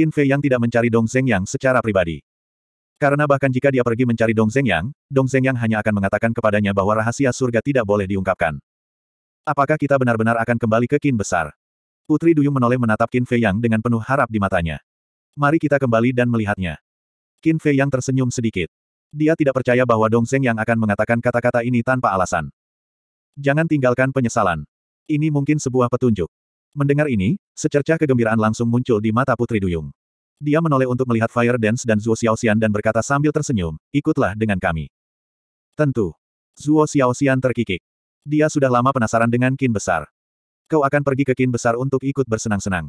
Qin Fei yang tidak mencari Dong Zeng Yang secara pribadi. Karena bahkan jika dia pergi mencari Dong Zeng Yang, Dong Zeng Yang hanya akan mengatakan kepadanya bahwa rahasia surga tidak boleh diungkapkan. Apakah kita benar-benar akan kembali ke Qin Besar? Putri Duyung menoleh menatap Qin Fei Yang dengan penuh harap di matanya. Mari kita kembali dan melihatnya. Qin Fei Yang tersenyum sedikit. Dia tidak percaya bahwa Dong Zeng Yang akan mengatakan kata-kata ini tanpa alasan. Jangan tinggalkan penyesalan. Ini mungkin sebuah petunjuk. Mendengar ini, secercah kegembiraan langsung muncul di mata Putri Duyung. Dia menoleh untuk melihat Fire Dance dan Zuo Xiaoxian dan berkata sambil tersenyum, ikutlah dengan kami. Tentu. Zuo Xiaoxian terkikik. Dia sudah lama penasaran dengan kin besar. Kau akan pergi ke kin besar untuk ikut bersenang-senang.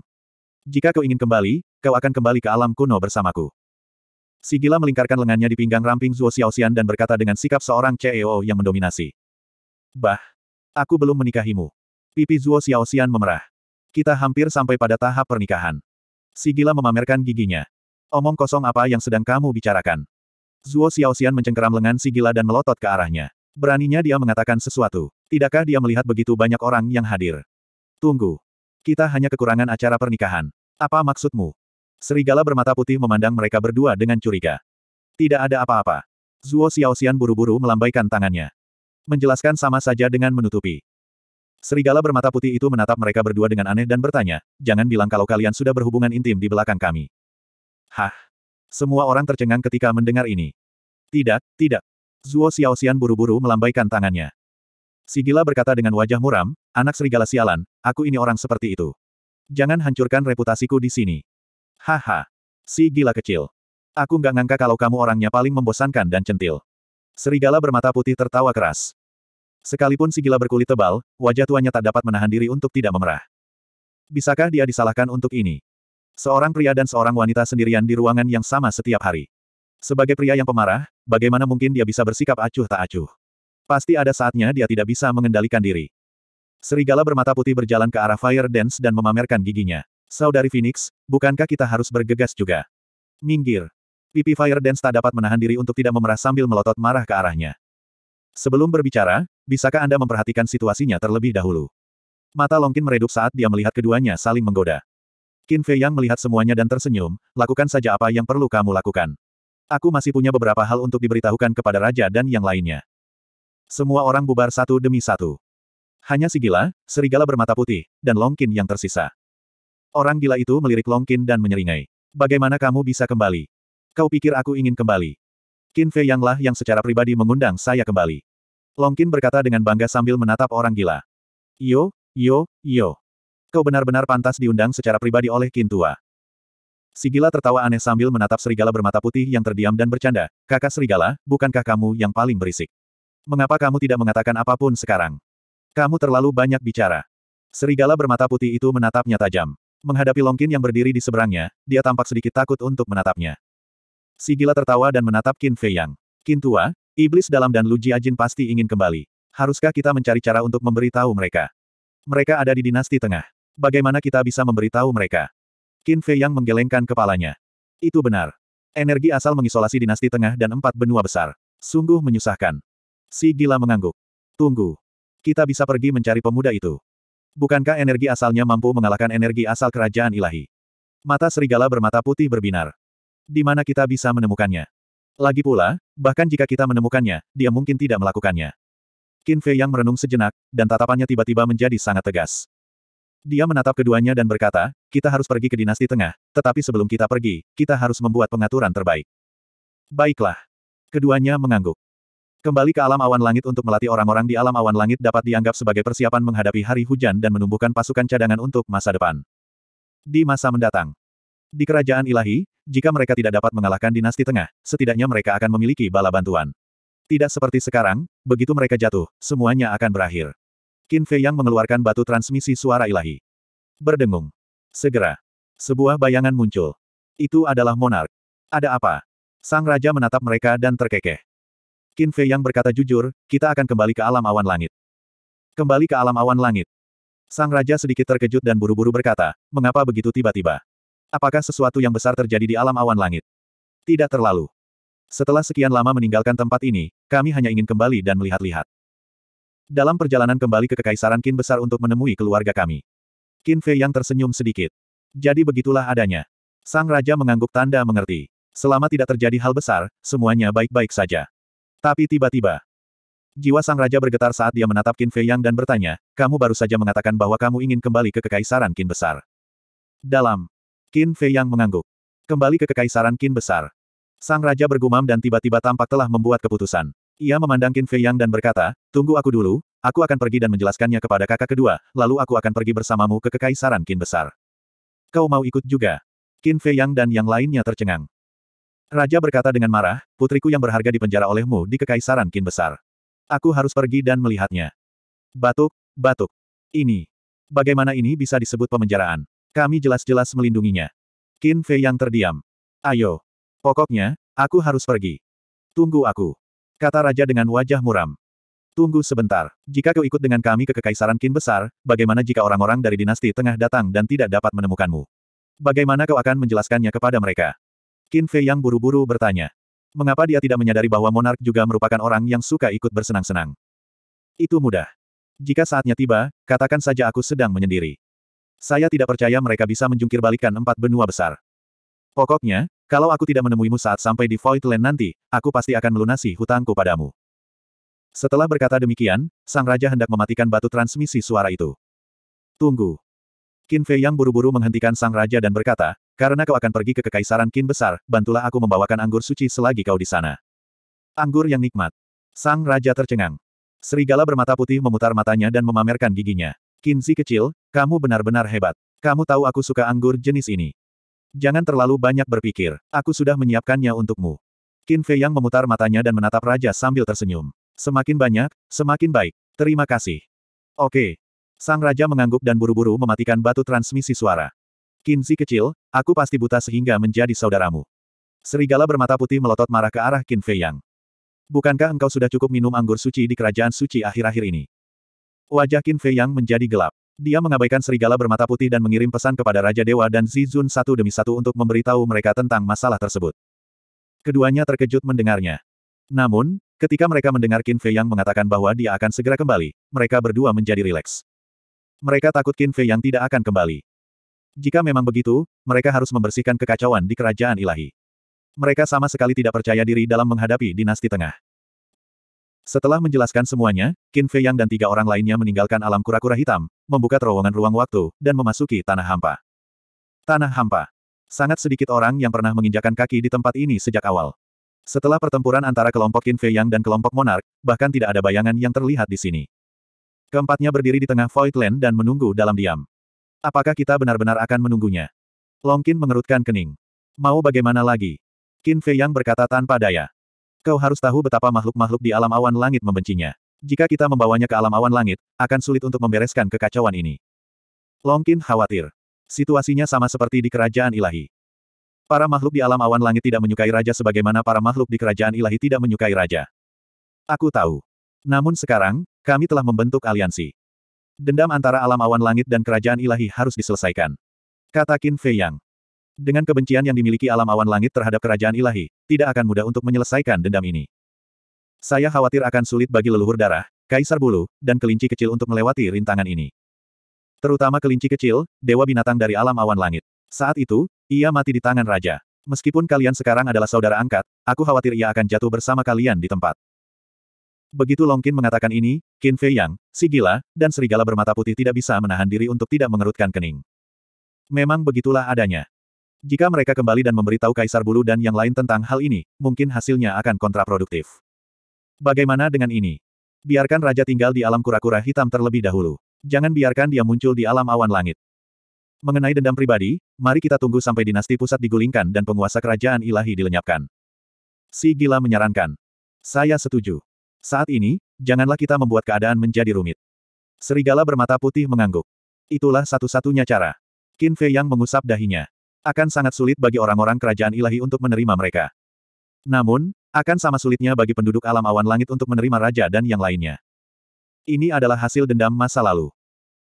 Jika kau ingin kembali, kau akan kembali ke alam kuno bersamaku. Si gila melingkarkan lengannya di pinggang ramping Zuo Xiaoxian dan berkata dengan sikap seorang CEO yang mendominasi. Bah! Aku belum menikahimu. Pipi Zuo Xiaoxian memerah. Kita hampir sampai pada tahap pernikahan. Si gila memamerkan giginya. Omong kosong apa yang sedang kamu bicarakan? Zuo Xiaoxian mencengkeram lengan si gila dan melotot ke arahnya. Beraninya dia mengatakan sesuatu. Tidakkah dia melihat begitu banyak orang yang hadir? Tunggu. Kita hanya kekurangan acara pernikahan. Apa maksudmu? Serigala bermata putih memandang mereka berdua dengan curiga. Tidak ada apa-apa. Zuo Xiaoxian buru-buru melambaikan tangannya. Menjelaskan sama saja dengan menutupi. Serigala bermata putih itu menatap mereka berdua dengan aneh dan bertanya, jangan bilang kalau kalian sudah berhubungan intim di belakang kami. Hah? Semua orang tercengang ketika mendengar ini. Tidak, tidak. Zuo Xiaoxian buru-buru melambaikan tangannya. Sigila berkata dengan wajah muram, anak serigala sialan, aku ini orang seperti itu. Jangan hancurkan reputasiku di sini. Haha. Si gila kecil. Aku nggak ngangka kalau kamu orangnya paling membosankan dan centil. Serigala bermata putih tertawa keras. Sekalipun si gila berkulit tebal, wajah tuanya tak dapat menahan diri untuk tidak memerah. Bisakah dia disalahkan untuk ini? Seorang pria dan seorang wanita sendirian di ruangan yang sama setiap hari. Sebagai pria yang pemarah, bagaimana mungkin dia bisa bersikap acuh tak acuh? Pasti ada saatnya dia tidak bisa mengendalikan diri. Serigala bermata putih berjalan ke arah Fire Dance dan memamerkan giginya. Saudari Phoenix, bukankah kita harus bergegas juga? Minggir. Pipi Fire Dance tak dapat menahan diri untuk tidak memerah sambil melotot marah ke arahnya. Sebelum berbicara, bisakah Anda memperhatikan situasinya terlebih dahulu? Mata Longkin meredup saat dia melihat keduanya saling menggoda. Qin Fei Yang melihat semuanya dan tersenyum, lakukan saja apa yang perlu kamu lakukan. Aku masih punya beberapa hal untuk diberitahukan kepada raja dan yang lainnya. Semua orang bubar satu demi satu. Hanya si gila, serigala bermata putih, dan Longkin yang tersisa. Orang gila itu melirik Longkin dan menyeringai. Bagaimana kamu bisa kembali? Kau pikir aku ingin kembali? Qin Fei lah yang secara pribadi mengundang saya kembali. Longkin berkata dengan bangga sambil menatap orang gila. Yo, yo, yo. Kau benar-benar pantas diundang secara pribadi oleh Qin Tua. Si gila tertawa aneh sambil menatap serigala bermata putih yang terdiam dan bercanda. Kakak serigala, bukankah kamu yang paling berisik? Mengapa kamu tidak mengatakan apapun sekarang? Kamu terlalu banyak bicara. Serigala bermata putih itu menatapnya tajam. Menghadapi Longkin yang berdiri di seberangnya, dia tampak sedikit takut untuk menatapnya. Si gila tertawa dan menatap Qin Fei Yang. Qin tua, iblis dalam dan Lu Jiajin pasti ingin kembali. Haruskah kita mencari cara untuk memberitahu mereka? Mereka ada di dinasti tengah. Bagaimana kita bisa memberitahu mereka? Qin Fei Yang menggelengkan kepalanya. Itu benar. Energi asal mengisolasi dinasti tengah dan empat benua besar. Sungguh menyusahkan. Si gila mengangguk. Tunggu. Kita bisa pergi mencari pemuda itu. Bukankah energi asalnya mampu mengalahkan energi asal kerajaan ilahi? Mata serigala bermata putih berbinar. Di mana kita bisa menemukannya? Lagi pula, bahkan jika kita menemukannya, dia mungkin tidak melakukannya. Qin Fei yang merenung sejenak, dan tatapannya tiba-tiba menjadi sangat tegas. Dia menatap keduanya dan berkata, kita harus pergi ke dinasti tengah, tetapi sebelum kita pergi, kita harus membuat pengaturan terbaik. Baiklah. Keduanya mengangguk. Kembali ke alam awan langit untuk melatih orang-orang di alam awan langit dapat dianggap sebagai persiapan menghadapi hari hujan dan menumbuhkan pasukan cadangan untuk masa depan. Di masa mendatang, di kerajaan ilahi, jika mereka tidak dapat mengalahkan dinasti tengah, setidaknya mereka akan memiliki bala bantuan. Tidak seperti sekarang, begitu mereka jatuh, semuanya akan berakhir. Qin Fei Yang mengeluarkan batu transmisi suara ilahi. Berdengung. Segera. Sebuah bayangan muncul. Itu adalah monark. Ada apa? Sang Raja menatap mereka dan terkekeh. Qin Fei Yang berkata jujur, kita akan kembali ke alam awan langit. Kembali ke alam awan langit. Sang Raja sedikit terkejut dan buru-buru berkata, mengapa begitu tiba-tiba? Apakah sesuatu yang besar terjadi di alam awan langit? Tidak terlalu. Setelah sekian lama meninggalkan tempat ini, kami hanya ingin kembali dan melihat-lihat. Dalam perjalanan kembali ke Kekaisaran Qin Besar untuk menemui keluarga kami. Qin Fei yang tersenyum sedikit. Jadi begitulah adanya. Sang Raja mengangguk tanda mengerti. Selama tidak terjadi hal besar, semuanya baik-baik saja. Tapi tiba-tiba, Jiwa sang raja bergetar saat dia menatap Qin Fei Yang dan bertanya, kamu baru saja mengatakan bahwa kamu ingin kembali ke kekaisaran Qin Besar. Dalam Qin Fei yang mengangguk. Kembali ke kekaisaran Qin besar. Sang raja bergumam dan tiba-tiba tampak telah membuat keputusan. Ia memandang Qin Fei yang dan berkata, tunggu aku dulu, aku akan pergi dan menjelaskannya kepada kakak kedua, lalu aku akan pergi bersamamu ke kekaisaran Qin besar. Kau mau ikut juga? Qin Fei yang dan yang lainnya tercengang. Raja berkata dengan marah, putriku yang berharga dipenjara olehmu di kekaisaran Qin besar. Aku harus pergi dan melihatnya. Batuk, batuk. Ini. Bagaimana ini bisa disebut pemenjaraan? Kami jelas-jelas melindunginya. Qin Fei yang terdiam. Ayo. Pokoknya, aku harus pergi. Tunggu aku. Kata raja dengan wajah muram. Tunggu sebentar. Jika kau ikut dengan kami ke Kekaisaran Qin Besar, bagaimana jika orang-orang dari dinasti tengah datang dan tidak dapat menemukanmu? Bagaimana kau akan menjelaskannya kepada mereka? Qin Fei yang buru-buru bertanya. Mengapa dia tidak menyadari bahwa monark juga merupakan orang yang suka ikut bersenang-senang? Itu mudah. Jika saatnya tiba, katakan saja aku sedang menyendiri. Saya tidak percaya mereka bisa menjungkir empat benua besar. Pokoknya, kalau aku tidak menemuimu saat sampai di Voidland nanti, aku pasti akan melunasi hutangku padamu. Setelah berkata demikian, sang raja hendak mematikan batu transmisi suara itu. Tunggu. Qin Fei yang buru-buru menghentikan sang raja dan berkata, karena kau akan pergi ke kekaisaran Qin besar, bantulah aku membawakan anggur suci selagi kau di sana. Anggur yang nikmat. Sang raja tercengang. Serigala bermata putih memutar matanya dan memamerkan giginya. Kinzi kecil, kamu benar-benar hebat. Kamu tahu aku suka anggur jenis ini. Jangan terlalu banyak berpikir, aku sudah menyiapkannya untukmu. Qin Fei yang memutar matanya dan menatap raja sambil tersenyum. Semakin banyak, semakin baik. Terima kasih. Oke. Sang raja mengangguk dan buru-buru mematikan batu transmisi suara. Kinzi kecil, aku pasti buta sehingga menjadi saudaramu. Serigala bermata putih melotot marah ke arah Qin Fei Yang. Bukankah engkau sudah cukup minum anggur suci di kerajaan suci akhir-akhir ini? Wajah Qin Fei Yang menjadi gelap. Dia mengabaikan serigala bermata putih dan mengirim pesan kepada Raja Dewa dan Zizun satu demi satu untuk memberitahu mereka tentang masalah tersebut. Keduanya terkejut mendengarnya. Namun, ketika mereka mendengar Qin Fei Yang mengatakan bahwa dia akan segera kembali, mereka berdua menjadi rileks. Mereka takut Qin Fei Yang tidak akan kembali. Jika memang begitu, mereka harus membersihkan kekacauan di kerajaan ilahi. Mereka sama sekali tidak percaya diri dalam menghadapi dinasti tengah. Setelah menjelaskan semuanya, Qin Fei Yang dan tiga orang lainnya meninggalkan alam kura-kura hitam, membuka terowongan ruang waktu, dan memasuki tanah hampa. Tanah hampa. Sangat sedikit orang yang pernah menginjakan kaki di tempat ini sejak awal. Setelah pertempuran antara kelompok Qin Fei Yang dan kelompok Monark, bahkan tidak ada bayangan yang terlihat di sini. Keempatnya berdiri di tengah voidland dan menunggu dalam diam. Apakah kita benar-benar akan menunggunya? Long Qin mengerutkan kening. Mau bagaimana lagi? Qin Fei Yang berkata tanpa daya. Kau harus tahu betapa makhluk-makhluk di alam awan langit membencinya. Jika kita membawanya ke alam awan langit, akan sulit untuk membereskan kekacauan ini. Longkin khawatir. Situasinya sama seperti di kerajaan ilahi. Para makhluk di alam awan langit tidak menyukai raja sebagaimana para makhluk di kerajaan ilahi tidak menyukai raja. Aku tahu. Namun sekarang, kami telah membentuk aliansi. Dendam antara alam awan langit dan kerajaan ilahi harus diselesaikan. Kata Qin Fei Yang. Dengan kebencian yang dimiliki alam awan langit terhadap kerajaan ilahi, tidak akan mudah untuk menyelesaikan dendam ini. Saya khawatir akan sulit bagi leluhur darah, kaisar bulu, dan kelinci kecil untuk melewati rintangan ini. Terutama kelinci kecil, dewa binatang dari alam awan langit. Saat itu, ia mati di tangan raja. Meskipun kalian sekarang adalah saudara angkat, aku khawatir ia akan jatuh bersama kalian di tempat. Begitu Longkin mengatakan ini, Qin Fei Yang, si dan serigala bermata putih tidak bisa menahan diri untuk tidak mengerutkan kening. Memang begitulah adanya. Jika mereka kembali dan memberitahu Kaisar Bulu dan yang lain tentang hal ini, mungkin hasilnya akan kontraproduktif. Bagaimana dengan ini? Biarkan raja tinggal di alam kura-kura hitam terlebih dahulu. Jangan biarkan dia muncul di alam awan langit. Mengenai dendam pribadi, mari kita tunggu sampai dinasti pusat digulingkan dan penguasa kerajaan ilahi dilenyapkan. Si Gila menyarankan. Saya setuju. Saat ini, janganlah kita membuat keadaan menjadi rumit. Serigala bermata putih mengangguk. Itulah satu-satunya cara. Qin Fei Yang mengusap dahinya. Akan sangat sulit bagi orang-orang kerajaan ilahi untuk menerima mereka. Namun, akan sama sulitnya bagi penduduk alam awan langit untuk menerima raja dan yang lainnya. Ini adalah hasil dendam masa lalu.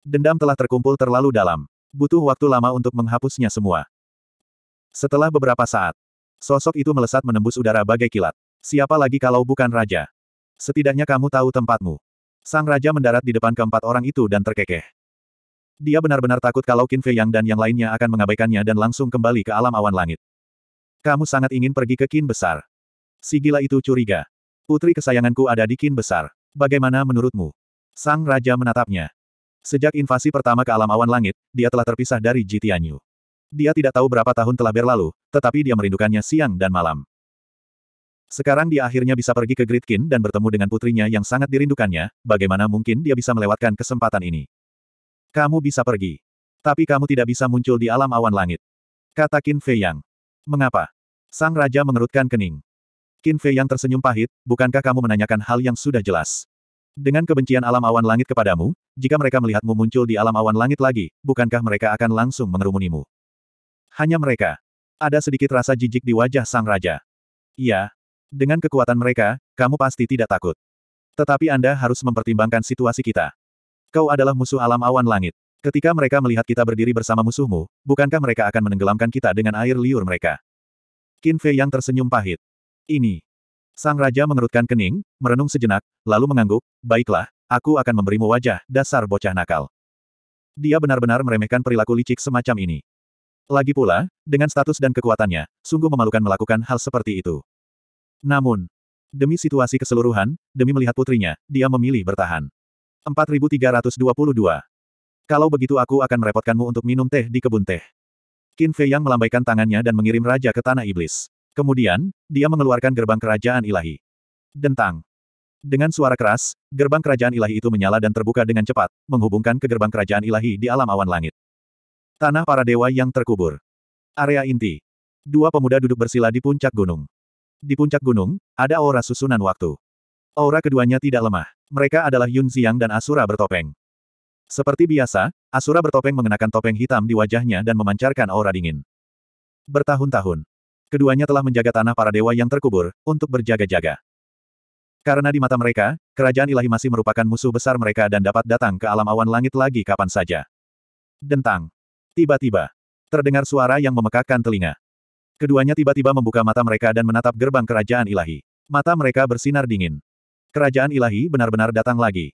Dendam telah terkumpul terlalu dalam. Butuh waktu lama untuk menghapusnya semua. Setelah beberapa saat, sosok itu melesat menembus udara bagai kilat. Siapa lagi kalau bukan raja? Setidaknya kamu tahu tempatmu. Sang raja mendarat di depan keempat orang itu dan terkekeh. Dia benar-benar takut kalau Qin Fei Yang dan yang lainnya akan mengabaikannya dan langsung kembali ke alam awan langit. Kamu sangat ingin pergi ke Qin Besar. Si gila itu curiga. Putri kesayanganku ada di Qin Besar. Bagaimana menurutmu? Sang Raja menatapnya. Sejak invasi pertama ke alam awan langit, dia telah terpisah dari Jitianyu. Dia tidak tahu berapa tahun telah berlalu, tetapi dia merindukannya siang dan malam. Sekarang dia akhirnya bisa pergi ke Gritkin dan bertemu dengan putrinya yang sangat dirindukannya, bagaimana mungkin dia bisa melewatkan kesempatan ini. Kamu bisa pergi. Tapi kamu tidak bisa muncul di alam awan langit. Kata Qin Fei Yang. Mengapa? Sang Raja mengerutkan kening. Qin Fei Yang tersenyum pahit, bukankah kamu menanyakan hal yang sudah jelas? Dengan kebencian alam awan langit kepadamu, jika mereka melihatmu muncul di alam awan langit lagi, bukankah mereka akan langsung mengerumunimu? Hanya mereka. Ada sedikit rasa jijik di wajah Sang Raja. Iya. Dengan kekuatan mereka, kamu pasti tidak takut. Tetapi Anda harus mempertimbangkan situasi kita. Kau adalah musuh alam awan langit. Ketika mereka melihat kita berdiri bersama musuhmu, bukankah mereka akan menenggelamkan kita dengan air liur mereka? Qin Fei yang tersenyum pahit. Ini. Sang Raja mengerutkan kening, merenung sejenak, lalu mengangguk, baiklah, aku akan memberimu wajah, dasar bocah nakal. Dia benar-benar meremehkan perilaku licik semacam ini. Lagi pula, dengan status dan kekuatannya, sungguh memalukan melakukan hal seperti itu. Namun, demi situasi keseluruhan, demi melihat putrinya, dia memilih bertahan. 4322. Kalau begitu aku akan merepotkanmu untuk minum teh di kebun teh. Qin Fei Yang melambaikan tangannya dan mengirim raja ke tanah iblis. Kemudian, dia mengeluarkan gerbang kerajaan ilahi. Dentang. Dengan suara keras, gerbang kerajaan ilahi itu menyala dan terbuka dengan cepat, menghubungkan ke gerbang kerajaan ilahi di alam awan langit. Tanah para dewa yang terkubur. Area inti. Dua pemuda duduk bersila di puncak gunung. Di puncak gunung, ada aura susunan waktu. Aura keduanya tidak lemah. Mereka adalah Yun Xiang dan Asura bertopeng. Seperti biasa, Asura bertopeng mengenakan topeng hitam di wajahnya dan memancarkan aura dingin. Bertahun-tahun. Keduanya telah menjaga tanah para dewa yang terkubur, untuk berjaga-jaga. Karena di mata mereka, kerajaan ilahi masih merupakan musuh besar mereka dan dapat datang ke alam awan langit lagi kapan saja. Dentang. Tiba-tiba. Terdengar suara yang memekakkan telinga. Keduanya tiba-tiba membuka mata mereka dan menatap gerbang kerajaan ilahi. Mata mereka bersinar dingin. Kerajaan ilahi benar-benar datang lagi.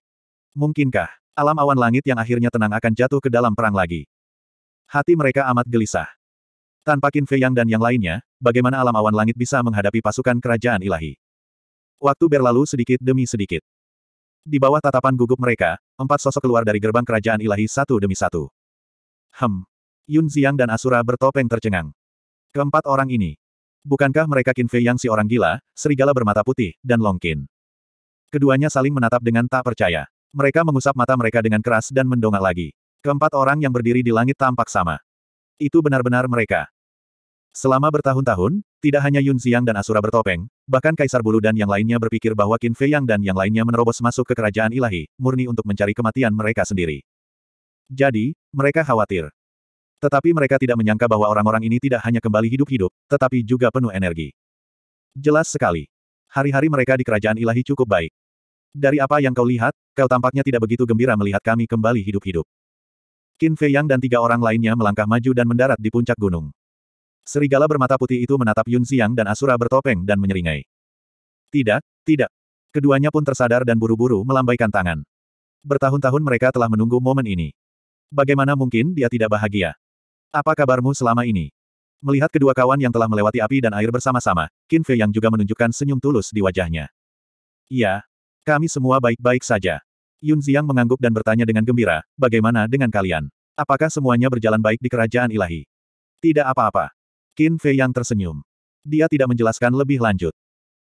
Mungkinkah, alam awan langit yang akhirnya tenang akan jatuh ke dalam perang lagi? Hati mereka amat gelisah. Tanpa Qin Fei Yang dan yang lainnya, bagaimana alam awan langit bisa menghadapi pasukan kerajaan ilahi? Waktu berlalu sedikit demi sedikit. Di bawah tatapan gugup mereka, empat sosok keluar dari gerbang kerajaan ilahi satu demi satu. Hem. Yun Ziang dan Asura bertopeng tercengang. Keempat orang ini. Bukankah mereka Qin Fei Yang si orang gila, serigala bermata putih, dan Long Qin? Keduanya saling menatap dengan tak percaya. Mereka mengusap mata mereka dengan keras dan mendongak lagi. Keempat orang yang berdiri di langit tampak sama. Itu benar-benar mereka. Selama bertahun-tahun, tidak hanya Yun Xiang dan Asura bertopeng, bahkan Kaisar Bulu dan yang lainnya berpikir bahwa Qin Fei Yang dan yang lainnya menerobos masuk ke kerajaan ilahi, murni untuk mencari kematian mereka sendiri. Jadi, mereka khawatir. Tetapi mereka tidak menyangka bahwa orang-orang ini tidak hanya kembali hidup-hidup, tetapi juga penuh energi. Jelas sekali. Hari-hari mereka di kerajaan ilahi cukup baik. Dari apa yang kau lihat, kau tampaknya tidak begitu gembira melihat kami kembali hidup-hidup. Qin Fei Yang dan tiga orang lainnya melangkah maju dan mendarat di puncak gunung. Serigala bermata putih itu menatap Yun Xiang dan Asura bertopeng dan menyeringai. Tidak, tidak. Keduanya pun tersadar dan buru-buru melambaikan tangan. Bertahun-tahun mereka telah menunggu momen ini. Bagaimana mungkin dia tidak bahagia? Apa kabarmu selama ini? Melihat kedua kawan yang telah melewati api dan air bersama-sama, Qin Fei Yang juga menunjukkan senyum tulus di wajahnya. Iya, kami semua baik-baik saja. Yun Xiang mengangguk dan bertanya dengan gembira, bagaimana dengan kalian? Apakah semuanya berjalan baik di kerajaan ilahi? Tidak apa-apa. Qin Fei yang tersenyum. Dia tidak menjelaskan lebih lanjut.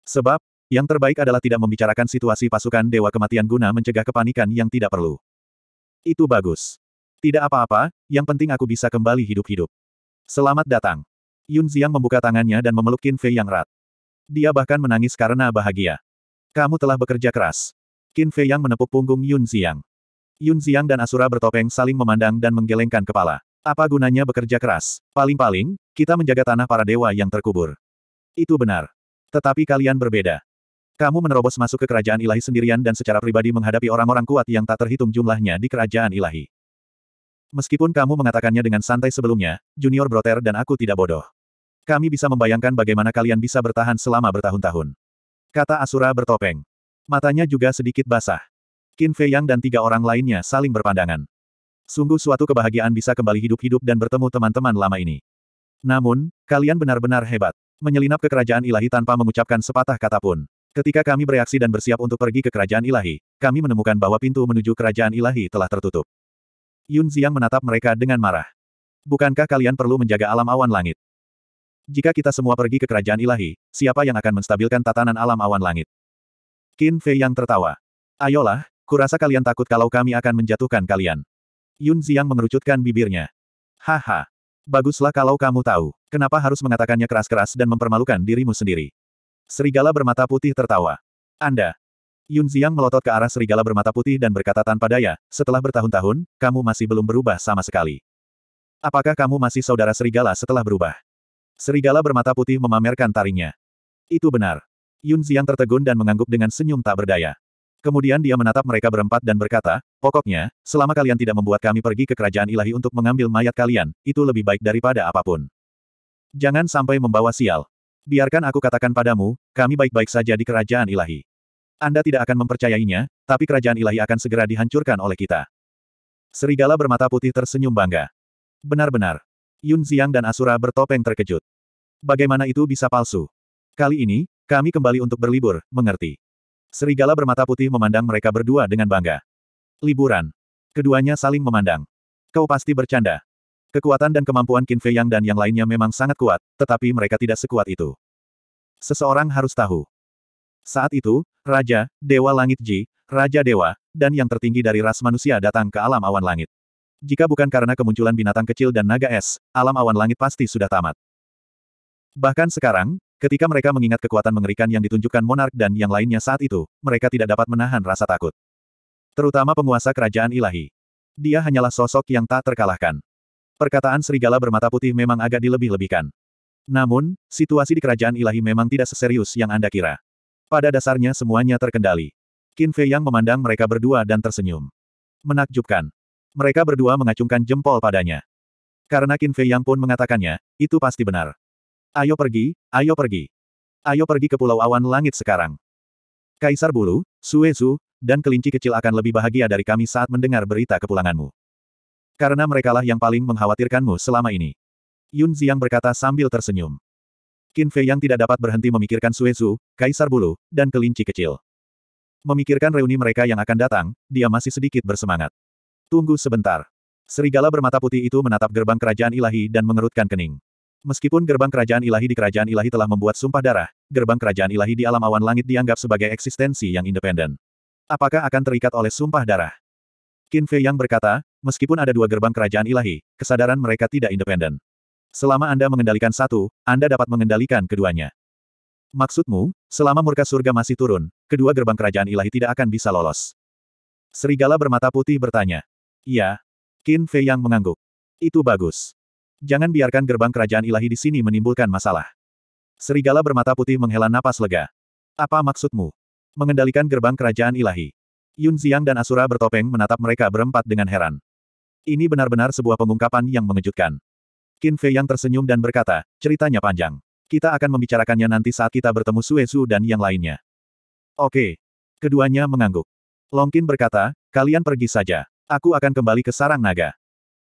Sebab, yang terbaik adalah tidak membicarakan situasi pasukan Dewa Kematian guna mencegah kepanikan yang tidak perlu. Itu bagus. Tidak apa-apa, yang penting aku bisa kembali hidup-hidup. Selamat datang. Yun Xiang membuka tangannya dan memeluk Qin Fei yang erat. Dia bahkan menangis karena bahagia. Kamu telah bekerja keras. Qin Fei Yang menepuk punggung Yun Xiang. Yun Xiang dan Asura bertopeng saling memandang dan menggelengkan kepala. Apa gunanya bekerja keras? Paling-paling, kita menjaga tanah para dewa yang terkubur. Itu benar. Tetapi kalian berbeda. Kamu menerobos masuk ke kerajaan ilahi sendirian dan secara pribadi menghadapi orang-orang kuat yang tak terhitung jumlahnya di kerajaan ilahi. Meskipun kamu mengatakannya dengan santai sebelumnya, Junior Broter dan aku tidak bodoh. Kami bisa membayangkan bagaimana kalian bisa bertahan selama bertahun-tahun. Kata Asura bertopeng. Matanya juga sedikit basah. Qin Fei Yang dan tiga orang lainnya saling berpandangan. Sungguh suatu kebahagiaan bisa kembali hidup-hidup dan bertemu teman-teman lama ini. Namun, kalian benar-benar hebat. Menyelinap ke kerajaan ilahi tanpa mengucapkan sepatah kata pun. Ketika kami bereaksi dan bersiap untuk pergi ke kerajaan ilahi, kami menemukan bahwa pintu menuju kerajaan ilahi telah tertutup. Yun Ziang menatap mereka dengan marah. Bukankah kalian perlu menjaga alam awan langit? Jika kita semua pergi ke kerajaan ilahi, siapa yang akan menstabilkan tatanan alam awan langit? Qin Fei yang tertawa. Ayolah, kurasa kalian takut kalau kami akan menjatuhkan kalian. Yun Ziang mengerucutkan bibirnya. Haha. Baguslah kalau kamu tahu, kenapa harus mengatakannya keras-keras dan mempermalukan dirimu sendiri. Serigala bermata putih tertawa. Anda. Yun Ziang melotot ke arah serigala bermata putih dan berkata tanpa daya, setelah bertahun-tahun, kamu masih belum berubah sama sekali. Apakah kamu masih saudara serigala setelah berubah? Serigala bermata putih memamerkan taringnya. Itu benar. Yun Ziang tertegun dan mengangguk dengan senyum tak berdaya. Kemudian dia menatap mereka berempat dan berkata, pokoknya, selama kalian tidak membuat kami pergi ke kerajaan ilahi untuk mengambil mayat kalian, itu lebih baik daripada apapun. Jangan sampai membawa sial. Biarkan aku katakan padamu, kami baik-baik saja di kerajaan ilahi. Anda tidak akan mempercayainya, tapi kerajaan ilahi akan segera dihancurkan oleh kita. Serigala bermata putih tersenyum bangga. Benar-benar, Yun Xiang dan Asura bertopeng terkejut. Bagaimana itu bisa palsu? Kali ini, kami kembali untuk berlibur, mengerti. Serigala bermata putih memandang mereka berdua dengan bangga. Liburan. Keduanya saling memandang. Kau pasti bercanda. Kekuatan dan kemampuan Qin Fei Yang dan yang lainnya memang sangat kuat, tetapi mereka tidak sekuat itu. Seseorang harus tahu. Saat itu, Raja, Dewa Langit Ji, Raja Dewa, dan yang tertinggi dari ras manusia datang ke alam awan langit. Jika bukan karena kemunculan binatang kecil dan naga es, alam awan langit pasti sudah tamat. Bahkan sekarang, ketika mereka mengingat kekuatan mengerikan yang ditunjukkan monark dan yang lainnya saat itu, mereka tidak dapat menahan rasa takut. Terutama penguasa kerajaan ilahi. Dia hanyalah sosok yang tak terkalahkan. Perkataan serigala bermata putih memang agak dilebih-lebihkan. Namun, situasi di kerajaan ilahi memang tidak seserius yang Anda kira. Pada dasarnya semuanya terkendali. Qin Fei yang memandang mereka berdua dan tersenyum. Menakjubkan. Mereka berdua mengacungkan jempol padanya. Karena Qin Fei Yang pun mengatakannya, itu pasti benar. Ayo pergi, ayo pergi. Ayo pergi ke Pulau Awan Langit sekarang. Kaisar Bulu, Suezu, dan kelinci kecil akan lebih bahagia dari kami saat mendengar berita kepulanganmu. Karena merekalah yang paling mengkhawatirkanmu selama ini. Yun Ziang berkata sambil tersenyum. Qin Fei Yang tidak dapat berhenti memikirkan Suezu, Kaisar Bulu, dan kelinci kecil. Memikirkan reuni mereka yang akan datang, dia masih sedikit bersemangat. Tunggu sebentar. Serigala bermata putih itu menatap gerbang kerajaan ilahi dan mengerutkan kening. Meskipun gerbang kerajaan ilahi di kerajaan ilahi telah membuat sumpah darah, gerbang kerajaan ilahi di alam awan langit dianggap sebagai eksistensi yang independen. Apakah akan terikat oleh sumpah darah? Qin Fei yang berkata, meskipun ada dua gerbang kerajaan ilahi, kesadaran mereka tidak independen. Selama Anda mengendalikan satu, Anda dapat mengendalikan keduanya. Maksudmu, selama murka surga masih turun, kedua gerbang kerajaan ilahi tidak akan bisa lolos. Serigala bermata putih bertanya. Iya. Qin Fei yang mengangguk. Itu bagus. Jangan biarkan gerbang kerajaan ilahi di sini menimbulkan masalah. Serigala bermata putih menghela napas lega. Apa maksudmu? Mengendalikan gerbang kerajaan ilahi. Yun Xiang dan Asura bertopeng menatap mereka berempat dengan heran. Ini benar-benar sebuah pengungkapan yang mengejutkan. Qin Fei yang tersenyum dan berkata, ceritanya panjang. Kita akan membicarakannya nanti saat kita bertemu Sue Su dan yang lainnya. Oke. Keduanya mengangguk. Long Longkin berkata, kalian pergi saja. Aku akan kembali ke sarang naga.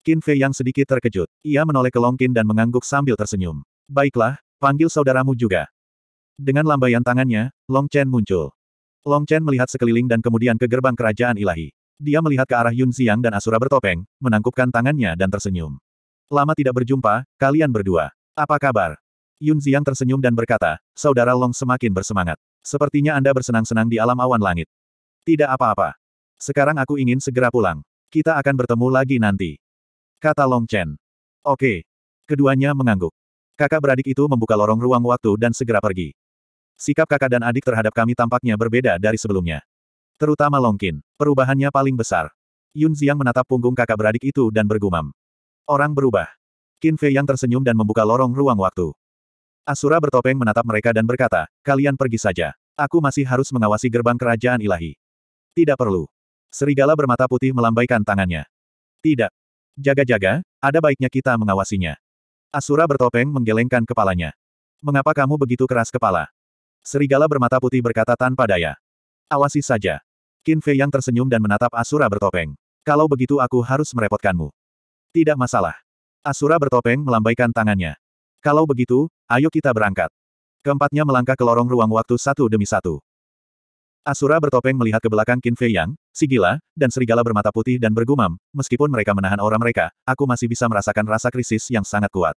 Qin Fei yang sedikit terkejut. Ia menoleh ke Long Qin dan mengangguk sambil tersenyum. Baiklah, panggil saudaramu juga. Dengan lambaian tangannya, Long Chen muncul. Long Chen melihat sekeliling dan kemudian ke gerbang kerajaan ilahi. Dia melihat ke arah Yun Xiang dan Asura bertopeng, menangkupkan tangannya dan tersenyum. Lama tidak berjumpa, kalian berdua. Apa kabar? Yun Xiang tersenyum dan berkata, Saudara Long semakin bersemangat. Sepertinya Anda bersenang-senang di alam awan langit. Tidak apa-apa. Sekarang aku ingin segera pulang. Kita akan bertemu lagi nanti. Kata Long Chen. Oke. Keduanya mengangguk. Kakak beradik itu membuka lorong ruang waktu dan segera pergi. Sikap kakak dan adik terhadap kami tampaknya berbeda dari sebelumnya. Terutama Long Qin. Perubahannya paling besar. Yun Ziang menatap punggung kakak beradik itu dan bergumam. Orang berubah. Qin Fei yang tersenyum dan membuka lorong ruang waktu. Asura bertopeng menatap mereka dan berkata, kalian pergi saja. Aku masih harus mengawasi gerbang kerajaan ilahi. Tidak perlu. Serigala bermata putih melambaikan tangannya. Tidak. Jaga-jaga, ada baiknya kita mengawasinya. Asura bertopeng menggelengkan kepalanya. Mengapa kamu begitu keras kepala? Serigala bermata putih berkata tanpa daya. Awasi saja. Qin Fei yang tersenyum dan menatap Asura bertopeng. Kalau begitu aku harus merepotkanmu. Tidak masalah. Asura bertopeng melambaikan tangannya. Kalau begitu, ayo kita berangkat. Keempatnya melangkah ke lorong ruang waktu satu demi satu. Asura bertopeng melihat ke belakang Qin Fei Yang, Sigila, dan serigala bermata putih dan bergumam, meskipun mereka menahan aura mereka, aku masih bisa merasakan rasa krisis yang sangat kuat.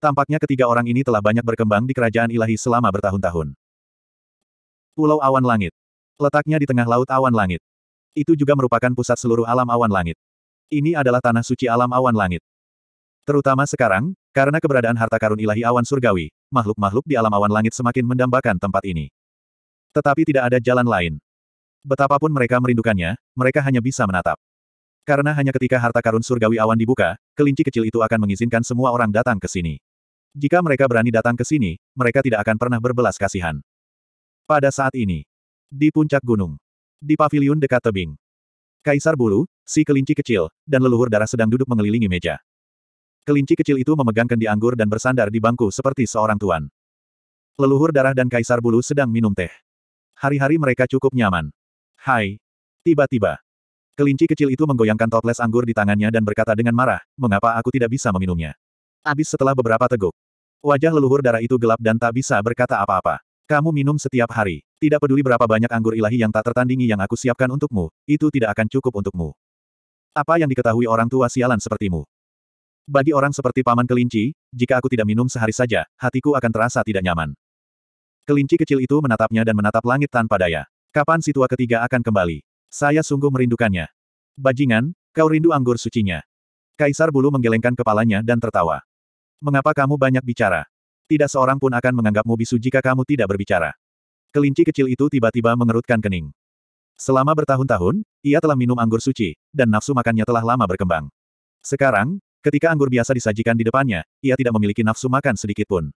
Tampaknya ketiga orang ini telah banyak berkembang di kerajaan ilahi selama bertahun-tahun. Pulau Awan Langit. Letaknya di tengah Laut Awan Langit. Itu juga merupakan pusat seluruh alam awan langit. Ini adalah tanah suci alam awan langit. Terutama sekarang, karena keberadaan harta karun ilahi awan surgawi, makhluk-makhluk di alam awan langit semakin mendambakan tempat ini. Tetapi tidak ada jalan lain. Betapapun mereka merindukannya, mereka hanya bisa menatap. Karena hanya ketika harta karun surgawi awan dibuka, kelinci kecil itu akan mengizinkan semua orang datang ke sini. Jika mereka berani datang ke sini, mereka tidak akan pernah berbelas kasihan. Pada saat ini, di puncak gunung, di pavilion dekat tebing, Kaisar Bulu, si kelinci kecil, dan leluhur darah sedang duduk mengelilingi meja. Kelinci kecil itu memegang kendi anggur dan bersandar di bangku seperti seorang tuan. Leluhur darah dan Kaisar Bulu sedang minum teh hari-hari mereka cukup nyaman. Hai. Tiba-tiba. Kelinci kecil itu menggoyangkan toples anggur di tangannya dan berkata dengan marah, mengapa aku tidak bisa meminumnya. Abis setelah beberapa teguk. Wajah leluhur darah itu gelap dan tak bisa berkata apa-apa. Kamu minum setiap hari. Tidak peduli berapa banyak anggur ilahi yang tak tertandingi yang aku siapkan untukmu, itu tidak akan cukup untukmu. Apa yang diketahui orang tua sialan sepertimu? Bagi orang seperti paman kelinci, jika aku tidak minum sehari saja, hatiku akan terasa tidak nyaman. Kelinci kecil itu menatapnya dan menatap langit tanpa daya. Kapan si tua ketiga akan kembali? Saya sungguh merindukannya. Bajingan, kau rindu anggur sucinya. Kaisar Bulu menggelengkan kepalanya dan tertawa. Mengapa kamu banyak bicara? Tidak seorang pun akan menganggapmu bisu jika kamu tidak berbicara. Kelinci kecil itu tiba-tiba mengerutkan kening. Selama bertahun-tahun, ia telah minum anggur suci, dan nafsu makannya telah lama berkembang. Sekarang, ketika anggur biasa disajikan di depannya, ia tidak memiliki nafsu makan sedikit pun.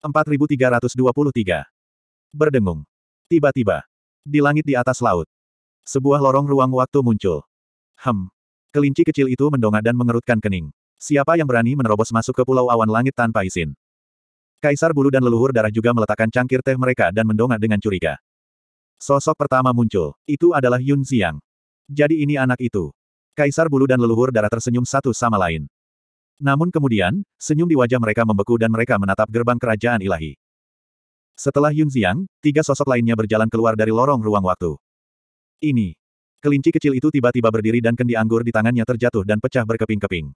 4323. Berdengung. Tiba-tiba. Di langit di atas laut. Sebuah lorong ruang waktu muncul. Hem. Kelinci kecil itu mendongak dan mengerutkan kening. Siapa yang berani menerobos masuk ke pulau awan langit tanpa izin? Kaisar bulu dan leluhur darah juga meletakkan cangkir teh mereka dan mendongak dengan curiga. Sosok pertama muncul. Itu adalah Yun Xiang. Jadi ini anak itu. Kaisar bulu dan leluhur darah tersenyum satu sama lain. Namun kemudian, senyum di wajah mereka membeku dan mereka menatap gerbang kerajaan ilahi. Setelah Yun Xiang, tiga sosok lainnya berjalan keluar dari lorong ruang waktu. Ini. Kelinci kecil itu tiba-tiba berdiri dan kendi anggur di tangannya terjatuh dan pecah berkeping-keping.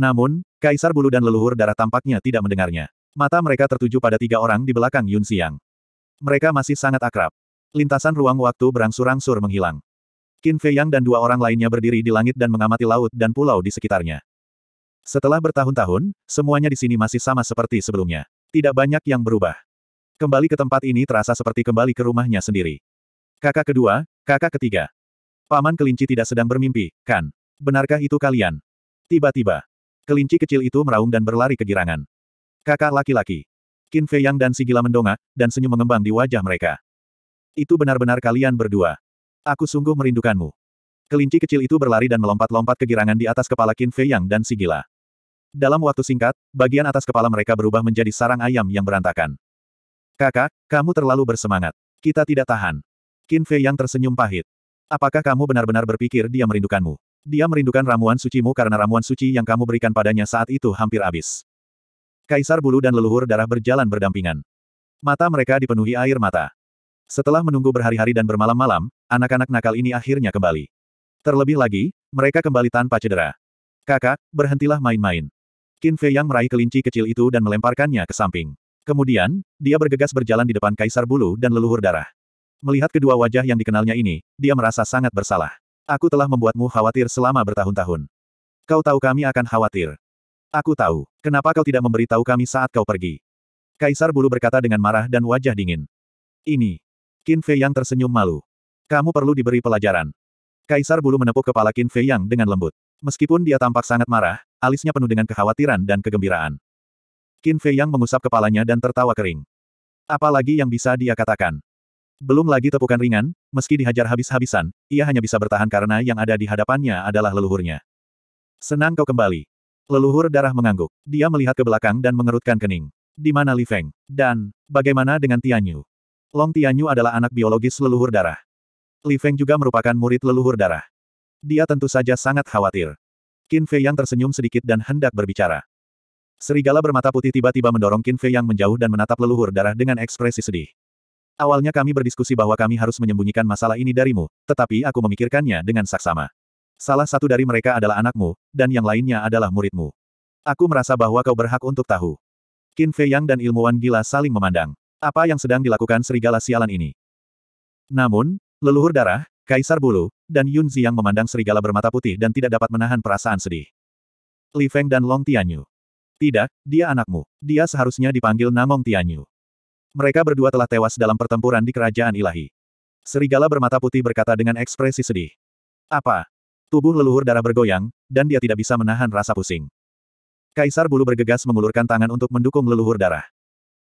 Namun, kaisar bulu dan leluhur darah tampaknya tidak mendengarnya. Mata mereka tertuju pada tiga orang di belakang Yun Xiang. Mereka masih sangat akrab. Lintasan ruang waktu berangsur-angsur menghilang. Qin Fei Yang dan dua orang lainnya berdiri di langit dan mengamati laut dan pulau di sekitarnya. Setelah bertahun-tahun, semuanya di sini masih sama seperti sebelumnya. Tidak banyak yang berubah. Kembali ke tempat ini terasa seperti kembali ke rumahnya sendiri. Kakak kedua, kakak ketiga. Paman kelinci tidak sedang bermimpi, kan? Benarkah itu kalian? Tiba-tiba, kelinci kecil itu meraung dan berlari ke girangan. Kakak laki-laki. Qin Fei Yang dan si gila mendongak, dan senyum mengembang di wajah mereka. Itu benar-benar kalian berdua. Aku sungguh merindukanmu. Kelinci kecil itu berlari dan melompat-lompat ke girangan di atas kepala Qin Fei Yang dan si gila. Dalam waktu singkat, bagian atas kepala mereka berubah menjadi sarang ayam yang berantakan. Kakak, kamu terlalu bersemangat. Kita tidak tahan. Qin Fei yang tersenyum pahit. Apakah kamu benar-benar berpikir dia merindukanmu? Dia merindukan ramuan sucimu karena ramuan suci yang kamu berikan padanya saat itu hampir habis. Kaisar bulu dan leluhur darah berjalan berdampingan. Mata mereka dipenuhi air mata. Setelah menunggu berhari-hari dan bermalam-malam, anak-anak nakal ini akhirnya kembali. Terlebih lagi, mereka kembali tanpa cedera. Kakak, berhentilah main-main. Qin Fei yang meraih kelinci kecil itu dan melemparkannya ke samping. Kemudian, dia bergegas berjalan di depan Kaisar Bulu dan leluhur darah. Melihat kedua wajah yang dikenalnya ini, dia merasa sangat bersalah. Aku telah membuatmu khawatir selama bertahun-tahun. Kau tahu kami akan khawatir. Aku tahu. Kenapa kau tidak memberitahu kami saat kau pergi? Kaisar Bulu berkata dengan marah dan wajah dingin. Ini. Qin Fei yang tersenyum malu. Kamu perlu diberi pelajaran. Kaisar Bulu menepuk kepala Qin Fei yang dengan lembut. Meskipun dia tampak sangat marah, alisnya penuh dengan kekhawatiran dan kegembiraan. Qin Fei Yang mengusap kepalanya dan tertawa kering. Apalagi yang bisa dia katakan? Belum lagi tepukan ringan, meski dihajar habis-habisan, ia hanya bisa bertahan karena yang ada di hadapannya adalah leluhurnya. Senang kau kembali. Leluhur darah mengangguk. Dia melihat ke belakang dan mengerutkan kening. Di mana Li Feng? Dan, bagaimana dengan Tianyu? Long Tianyu adalah anak biologis leluhur darah. Li Feng juga merupakan murid leluhur darah. Dia tentu saja sangat khawatir. Qin Fei Yang tersenyum sedikit dan hendak berbicara. Serigala bermata putih tiba-tiba mendorong Qin Fei Yang menjauh dan menatap leluhur darah dengan ekspresi sedih. Awalnya kami berdiskusi bahwa kami harus menyembunyikan masalah ini darimu, tetapi aku memikirkannya dengan saksama. Salah satu dari mereka adalah anakmu, dan yang lainnya adalah muridmu. Aku merasa bahwa kau berhak untuk tahu. Qin Fei Yang dan ilmuwan gila saling memandang. Apa yang sedang dilakukan serigala sialan ini? Namun, leluhur darah, Kaisar Bulu, dan Yun Ziyang memandang serigala bermata putih dan tidak dapat menahan perasaan sedih. Li Feng dan Long Tianyu. Tidak, dia anakmu. Dia seharusnya dipanggil Namong Tianyu. Mereka berdua telah tewas dalam pertempuran di kerajaan ilahi. Serigala bermata putih berkata dengan ekspresi sedih. Apa? Tubuh leluhur darah bergoyang, dan dia tidak bisa menahan rasa pusing. Kaisar Bulu bergegas mengulurkan tangan untuk mendukung leluhur darah.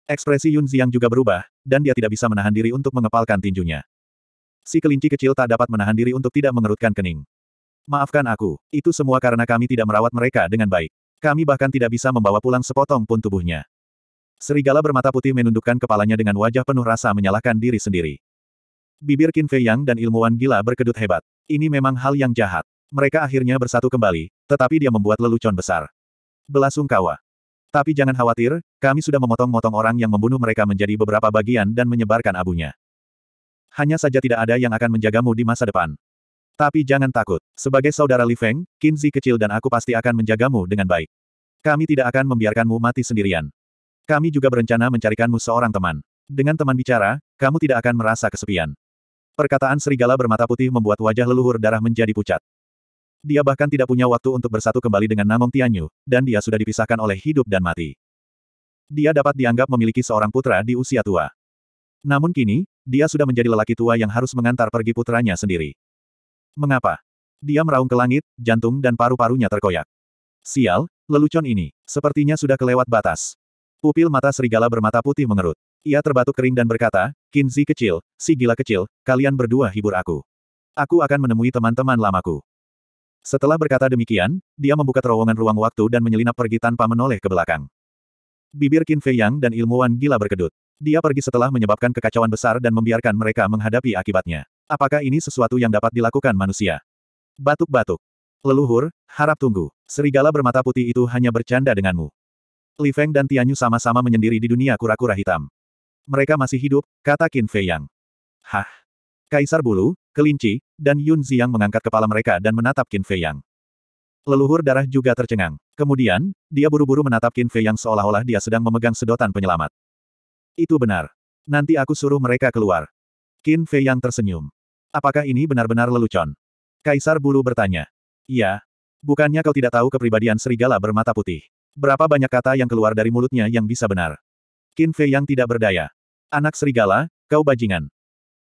Ekspresi Yun Ziyang juga berubah, dan dia tidak bisa menahan diri untuk mengepalkan tinjunya. Si kelinci kecil tak dapat menahan diri untuk tidak mengerutkan kening. Maafkan aku, itu semua karena kami tidak merawat mereka dengan baik. Kami bahkan tidak bisa membawa pulang sepotong pun tubuhnya. Serigala bermata putih menundukkan kepalanya dengan wajah penuh rasa menyalahkan diri sendiri. Bibir Qin Fei Yang dan ilmuwan gila berkedut hebat. Ini memang hal yang jahat. Mereka akhirnya bersatu kembali, tetapi dia membuat lelucon besar. Belasungkawa. Tapi jangan khawatir, kami sudah memotong-motong orang yang membunuh mereka menjadi beberapa bagian dan menyebarkan abunya hanya saja tidak ada yang akan menjagamu di masa depan. Tapi jangan takut. Sebagai saudara Li Feng, Kinzi kecil dan aku pasti akan menjagamu dengan baik. Kami tidak akan membiarkanmu mati sendirian. Kami juga berencana mencarikanmu seorang teman. Dengan teman bicara, kamu tidak akan merasa kesepian. Perkataan serigala bermata putih membuat wajah leluhur darah menjadi pucat. Dia bahkan tidak punya waktu untuk bersatu kembali dengan Namong Tianyu, dan dia sudah dipisahkan oleh hidup dan mati. Dia dapat dianggap memiliki seorang putra di usia tua. Namun kini, dia sudah menjadi lelaki tua yang harus mengantar pergi putranya sendiri. Mengapa? Dia meraung ke langit, jantung dan paru-parunya terkoyak. Sial, lelucon ini, sepertinya sudah kelewat batas. Pupil mata serigala bermata putih mengerut. Ia terbatuk kering dan berkata, Kinzi kecil, si gila kecil, kalian berdua hibur aku. Aku akan menemui teman-teman lamaku. Setelah berkata demikian, dia membuka terowongan ruang waktu dan menyelinap pergi tanpa menoleh ke belakang. Bibir Qin Fei Yang dan ilmuwan gila berkedut. Dia pergi setelah menyebabkan kekacauan besar dan membiarkan mereka menghadapi akibatnya. Apakah ini sesuatu yang dapat dilakukan manusia? Batuk-batuk. Leluhur, harap tunggu. Serigala bermata putih itu hanya bercanda denganmu. Li Feng dan Tianyu sama-sama menyendiri di dunia kura-kura hitam. Mereka masih hidup, kata Qin Fei Yang. Hah? Kaisar Bulu, Kelinci, dan Yun Ziyang mengangkat kepala mereka dan menatap Qin Fei Yang. Leluhur darah juga tercengang. Kemudian, dia buru-buru menatap Qin Fei Yang seolah-olah dia sedang memegang sedotan penyelamat. Itu benar. Nanti aku suruh mereka keluar. Qin Fei yang tersenyum. Apakah ini benar-benar lelucon? Kaisar Bulu bertanya. Iya. Bukannya kau tidak tahu kepribadian serigala bermata putih. Berapa banyak kata yang keluar dari mulutnya yang bisa benar? Qin Fei yang tidak berdaya. Anak serigala, kau bajingan.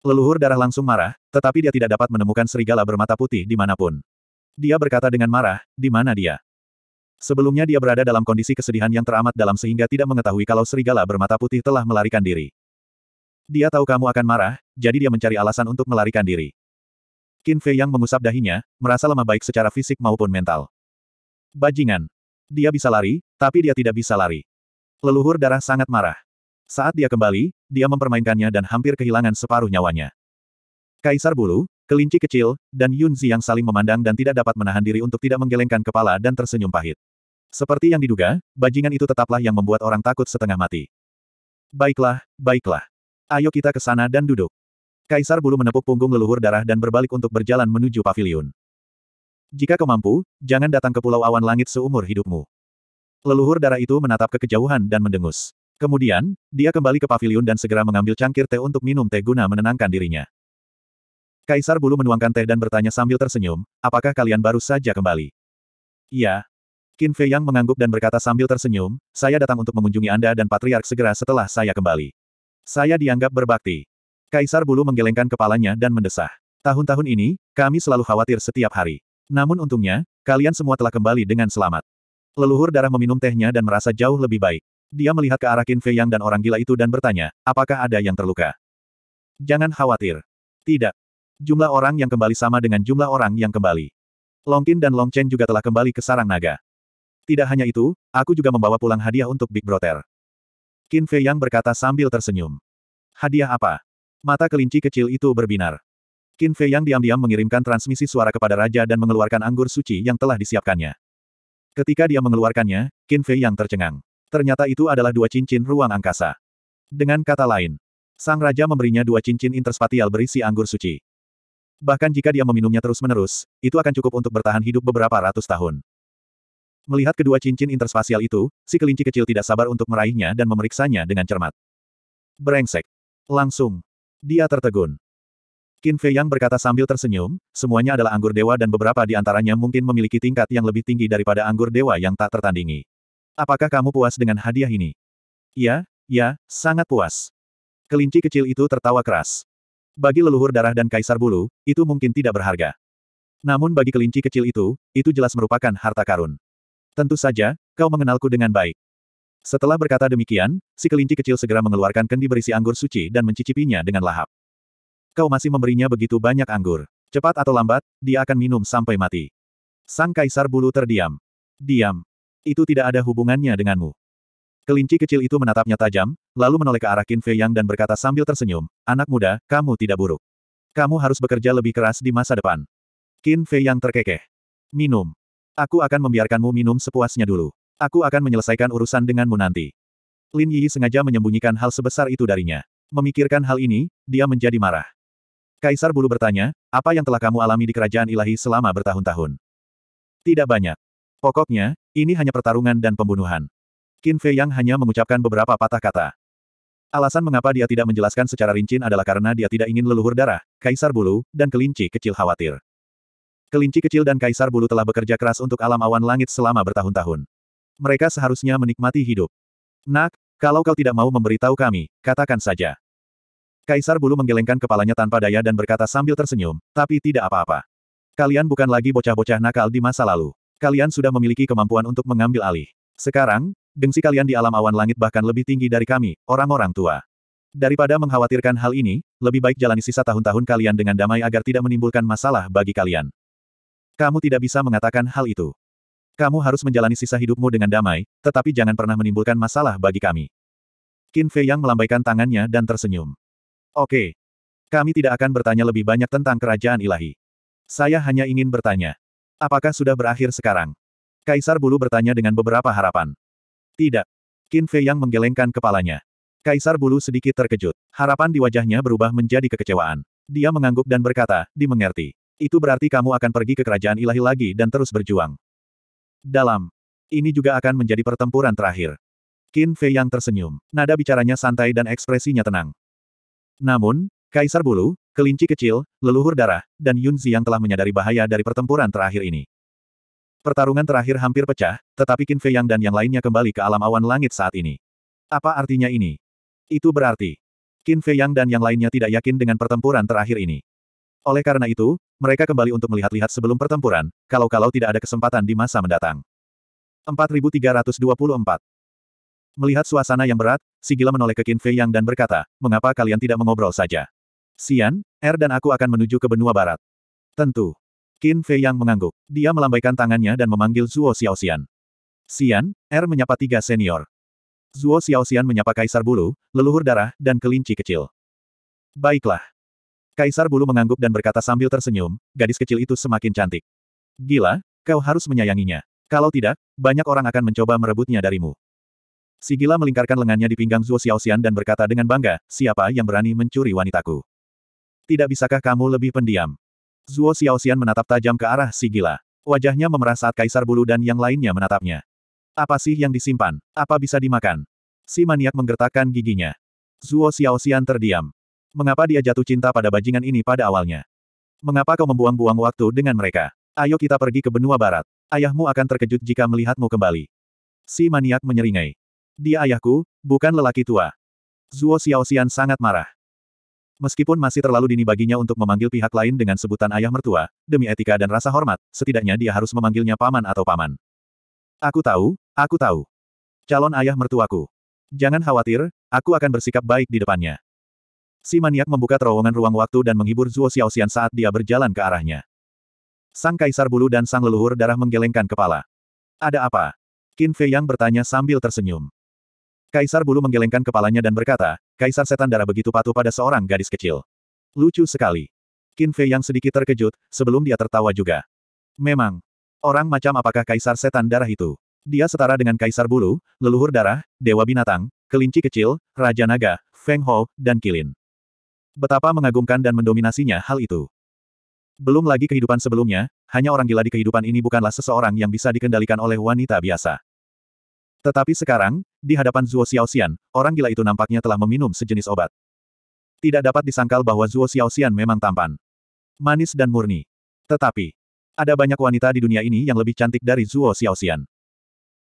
Leluhur darah langsung marah, tetapi dia tidak dapat menemukan serigala bermata putih di manapun. Dia berkata dengan marah, di mana dia? Sebelumnya dia berada dalam kondisi kesedihan yang teramat dalam sehingga tidak mengetahui kalau serigala bermata putih telah melarikan diri. Dia tahu kamu akan marah, jadi dia mencari alasan untuk melarikan diri. Qin Fei yang mengusap dahinya, merasa lemah baik secara fisik maupun mental. Bajingan. Dia bisa lari, tapi dia tidak bisa lari. Leluhur darah sangat marah. Saat dia kembali, dia mempermainkannya dan hampir kehilangan separuh nyawanya. Kaisar Bulu, kelinci kecil, dan Yun Zi yang saling memandang dan tidak dapat menahan diri untuk tidak menggelengkan kepala dan tersenyum pahit. Seperti yang diduga, bajingan itu tetaplah yang membuat orang takut setengah mati. Baiklah, baiklah. Ayo kita ke sana dan duduk. Kaisar bulu menepuk punggung leluhur darah dan berbalik untuk berjalan menuju pavilion. Jika kau mampu, jangan datang ke Pulau Awan Langit seumur hidupmu. Leluhur darah itu menatap ke kejauhan dan mendengus. Kemudian, dia kembali ke pavilion dan segera mengambil cangkir teh untuk minum teh guna menenangkan dirinya. Kaisar Bulu menuangkan teh dan bertanya sambil tersenyum, apakah kalian baru saja kembali? Iya. Qin Fei Yang mengangguk dan berkata sambil tersenyum, saya datang untuk mengunjungi Anda dan Patriark segera setelah saya kembali. Saya dianggap berbakti. Kaisar Bulu menggelengkan kepalanya dan mendesah. Tahun-tahun ini, kami selalu khawatir setiap hari. Namun untungnya, kalian semua telah kembali dengan selamat. Leluhur darah meminum tehnya dan merasa jauh lebih baik. Dia melihat ke arah Qin Fei Yang dan orang gila itu dan bertanya, apakah ada yang terluka? Jangan khawatir. Tidak. Jumlah orang yang kembali sama dengan jumlah orang yang kembali. Longkin dan Longchen juga telah kembali ke sarang naga. Tidak hanya itu, aku juga membawa pulang hadiah untuk Big Brother. Qin Fei Yang berkata sambil tersenyum. Hadiah apa? Mata kelinci kecil itu berbinar. Qin Fei Yang diam-diam mengirimkan transmisi suara kepada raja dan mengeluarkan anggur suci yang telah disiapkannya. Ketika dia mengeluarkannya, Qin Fei Yang tercengang. Ternyata itu adalah dua cincin ruang angkasa. Dengan kata lain, sang raja memberinya dua cincin interspatial berisi anggur suci. Bahkan jika dia meminumnya terus-menerus, itu akan cukup untuk bertahan hidup beberapa ratus tahun. Melihat kedua cincin interspasial itu, si kelinci kecil tidak sabar untuk meraihnya dan memeriksanya dengan cermat. Brengsek. Langsung. Dia tertegun. Qin Fei Yang berkata sambil tersenyum, semuanya adalah anggur dewa dan beberapa di antaranya mungkin memiliki tingkat yang lebih tinggi daripada anggur dewa yang tak tertandingi. Apakah kamu puas dengan hadiah ini? Ya, ya, sangat puas. Kelinci kecil itu tertawa keras. Bagi leluhur darah dan kaisar bulu, itu mungkin tidak berharga. Namun bagi kelinci kecil itu, itu jelas merupakan harta karun. Tentu saja, kau mengenalku dengan baik. Setelah berkata demikian, si kelinci kecil segera mengeluarkan kendi berisi anggur suci dan mencicipinya dengan lahap. Kau masih memberinya begitu banyak anggur. Cepat atau lambat, dia akan minum sampai mati. Sang kaisar bulu terdiam. Diam. Itu tidak ada hubungannya denganmu. Kelinci kecil itu menatapnya tajam, lalu menoleh ke arah Qin Fei Yang dan berkata sambil tersenyum, Anak muda, kamu tidak buruk. Kamu harus bekerja lebih keras di masa depan. Qin Fei Yang terkekeh. Minum. Aku akan membiarkanmu minum sepuasnya dulu. Aku akan menyelesaikan urusan denganmu nanti. Lin Yi sengaja menyembunyikan hal sebesar itu darinya. Memikirkan hal ini, dia menjadi marah. Kaisar Bulu bertanya, apa yang telah kamu alami di kerajaan ilahi selama bertahun-tahun? Tidak banyak. Pokoknya, ini hanya pertarungan dan pembunuhan. Qin Fei Yang hanya mengucapkan beberapa patah kata. Alasan mengapa dia tidak menjelaskan secara rinci adalah karena dia tidak ingin leluhur darah, kaisar bulu, dan kelinci kecil khawatir. Kelinci kecil dan kaisar bulu telah bekerja keras untuk alam awan langit selama bertahun-tahun. Mereka seharusnya menikmati hidup. Nak, kalau kau tidak mau memberitahu kami, katakan saja. Kaisar bulu menggelengkan kepalanya tanpa daya dan berkata sambil tersenyum, tapi tidak apa-apa. Kalian bukan lagi bocah-bocah nakal di masa lalu. Kalian sudah memiliki kemampuan untuk mengambil alih. Sekarang, gengsi kalian di alam awan langit bahkan lebih tinggi dari kami, orang-orang tua. Daripada mengkhawatirkan hal ini, lebih baik jalani sisa tahun-tahun kalian dengan damai agar tidak menimbulkan masalah bagi kalian. Kamu tidak bisa mengatakan hal itu. Kamu harus menjalani sisa hidupmu dengan damai, tetapi jangan pernah menimbulkan masalah bagi kami. Qin Fei Yang melambaikan tangannya dan tersenyum. Oke. Kami tidak akan bertanya lebih banyak tentang kerajaan ilahi. Saya hanya ingin bertanya. Apakah sudah berakhir sekarang? Kaisar Bulu bertanya dengan beberapa harapan. Tidak. Qin Fei yang menggelengkan kepalanya. Kaisar Bulu sedikit terkejut. Harapan di wajahnya berubah menjadi kekecewaan. Dia mengangguk dan berkata, dimengerti. Itu berarti kamu akan pergi ke kerajaan ilahi lagi dan terus berjuang. Dalam. Ini juga akan menjadi pertempuran terakhir. Qin Fei yang tersenyum. Nada bicaranya santai dan ekspresinya tenang. Namun, Kaisar Bulu, kelinci kecil, leluhur darah, dan Yun Yang telah menyadari bahaya dari pertempuran terakhir ini. Pertarungan terakhir hampir pecah, tetapi Qin Fei Yang dan yang lainnya kembali ke alam awan langit saat ini. Apa artinya ini? Itu berarti, Qin Fei Yang dan yang lainnya tidak yakin dengan pertempuran terakhir ini. Oleh karena itu, mereka kembali untuk melihat-lihat sebelum pertempuran, kalau-kalau tidak ada kesempatan di masa mendatang. 4324 Melihat suasana yang berat, Sigila menoleh ke Qin Fei Yang dan berkata, mengapa kalian tidak mengobrol saja? Sian, Er dan aku akan menuju ke benua barat. Tentu. Qin Fei yang mengangguk. Dia melambaikan tangannya dan memanggil Zuo Xiaoxian. Xian, Er menyapa tiga senior. Zuo Xiaoxian menyapa Kaisar Bulu, leluhur darah, dan kelinci kecil. Baiklah. Kaisar Bulu mengangguk dan berkata sambil tersenyum, gadis kecil itu semakin cantik. Gila, kau harus menyayanginya. Kalau tidak, banyak orang akan mencoba merebutnya darimu. Si gila melingkarkan lengannya di pinggang Zuo Xiaoxian dan berkata dengan bangga, siapa yang berani mencuri wanitaku? Tidak bisakah kamu lebih pendiam? Zuo Xiaoxian menatap tajam ke arah si gila. Wajahnya memerah saat Kaisar Bulu dan yang lainnya menatapnya. Apa sih yang disimpan? Apa bisa dimakan? Si maniak menggertakkan giginya. Zuo Xiaoxian terdiam. Mengapa dia jatuh cinta pada bajingan ini pada awalnya? Mengapa kau membuang-buang waktu dengan mereka? Ayo kita pergi ke benua barat. Ayahmu akan terkejut jika melihatmu kembali. Si maniak menyeringai. Dia ayahku, bukan lelaki tua. Zuo Xiaoxian sangat marah. Meskipun masih terlalu dini baginya untuk memanggil pihak lain dengan sebutan ayah mertua, demi etika dan rasa hormat, setidaknya dia harus memanggilnya paman atau paman. Aku tahu, aku tahu. Calon ayah mertuaku. Jangan khawatir, aku akan bersikap baik di depannya. Si maniak membuka terowongan ruang waktu dan menghibur Zuo Xiaoxian saat dia berjalan ke arahnya. Sang kaisar bulu dan sang leluhur darah menggelengkan kepala. Ada apa? Qin Fei Yang bertanya sambil tersenyum. Kaisar Bulu menggelengkan kepalanya dan berkata, Kaisar Setan Darah begitu patuh pada seorang gadis kecil. Lucu sekali. Qin Fei yang sedikit terkejut, sebelum dia tertawa juga. Memang. Orang macam apakah Kaisar Setan Darah itu? Dia setara dengan Kaisar Bulu, Leluhur Darah, Dewa Binatang, Kelinci Kecil, Raja Naga, Feng Ho, dan Kilin. Betapa mengagumkan dan mendominasinya hal itu. Belum lagi kehidupan sebelumnya, hanya orang gila di kehidupan ini bukanlah seseorang yang bisa dikendalikan oleh wanita biasa. Tetapi sekarang, di hadapan Zuo Xiaoxian, orang gila itu nampaknya telah meminum sejenis obat. Tidak dapat disangkal bahwa Zuo Xiaoxian memang tampan. Manis dan murni. Tetapi, ada banyak wanita di dunia ini yang lebih cantik dari Zuo Xiaoxian.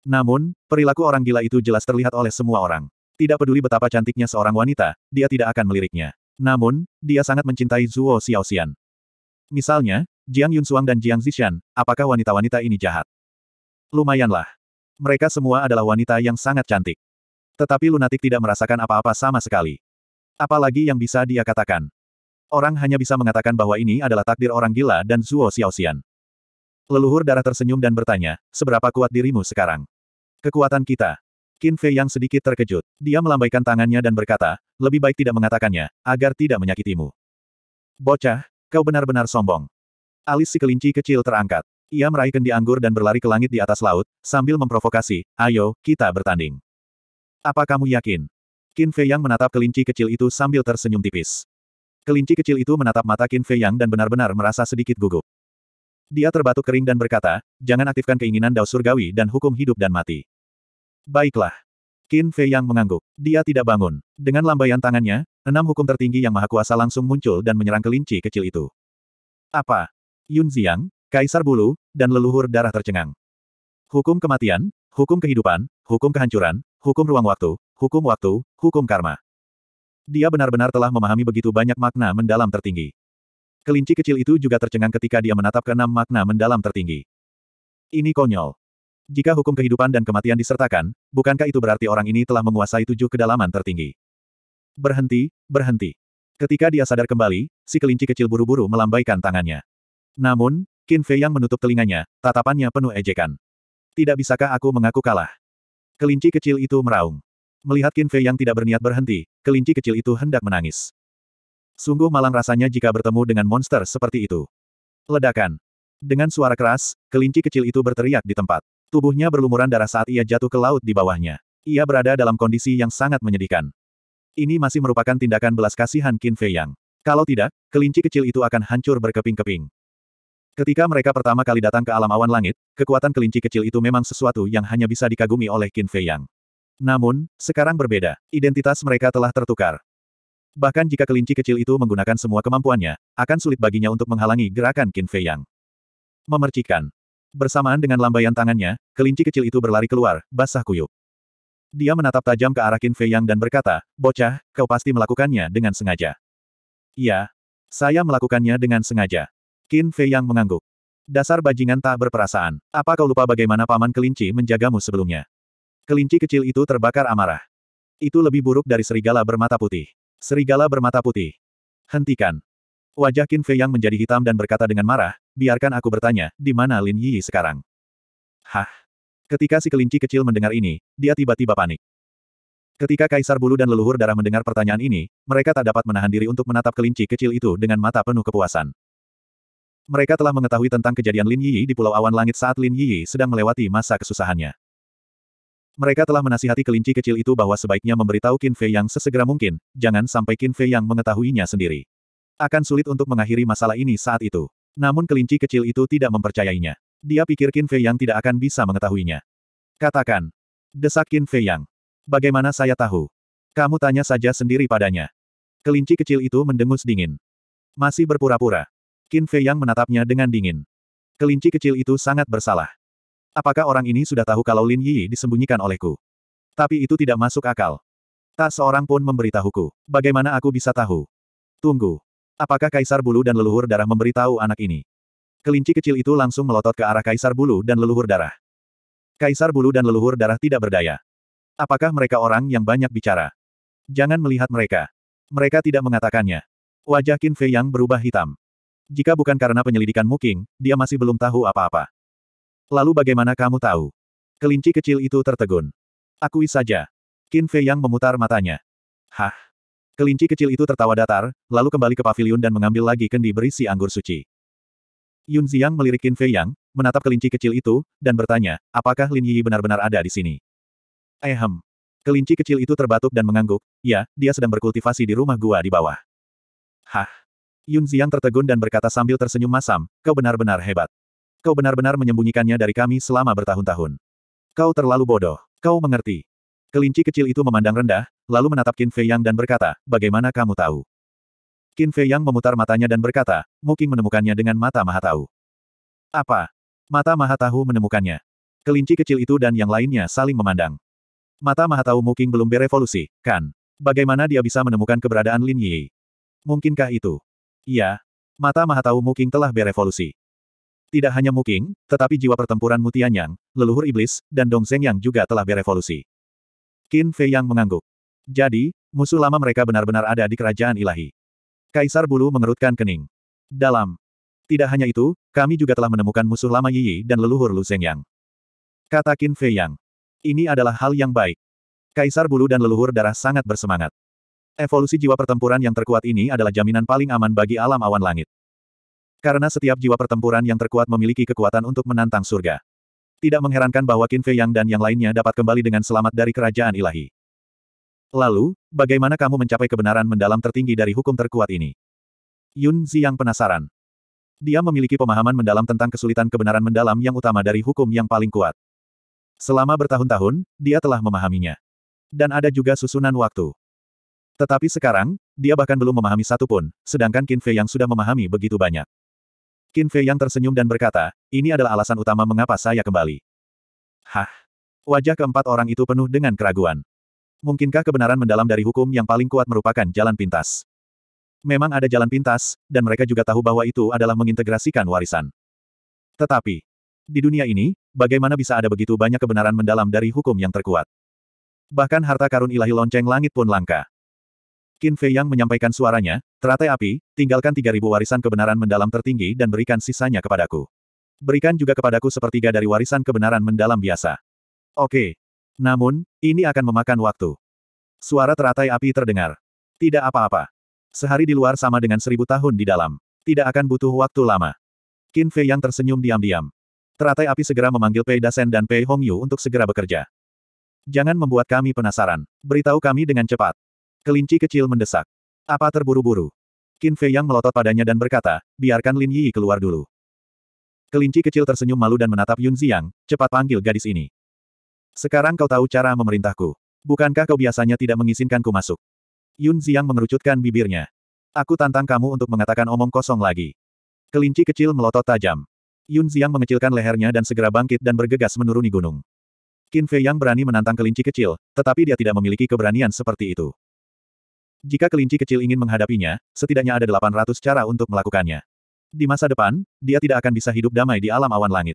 Namun, perilaku orang gila itu jelas terlihat oleh semua orang. Tidak peduli betapa cantiknya seorang wanita, dia tidak akan meliriknya. Namun, dia sangat mencintai Zuo Xiaoxian. Misalnya, Jiang Yunsuang dan Jiang Zishan, apakah wanita-wanita ini jahat? Lumayanlah. Mereka semua adalah wanita yang sangat cantik. Tetapi lunatik tidak merasakan apa-apa sama sekali. Apalagi yang bisa dia katakan. Orang hanya bisa mengatakan bahwa ini adalah takdir orang gila dan Zuo Xiaoxian. Leluhur darah tersenyum dan bertanya, seberapa kuat dirimu sekarang? Kekuatan kita. Qin Fei yang sedikit terkejut. Dia melambaikan tangannya dan berkata, lebih baik tidak mengatakannya, agar tidak menyakitimu. Bocah, kau benar-benar sombong. Alis si kelinci kecil terangkat. Ia meraih kendi anggur dan berlari ke langit di atas laut, sambil memprovokasi, ayo, kita bertanding. Apa kamu yakin? Qin Fei Yang menatap kelinci kecil itu sambil tersenyum tipis. Kelinci kecil itu menatap mata Qin Fei Yang dan benar-benar merasa sedikit gugup. Dia terbatuk kering dan berkata, jangan aktifkan keinginan Dao Surgawi dan hukum hidup dan mati. Baiklah. Qin Fei Yang mengangguk. Dia tidak bangun. Dengan lambaian tangannya, enam hukum tertinggi yang maha kuasa langsung muncul dan menyerang kelinci kecil itu. Apa? Yun Ziyang, Kaisar Bulu, dan leluhur darah tercengang. Hukum kematian, hukum kehidupan, hukum kehancuran, hukum ruang waktu, hukum waktu, hukum karma. Dia benar-benar telah memahami begitu banyak makna mendalam tertinggi. Kelinci kecil itu juga tercengang ketika dia menatap keenam makna mendalam tertinggi. Ini konyol. Jika hukum kehidupan dan kematian disertakan, bukankah itu berarti orang ini telah menguasai tujuh kedalaman tertinggi? Berhenti, berhenti. Ketika dia sadar kembali, si kelinci kecil buru-buru melambaikan tangannya. Namun, Qin Fei yang menutup telinganya, tatapannya penuh ejekan. Tidak bisakah aku mengaku kalah? Kelinci kecil itu meraung. Melihat Qin Fei yang tidak berniat berhenti, kelinci kecil itu hendak menangis. Sungguh malang rasanya jika bertemu dengan monster seperti itu. Ledakan. Dengan suara keras, kelinci kecil itu berteriak di tempat. Tubuhnya berlumuran darah saat ia jatuh ke laut di bawahnya. Ia berada dalam kondisi yang sangat menyedihkan. Ini masih merupakan tindakan belas kasihan Qin Fei Yang. Kalau tidak, kelinci kecil itu akan hancur berkeping-keping. Ketika mereka pertama kali datang ke alam awan langit, kekuatan kelinci kecil itu memang sesuatu yang hanya bisa dikagumi oleh Qin Fei Yang. Namun, sekarang berbeda, identitas mereka telah tertukar. Bahkan jika kelinci kecil itu menggunakan semua kemampuannya, akan sulit baginya untuk menghalangi gerakan Qin Fei Yang. Memercikan. Bersamaan dengan lambaian tangannya, kelinci kecil itu berlari keluar, basah kuyup. Dia menatap tajam ke arah Qin Fei Yang dan berkata, Bocah, kau pasti melakukannya dengan sengaja. Iya. Saya melakukannya dengan sengaja. Qin Fei yang mengangguk. Dasar bajingan tak berperasaan. Apa kau lupa bagaimana paman kelinci menjagamu sebelumnya? Kelinci kecil itu terbakar amarah. Itu lebih buruk dari serigala bermata putih. Serigala bermata putih. Hentikan. Wajah Qin Fei yang menjadi hitam dan berkata dengan marah, biarkan aku bertanya, di mana Lin Yi sekarang? Hah? Ketika si kelinci kecil mendengar ini, dia tiba-tiba panik. Ketika kaisar bulu dan leluhur darah mendengar pertanyaan ini, mereka tak dapat menahan diri untuk menatap kelinci kecil itu dengan mata penuh kepuasan. Mereka telah mengetahui tentang kejadian Lin Yi di Pulau Awan Langit saat Lin Yi sedang melewati masa kesusahannya. Mereka telah menasihati kelinci kecil itu bahwa sebaiknya memberitahu Qin Fei Yang sesegera mungkin, jangan sampai Qin Fei Yang mengetahuinya sendiri. Akan sulit untuk mengakhiri masalah ini saat itu. Namun kelinci kecil itu tidak mempercayainya. Dia pikir Qin Fei Yang tidak akan bisa mengetahuinya. Katakan. Desak Qin Fei Yang. Bagaimana saya tahu? Kamu tanya saja sendiri padanya. Kelinci kecil itu mendengus dingin. Masih berpura-pura. Qin Fei yang menatapnya dengan dingin. Kelinci kecil itu sangat bersalah. Apakah orang ini sudah tahu kalau Lin Yi disembunyikan olehku? Tapi itu tidak masuk akal. Tak seorang pun memberitahuku. Bagaimana aku bisa tahu? Tunggu. Apakah Kaisar Bulu dan leluhur darah memberitahu anak ini? Kelinci kecil itu langsung melotot ke arah Kaisar Bulu dan leluhur darah. Kaisar Bulu dan leluhur darah tidak berdaya. Apakah mereka orang yang banyak bicara? Jangan melihat mereka. Mereka tidak mengatakannya. Wajah Qin Fei yang berubah hitam. Jika bukan karena penyelidikan Muking, dia masih belum tahu apa-apa. Lalu bagaimana kamu tahu? Kelinci kecil itu tertegun. Akui saja. Qin Fei yang memutar matanya. Hah? Kelinci kecil itu tertawa datar, lalu kembali ke pavilion dan mengambil lagi kendi berisi anggur suci. Yun Ziyang melirik Qin Fei Yang, menatap kelinci kecil itu, dan bertanya, apakah Lin Yi benar-benar ada di sini? Ehem. Kelinci kecil itu terbatuk dan mengangguk, ya, dia sedang berkultivasi di rumah gua di bawah. Hah? Yun Ziang tertegun dan berkata sambil tersenyum masam, kau benar-benar hebat. Kau benar-benar menyembunyikannya dari kami selama bertahun-tahun. Kau terlalu bodoh. Kau mengerti. Kelinci kecil itu memandang rendah, lalu menatap Qin Fei Yang dan berkata, bagaimana kamu tahu? Qin Fei Yang memutar matanya dan berkata, Muking menemukannya dengan mata maha tahu. Apa? Mata maha tahu menemukannya. Kelinci kecil itu dan yang lainnya saling memandang. Mata maha tahu Muking belum berevolusi, kan? Bagaimana dia bisa menemukan keberadaan Lin Yi? Mungkinkah itu? Iya, mata Mahatau Muking telah berevolusi. Tidak hanya Muking, tetapi jiwa pertempuran Mutianyang, leluhur iblis, dan Dong Zeng yang juga telah berevolusi. Qin Fei yang mengangguk. Jadi, musuh lama mereka benar-benar ada di kerajaan ilahi. Kaisar Bulu mengerutkan kening. Dalam. Tidak hanya itu, kami juga telah menemukan musuh lama Yi dan leluhur Lu Yang. Kata Qin Fei Yang. Ini adalah hal yang baik. Kaisar Bulu dan leluhur darah sangat bersemangat. Evolusi jiwa pertempuran yang terkuat ini adalah jaminan paling aman bagi alam awan langit. Karena setiap jiwa pertempuran yang terkuat memiliki kekuatan untuk menantang surga. Tidak mengherankan bahwa Qin Fei Yang dan yang lainnya dapat kembali dengan selamat dari kerajaan ilahi. Lalu, bagaimana kamu mencapai kebenaran mendalam tertinggi dari hukum terkuat ini? Yun Ziyang penasaran. Dia memiliki pemahaman mendalam tentang kesulitan kebenaran mendalam yang utama dari hukum yang paling kuat. Selama bertahun-tahun, dia telah memahaminya. Dan ada juga susunan waktu. Tetapi sekarang, dia bahkan belum memahami satu pun, sedangkan Qin Fei yang sudah memahami begitu banyak. Qin Fei yang tersenyum dan berkata, ini adalah alasan utama mengapa saya kembali. Hah? Wajah keempat orang itu penuh dengan keraguan. Mungkinkah kebenaran mendalam dari hukum yang paling kuat merupakan jalan pintas? Memang ada jalan pintas, dan mereka juga tahu bahwa itu adalah mengintegrasikan warisan. Tetapi, di dunia ini, bagaimana bisa ada begitu banyak kebenaran mendalam dari hukum yang terkuat? Bahkan harta karun ilahi lonceng langit pun langka. Qin Fei Yang menyampaikan suaranya, teratai api, tinggalkan 3000 warisan kebenaran mendalam tertinggi dan berikan sisanya kepadaku. Berikan juga kepadaku sepertiga dari warisan kebenaran mendalam biasa. Oke. Namun, ini akan memakan waktu. Suara teratai api terdengar. Tidak apa-apa. Sehari di luar sama dengan seribu tahun di dalam. Tidak akan butuh waktu lama. Qin Fei Yang tersenyum diam-diam. Teratai api segera memanggil Pei Dasen dan Pei Hongyu untuk segera bekerja. Jangan membuat kami penasaran. Beritahu kami dengan cepat. Kelinci kecil mendesak. Apa terburu-buru? Qin Fei Yang melotot padanya dan berkata, biarkan Lin Yi keluar dulu. Kelinci kecil tersenyum malu dan menatap Yun Ziang, cepat panggil gadis ini. Sekarang kau tahu cara memerintahku. Bukankah kau biasanya tidak mengizinkanku masuk? Yun Ziang mengerucutkan bibirnya. Aku tantang kamu untuk mengatakan omong kosong lagi. Kelinci kecil melotot tajam. Yun Ziang mengecilkan lehernya dan segera bangkit dan bergegas menuruni gunung. Qin Fei Yang berani menantang kelinci kecil, tetapi dia tidak memiliki keberanian seperti itu. Jika kelinci kecil ingin menghadapinya, setidaknya ada 800 cara untuk melakukannya. Di masa depan, dia tidak akan bisa hidup damai di alam awan langit.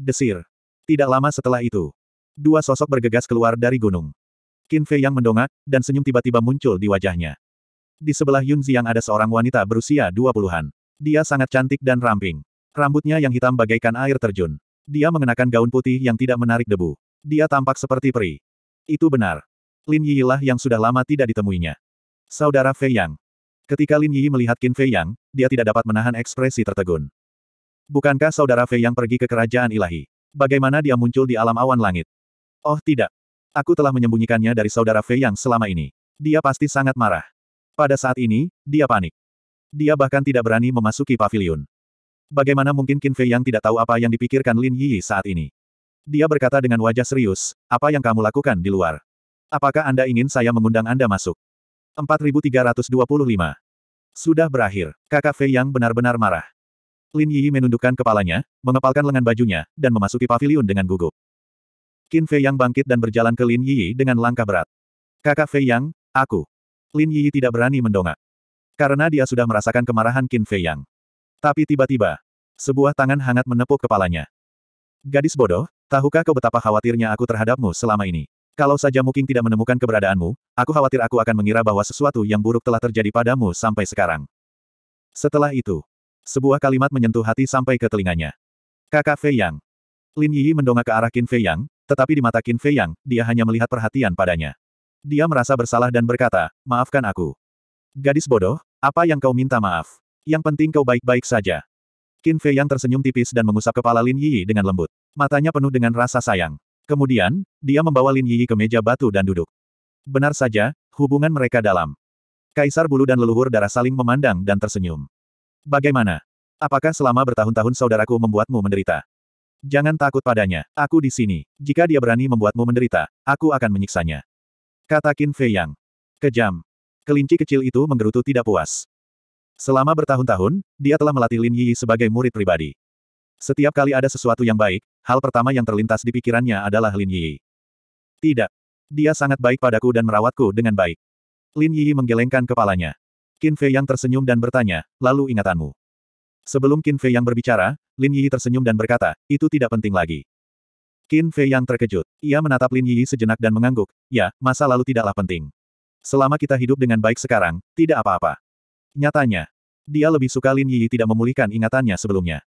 Desir. Tidak lama setelah itu, dua sosok bergegas keluar dari gunung. Qin Fei yang mendongak, dan senyum tiba-tiba muncul di wajahnya. Di sebelah Yun Ziyang ada seorang wanita berusia 20-an. Dia sangat cantik dan ramping. Rambutnya yang hitam bagaikan air terjun. Dia mengenakan gaun putih yang tidak menarik debu. Dia tampak seperti peri. Itu benar. Lin Yiyilah yang sudah lama tidak ditemuinya. Saudara Fei Yang. Ketika Lin Yi melihat Qin Fei Yang, dia tidak dapat menahan ekspresi tertegun. Bukankah saudara Fei Yang pergi ke kerajaan ilahi? Bagaimana dia muncul di alam awan langit? Oh tidak. Aku telah menyembunyikannya dari saudara Fei Yang selama ini. Dia pasti sangat marah. Pada saat ini, dia panik. Dia bahkan tidak berani memasuki pavilion. Bagaimana mungkin Qin Fei Yang tidak tahu apa yang dipikirkan Lin Yi saat ini? Dia berkata dengan wajah serius, apa yang kamu lakukan di luar? Apakah Anda ingin saya mengundang Anda masuk? 4325. Sudah berakhir, kakak Fei yang benar-benar marah. Lin Yi menundukkan kepalanya, mengepalkan lengan bajunya, dan memasuki pavilion dengan gugup. Qin Fei yang bangkit dan berjalan ke Lin Yi dengan langkah berat. Kakak Fei yang, aku. Lin Yi tidak berani mendongak. Karena dia sudah merasakan kemarahan Qin Fei yang. Tapi tiba-tiba, sebuah tangan hangat menepuk kepalanya. Gadis bodoh, tahukah kau betapa khawatirnya aku terhadapmu selama ini? Kalau saja Muking tidak menemukan keberadaanmu, aku khawatir aku akan mengira bahwa sesuatu yang buruk telah terjadi padamu sampai sekarang. Setelah itu, sebuah kalimat menyentuh hati sampai ke telinganya. Kakak Fei Yang. Lin Yi mendongak ke arah Qin Fei Yang, tetapi di mata Qin Fei Yang, dia hanya melihat perhatian padanya. Dia merasa bersalah dan berkata, maafkan aku. Gadis bodoh, apa yang kau minta maaf? Yang penting kau baik-baik saja. Qin Fei Yang tersenyum tipis dan mengusap kepala Lin Yi dengan lembut. Matanya penuh dengan rasa sayang. Kemudian, dia membawa Lin Yi ke meja batu dan duduk. Benar saja, hubungan mereka dalam. Kaisar bulu dan leluhur darah saling memandang dan tersenyum. Bagaimana? Apakah selama bertahun-tahun saudaraku membuatmu menderita? Jangan takut padanya, aku di sini. Jika dia berani membuatmu menderita, aku akan menyiksanya. Kata Qin Fei Yang. Kejam. Kelinci kecil itu menggerutu tidak puas. Selama bertahun-tahun, dia telah melatih Lin Yi sebagai murid pribadi. Setiap kali ada sesuatu yang baik, hal pertama yang terlintas di pikirannya adalah Lin Yi. Tidak. Dia sangat baik padaku dan merawatku dengan baik. Lin Yi menggelengkan kepalanya. Qin Fei yang tersenyum dan bertanya, lalu ingatanmu. Sebelum Qin Fei yang berbicara, Lin Yi tersenyum dan berkata, itu tidak penting lagi. Qin Fei yang terkejut. Ia menatap Lin Yi sejenak dan mengangguk, ya, masa lalu tidaklah penting. Selama kita hidup dengan baik sekarang, tidak apa-apa. Nyatanya, dia lebih suka Lin Yi tidak memulihkan ingatannya sebelumnya.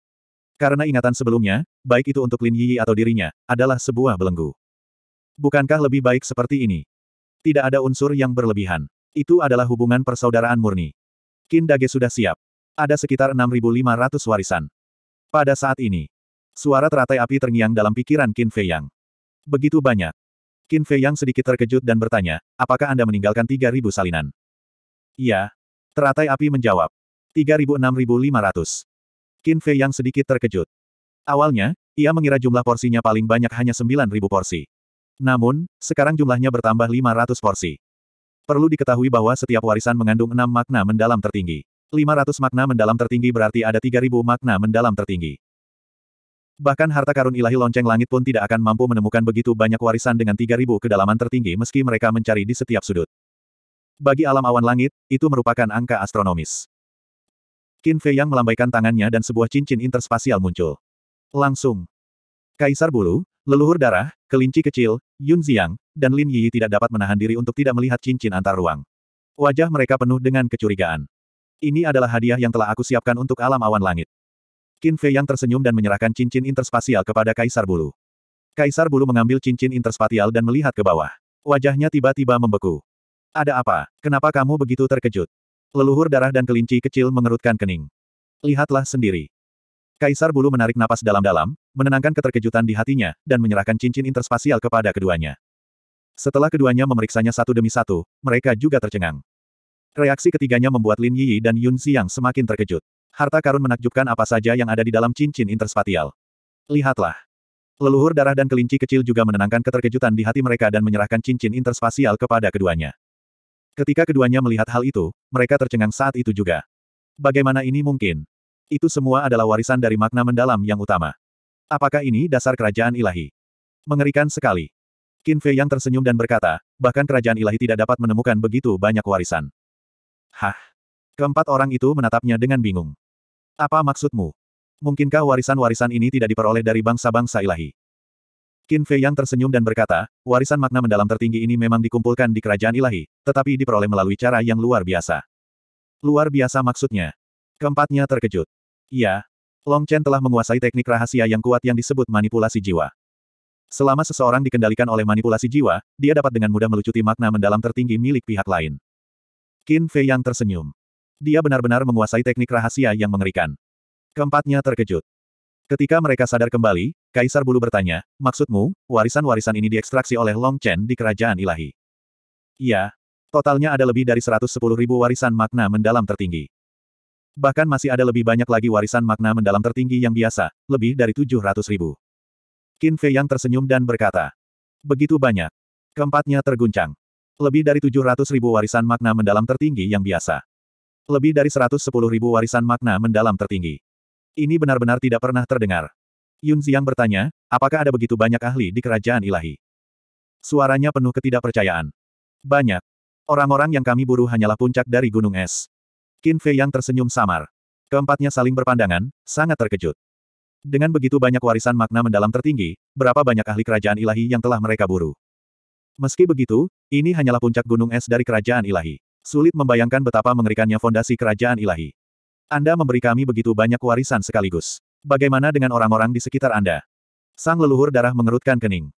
Karena ingatan sebelumnya, baik itu untuk Lin Yi atau dirinya, adalah sebuah belenggu. Bukankah lebih baik seperti ini? Tidak ada unsur yang berlebihan. Itu adalah hubungan persaudaraan murni. Qin Dage sudah siap. Ada sekitar 6.500 warisan. Pada saat ini, suara teratai api terngiang dalam pikiran Qin Fei Yang. Begitu banyak. Qin Fei Yang sedikit terkejut dan bertanya, apakah Anda meninggalkan 3.000 salinan? Iya. Teratai api menjawab. 3.000-6.500. Qin Fei yang sedikit terkejut. Awalnya, ia mengira jumlah porsinya paling banyak hanya 9.000 porsi. Namun, sekarang jumlahnya bertambah 500 porsi. Perlu diketahui bahwa setiap warisan mengandung 6 makna mendalam tertinggi. 500 makna mendalam tertinggi berarti ada 3.000 makna mendalam tertinggi. Bahkan harta karun ilahi lonceng langit pun tidak akan mampu menemukan begitu banyak warisan dengan 3.000 kedalaman tertinggi meski mereka mencari di setiap sudut. Bagi alam awan langit, itu merupakan angka astronomis. Qin Fei Yang melambaikan tangannya dan sebuah cincin interspasial muncul. Langsung. Kaisar Bulu, leluhur darah, kelinci kecil, Yun Ziang, dan Lin Yi tidak dapat menahan diri untuk tidak melihat cincin antar ruang. Wajah mereka penuh dengan kecurigaan. Ini adalah hadiah yang telah aku siapkan untuk alam awan langit. Qin Fei Yang tersenyum dan menyerahkan cincin interspasial kepada Kaisar Bulu. Kaisar Bulu mengambil cincin interspatial dan melihat ke bawah. Wajahnya tiba-tiba membeku. Ada apa? Kenapa kamu begitu terkejut? Leluhur darah dan kelinci kecil mengerutkan kening. Lihatlah sendiri. Kaisar Bulu menarik napas dalam-dalam, menenangkan keterkejutan di hatinya, dan menyerahkan cincin interspasial kepada keduanya. Setelah keduanya memeriksanya satu demi satu, mereka juga tercengang. Reaksi ketiganya membuat Lin Yi dan Yun Xiang semakin terkejut. Harta karun menakjubkan apa saja yang ada di dalam cincin interspatial. Lihatlah. Leluhur darah dan kelinci kecil juga menenangkan keterkejutan di hati mereka dan menyerahkan cincin interspasial kepada keduanya. Ketika keduanya melihat hal itu, mereka tercengang saat itu juga. Bagaimana ini mungkin? Itu semua adalah warisan dari makna mendalam yang utama. Apakah ini dasar kerajaan ilahi? Mengerikan sekali. Qin Fei yang tersenyum dan berkata, bahkan kerajaan ilahi tidak dapat menemukan begitu banyak warisan. Hah? Keempat orang itu menatapnya dengan bingung. Apa maksudmu? Mungkinkah warisan-warisan ini tidak diperoleh dari bangsa-bangsa ilahi? Qin Fei yang tersenyum dan berkata, warisan makna mendalam tertinggi ini memang dikumpulkan di kerajaan ilahi, tetapi diperoleh melalui cara yang luar biasa. Luar biasa maksudnya. Keempatnya terkejut. Ya, Long Chen telah menguasai teknik rahasia yang kuat yang disebut manipulasi jiwa. Selama seseorang dikendalikan oleh manipulasi jiwa, dia dapat dengan mudah melucuti makna mendalam tertinggi milik pihak lain. Qin Fei yang tersenyum. Dia benar-benar menguasai teknik rahasia yang mengerikan. Keempatnya terkejut. Ketika mereka sadar kembali, Kaisar Bulu bertanya, maksudmu, warisan-warisan ini diekstraksi oleh Long Chen di kerajaan ilahi? Iya. Totalnya ada lebih dari 110 ribu warisan makna mendalam tertinggi. Bahkan masih ada lebih banyak lagi warisan makna mendalam tertinggi yang biasa, lebih dari 700 ribu. Qin Fei yang tersenyum dan berkata, Begitu banyak. Keempatnya terguncang. Lebih dari 700 ribu warisan makna mendalam tertinggi yang biasa. Lebih dari 110 ribu warisan makna mendalam tertinggi. Ini benar-benar tidak pernah terdengar. Yun Xiang bertanya, apakah ada begitu banyak ahli di kerajaan ilahi? Suaranya penuh ketidakpercayaan. Banyak. Orang-orang yang kami buru hanyalah puncak dari gunung es. Qin Fei yang tersenyum samar. Keempatnya saling berpandangan, sangat terkejut. Dengan begitu banyak warisan makna mendalam tertinggi, berapa banyak ahli kerajaan ilahi yang telah mereka buru. Meski begitu, ini hanyalah puncak gunung es dari kerajaan ilahi. Sulit membayangkan betapa mengerikannya fondasi kerajaan ilahi. Anda memberi kami begitu banyak warisan sekaligus. Bagaimana dengan orang-orang di sekitar Anda? Sang leluhur darah mengerutkan kening.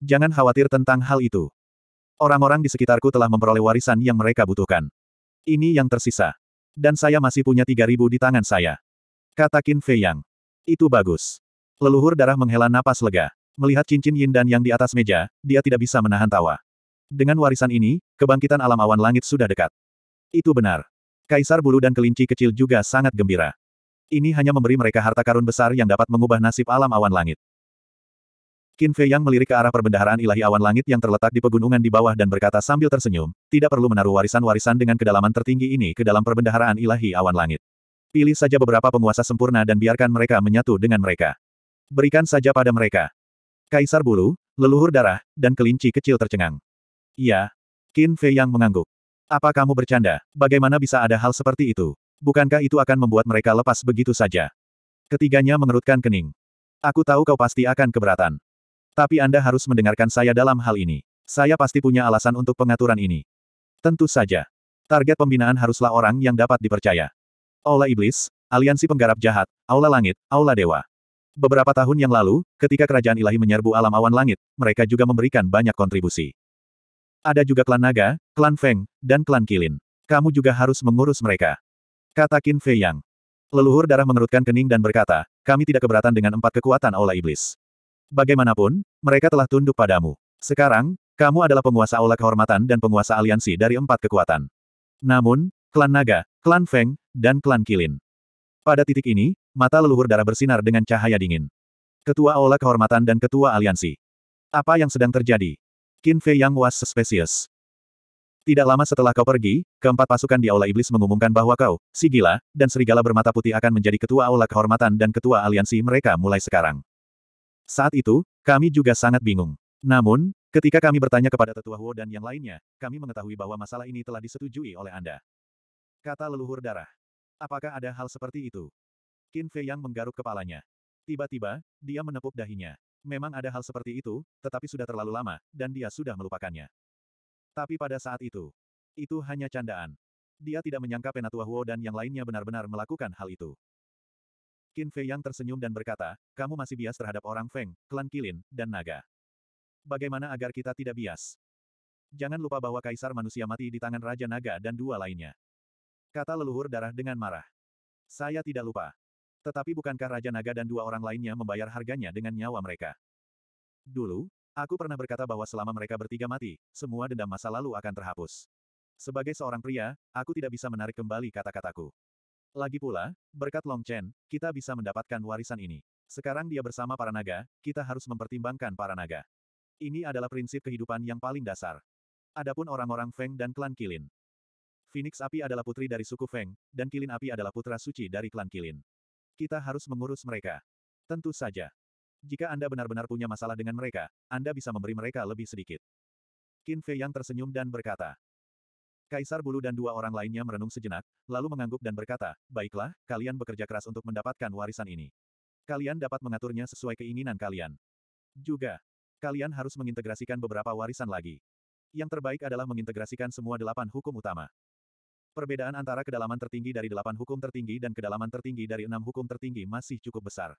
Jangan khawatir tentang hal itu. Orang-orang di sekitarku telah memperoleh warisan yang mereka butuhkan. Ini yang tersisa. Dan saya masih punya 3.000 di tangan saya. Kata Qin Fei Yang. Itu bagus. Leluhur darah menghela napas lega. Melihat cincin yin dan yang di atas meja, dia tidak bisa menahan tawa. Dengan warisan ini, kebangkitan alam awan langit sudah dekat. Itu benar. Kaisar Bulu dan Kelinci Kecil juga sangat gembira. Ini hanya memberi mereka harta karun besar yang dapat mengubah nasib alam awan langit. Qin Fei Yang melirik ke arah perbendaharaan ilahi awan langit yang terletak di pegunungan di bawah dan berkata sambil tersenyum, tidak perlu menaruh warisan-warisan dengan kedalaman tertinggi ini ke dalam perbendaharaan ilahi awan langit. Pilih saja beberapa penguasa sempurna dan biarkan mereka menyatu dengan mereka. Berikan saja pada mereka. Kaisar bulu, leluhur darah, dan kelinci kecil tercengang. "Ya," Qin Fei Yang mengangguk. Apa kamu bercanda? Bagaimana bisa ada hal seperti itu? Bukankah itu akan membuat mereka lepas begitu saja? Ketiganya mengerutkan kening. Aku tahu kau pasti akan keberatan. Tapi Anda harus mendengarkan saya dalam hal ini. Saya pasti punya alasan untuk pengaturan ini. Tentu saja. Target pembinaan haruslah orang yang dapat dipercaya. Aula Iblis, Aliansi Penggarap Jahat, Aula Langit, Aula Dewa. Beberapa tahun yang lalu, ketika kerajaan ilahi menyerbu alam awan langit, mereka juga memberikan banyak kontribusi. Ada juga klan naga, klan Feng, dan klan Kilin. Kamu juga harus mengurus mereka. Kata Qin Fei Yang. Leluhur darah mengerutkan kening dan berkata, kami tidak keberatan dengan empat kekuatan Aula Iblis. Bagaimanapun, mereka telah tunduk padamu. Sekarang, kamu adalah penguasa Aula Kehormatan dan penguasa aliansi dari empat kekuatan. Namun, klan Naga, klan Feng, dan klan Kilin. Pada titik ini, mata leluhur darah bersinar dengan cahaya dingin. Ketua Aula Kehormatan dan Ketua Aliansi. Apa yang sedang terjadi? Qin Fei Yang was suspicious. Tidak lama setelah kau pergi, keempat pasukan di Aula Iblis mengumumkan bahwa kau, si gila, dan serigala bermata putih akan menjadi ketua Aula Kehormatan dan ketua aliansi mereka mulai sekarang. Saat itu, kami juga sangat bingung. Namun, ketika kami bertanya kepada Tetua Huo dan yang lainnya, kami mengetahui bahwa masalah ini telah disetujui oleh Anda. Kata leluhur darah. Apakah ada hal seperti itu? Qin Fei Yang menggaruk kepalanya. Tiba-tiba, dia menepuk dahinya. Memang ada hal seperti itu, tetapi sudah terlalu lama, dan dia sudah melupakannya. Tapi pada saat itu, itu hanya candaan. Dia tidak menyangka Penatua Huo dan yang lainnya benar-benar melakukan hal itu. Qin Fei yang tersenyum dan berkata, kamu masih bias terhadap orang Feng, klan Kilin, dan naga. Bagaimana agar kita tidak bias? Jangan lupa bahwa kaisar manusia mati di tangan Raja Naga dan dua lainnya. Kata leluhur darah dengan marah. Saya tidak lupa. Tetapi bukankah Raja Naga dan dua orang lainnya membayar harganya dengan nyawa mereka? Dulu, aku pernah berkata bahwa selama mereka bertiga mati, semua dendam masa lalu akan terhapus. Sebagai seorang pria, aku tidak bisa menarik kembali kata-kataku. Lagi pula, berkat Long Chen, kita bisa mendapatkan warisan ini. Sekarang dia bersama para naga, kita harus mempertimbangkan para naga. Ini adalah prinsip kehidupan yang paling dasar. Adapun orang-orang Feng dan klan Kilin. Phoenix Api adalah putri dari suku Feng, dan Kilin Api adalah putra suci dari klan Kilin. Kita harus mengurus mereka. Tentu saja. Jika Anda benar-benar punya masalah dengan mereka, Anda bisa memberi mereka lebih sedikit. Qin Fei yang tersenyum dan berkata. Kaisar Bulu dan dua orang lainnya merenung sejenak, lalu mengangguk dan berkata, Baiklah, kalian bekerja keras untuk mendapatkan warisan ini. Kalian dapat mengaturnya sesuai keinginan kalian. Juga, kalian harus mengintegrasikan beberapa warisan lagi. Yang terbaik adalah mengintegrasikan semua delapan hukum utama. Perbedaan antara kedalaman tertinggi dari delapan hukum tertinggi dan kedalaman tertinggi dari enam hukum tertinggi masih cukup besar.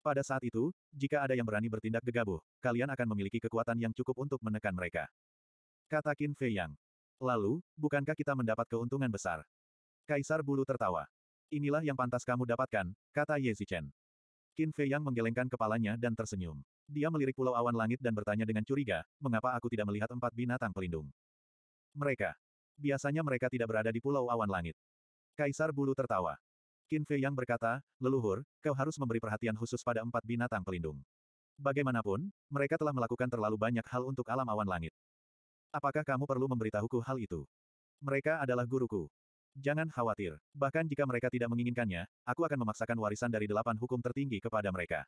Pada saat itu, jika ada yang berani bertindak gegabah, kalian akan memiliki kekuatan yang cukup untuk menekan mereka. Kata Qin Fei Yang. Lalu, bukankah kita mendapat keuntungan besar? Kaisar Bulu tertawa. Inilah yang pantas kamu dapatkan, kata Ye Zichen. Qin Fei Yang menggelengkan kepalanya dan tersenyum. Dia melirik pulau awan langit dan bertanya dengan curiga, mengapa aku tidak melihat empat binatang pelindung? Mereka Biasanya mereka tidak berada di Pulau Awan Langit. Kaisar Bulu tertawa. Qin Fei yang berkata, leluhur, kau harus memberi perhatian khusus pada empat binatang pelindung. Bagaimanapun, mereka telah melakukan terlalu banyak hal untuk alam awan langit. Apakah kamu perlu memberitahuku hal itu? Mereka adalah guruku. Jangan khawatir, bahkan jika mereka tidak menginginkannya, aku akan memaksakan warisan dari delapan hukum tertinggi kepada mereka.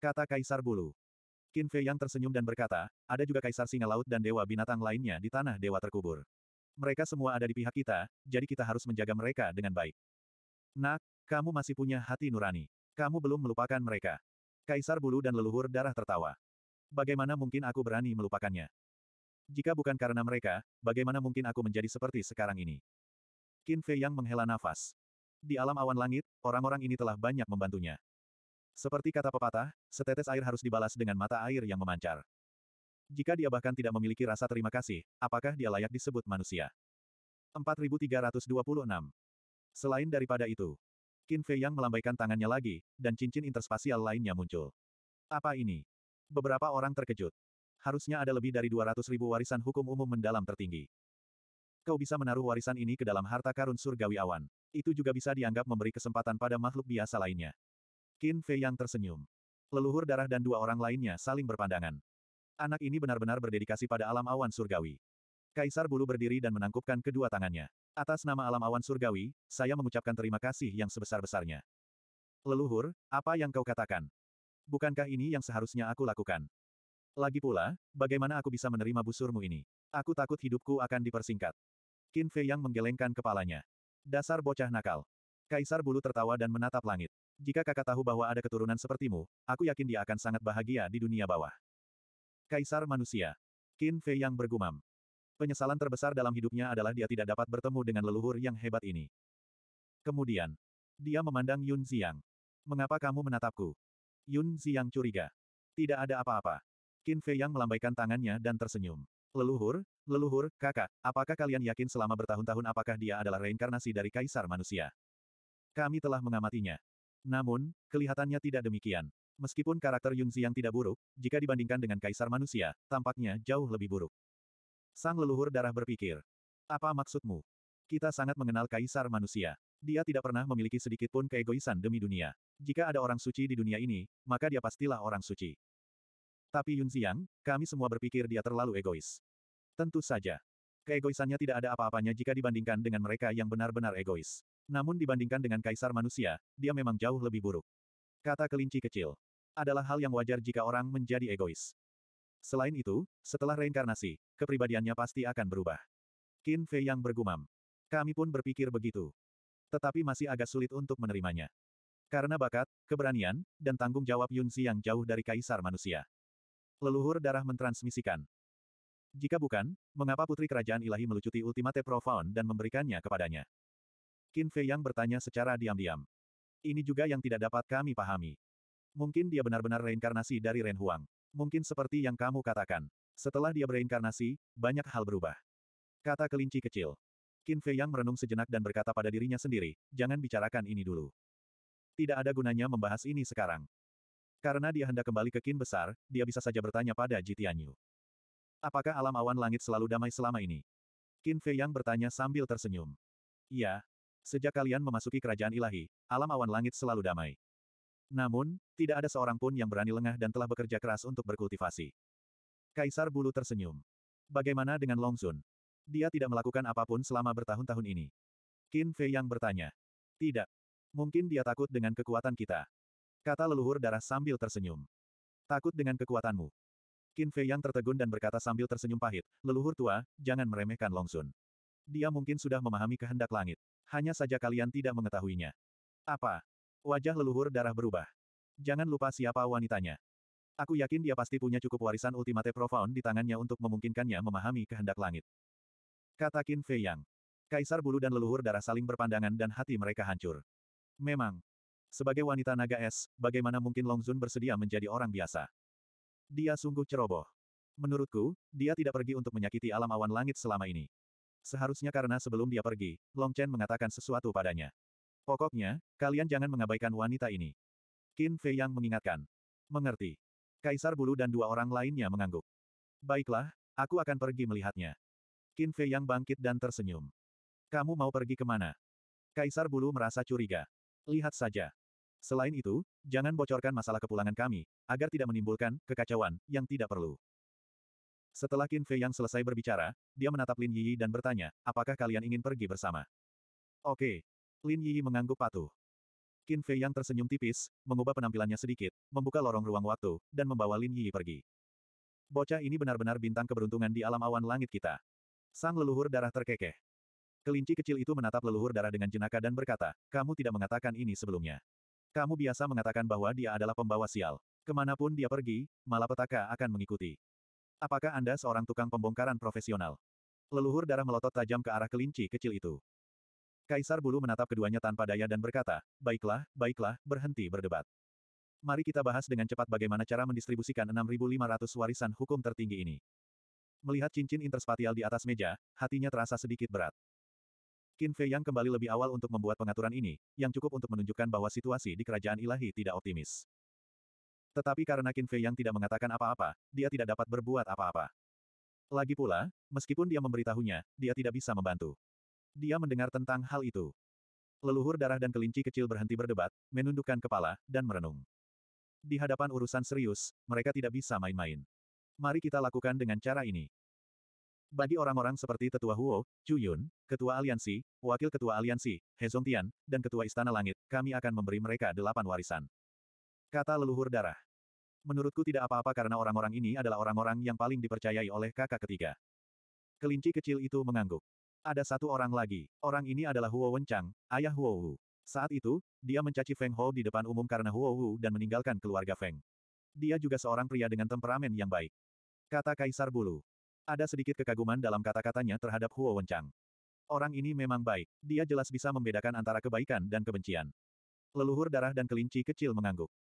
Kata Kaisar Bulu. Qin Fei yang tersenyum dan berkata, ada juga Kaisar Singa Laut dan Dewa Binatang lainnya di Tanah Dewa Terkubur. Mereka semua ada di pihak kita, jadi kita harus menjaga mereka dengan baik. Nak, kamu masih punya hati nurani. Kamu belum melupakan mereka. Kaisar bulu dan leluhur darah tertawa. Bagaimana mungkin aku berani melupakannya? Jika bukan karena mereka, bagaimana mungkin aku menjadi seperti sekarang ini? Qin Fei yang menghela nafas. Di alam awan langit, orang-orang ini telah banyak membantunya. Seperti kata pepatah, setetes air harus dibalas dengan mata air yang memancar. Jika dia bahkan tidak memiliki rasa terima kasih, apakah dia layak disebut manusia? 4326. Selain daripada itu, Qin Fei Yang melambaikan tangannya lagi, dan cincin interspasial lainnya muncul. Apa ini? Beberapa orang terkejut. Harusnya ada lebih dari 200 ribu warisan hukum umum mendalam tertinggi. Kau bisa menaruh warisan ini ke dalam harta karun surgawi awan. Itu juga bisa dianggap memberi kesempatan pada makhluk biasa lainnya. Qin Fei Yang tersenyum. Leluhur darah dan dua orang lainnya saling berpandangan. Anak ini benar-benar berdedikasi pada alam awan surgawi. Kaisar Bulu berdiri dan menangkupkan kedua tangannya. Atas nama alam awan surgawi, saya mengucapkan terima kasih yang sebesar-besarnya. Leluhur, apa yang kau katakan? Bukankah ini yang seharusnya aku lakukan? Lagi pula, bagaimana aku bisa menerima busurmu ini? Aku takut hidupku akan dipersingkat. Qin Fei yang menggelengkan kepalanya. Dasar bocah nakal. Kaisar Bulu tertawa dan menatap langit. Jika kakak tahu bahwa ada keturunan sepertimu, aku yakin dia akan sangat bahagia di dunia bawah. Kaisar manusia. Qin Fei yang bergumam. Penyesalan terbesar dalam hidupnya adalah dia tidak dapat bertemu dengan leluhur yang hebat ini. Kemudian, dia memandang Yun Ziang. Mengapa kamu menatapku? Yun Ziang curiga. Tidak ada apa-apa. Qin Fei yang melambaikan tangannya dan tersenyum. Leluhur, leluhur, kakak, apakah kalian yakin selama bertahun-tahun apakah dia adalah reinkarnasi dari kaisar manusia? Kami telah mengamatinya. Namun, kelihatannya tidak demikian. Meskipun karakter Yun Ziyang tidak buruk, jika dibandingkan dengan kaisar manusia, tampaknya jauh lebih buruk. Sang leluhur darah berpikir. Apa maksudmu? Kita sangat mengenal kaisar manusia. Dia tidak pernah memiliki sedikitpun keegoisan demi dunia. Jika ada orang suci di dunia ini, maka dia pastilah orang suci. Tapi Yun Ziyang, kami semua berpikir dia terlalu egois. Tentu saja. Keegoisannya tidak ada apa-apanya jika dibandingkan dengan mereka yang benar-benar egois. Namun dibandingkan dengan kaisar manusia, dia memang jauh lebih buruk. Kata kelinci kecil adalah hal yang wajar jika orang menjadi egois. Selain itu, setelah reinkarnasi, kepribadiannya pasti akan berubah. Qin Fei yang bergumam. Kami pun berpikir begitu. Tetapi masih agak sulit untuk menerimanya. Karena bakat, keberanian, dan tanggung jawab Yun Xi yang jauh dari kaisar manusia. Leluhur darah mentransmisikan. Jika bukan, mengapa putri kerajaan ilahi melucuti ultimate profound dan memberikannya kepadanya? Qin Fei yang bertanya secara diam-diam. Ini juga yang tidak dapat kami pahami. Mungkin dia benar-benar reinkarnasi dari Ren Huang. Mungkin seperti yang kamu katakan. Setelah dia bereinkarnasi, banyak hal berubah. Kata kelinci kecil. Qin Fei Yang merenung sejenak dan berkata pada dirinya sendiri, jangan bicarakan ini dulu. Tidak ada gunanya membahas ini sekarang. Karena dia hendak kembali ke Qin besar, dia bisa saja bertanya pada Ji Tianyu. Apakah alam awan langit selalu damai selama ini? Qin Fei Yang bertanya sambil tersenyum. Iya. Sejak kalian memasuki kerajaan ilahi, alam awan langit selalu damai. Namun, tidak ada seorang pun yang berani lengah dan telah bekerja keras untuk berkultivasi. Kaisar Bulu tersenyum. Bagaimana dengan Long Sun? Dia tidak melakukan apapun selama bertahun-tahun ini. Qin Fei yang bertanya. Tidak. Mungkin dia takut dengan kekuatan kita. Kata leluhur darah sambil tersenyum. Takut dengan kekuatanmu. Qin Fei yang tertegun dan berkata sambil tersenyum pahit, leluhur tua, jangan meremehkan Long Sun. Dia mungkin sudah memahami kehendak langit. Hanya saja kalian tidak mengetahuinya. Apa? Wajah leluhur darah berubah. Jangan lupa siapa wanitanya. Aku yakin dia pasti punya cukup warisan Ultimate Profound di tangannya untuk memungkinkannya memahami kehendak langit. Kata Qin Fei Yang. Kaisar bulu dan leluhur darah saling berpandangan dan hati mereka hancur. Memang. Sebagai wanita naga es, bagaimana mungkin Long Zun bersedia menjadi orang biasa? Dia sungguh ceroboh. Menurutku, dia tidak pergi untuk menyakiti alam awan langit selama ini. Seharusnya karena sebelum dia pergi, Long Chen mengatakan sesuatu padanya. Pokoknya, kalian jangan mengabaikan wanita ini. Qin Fei yang mengingatkan. Mengerti. Kaisar Bulu dan dua orang lainnya mengangguk. Baiklah, aku akan pergi melihatnya. Qin Fei yang bangkit dan tersenyum. Kamu mau pergi kemana? Kaisar Bulu merasa curiga. Lihat saja. Selain itu, jangan bocorkan masalah kepulangan kami, agar tidak menimbulkan kekacauan yang tidak perlu. Setelah Qin Fei yang selesai berbicara, dia menatap Lin Yi dan bertanya, apakah kalian ingin pergi bersama? Oke, Lin Yi mengangguk patuh. Qin Fei yang tersenyum tipis, mengubah penampilannya sedikit, membuka lorong ruang waktu, dan membawa Lin Yi pergi. Bocah ini benar-benar bintang keberuntungan di alam awan langit kita. Sang leluhur darah terkekeh. Kelinci kecil itu menatap leluhur darah dengan jenaka dan berkata, kamu tidak mengatakan ini sebelumnya. Kamu biasa mengatakan bahwa dia adalah pembawa sial. Kemanapun dia pergi, malapetaka akan mengikuti. Apakah Anda seorang tukang pembongkaran profesional? Leluhur darah melotot tajam ke arah kelinci kecil itu. Kaisar Bulu menatap keduanya tanpa daya dan berkata, baiklah, baiklah, berhenti berdebat. Mari kita bahas dengan cepat bagaimana cara mendistribusikan 6.500 warisan hukum tertinggi ini. Melihat cincin interspatial di atas meja, hatinya terasa sedikit berat. Qin Fei yang kembali lebih awal untuk membuat pengaturan ini, yang cukup untuk menunjukkan bahwa situasi di kerajaan ilahi tidak optimis. Tetapi karena Qin Fei yang tidak mengatakan apa-apa, dia tidak dapat berbuat apa-apa. Lagi pula, meskipun dia memberitahunya, dia tidak bisa membantu. Dia mendengar tentang hal itu. Leluhur darah dan kelinci kecil berhenti berdebat, menundukkan kepala, dan merenung. Di hadapan urusan serius, mereka tidak bisa main-main. Mari kita lakukan dengan cara ini. Bagi orang-orang seperti Tetua Huo, Chu Yun, Ketua Aliansi, Wakil Ketua Aliansi, Hezong Tian, dan Ketua Istana Langit, kami akan memberi mereka delapan warisan. Kata leluhur darah. Menurutku tidak apa-apa karena orang-orang ini adalah orang-orang yang paling dipercayai oleh kakak ketiga. Kelinci kecil itu mengangguk. Ada satu orang lagi. Orang ini adalah Huo Wenchang, ayah Huo Wu. Saat itu, dia mencaci Feng Ho di depan umum karena Huo Wu dan meninggalkan keluarga Feng. Dia juga seorang pria dengan temperamen yang baik. Kata Kaisar Bulu. Ada sedikit kekaguman dalam kata-katanya terhadap Huo Wenchang. Orang ini memang baik. Dia jelas bisa membedakan antara kebaikan dan kebencian. Leluhur darah dan kelinci kecil mengangguk.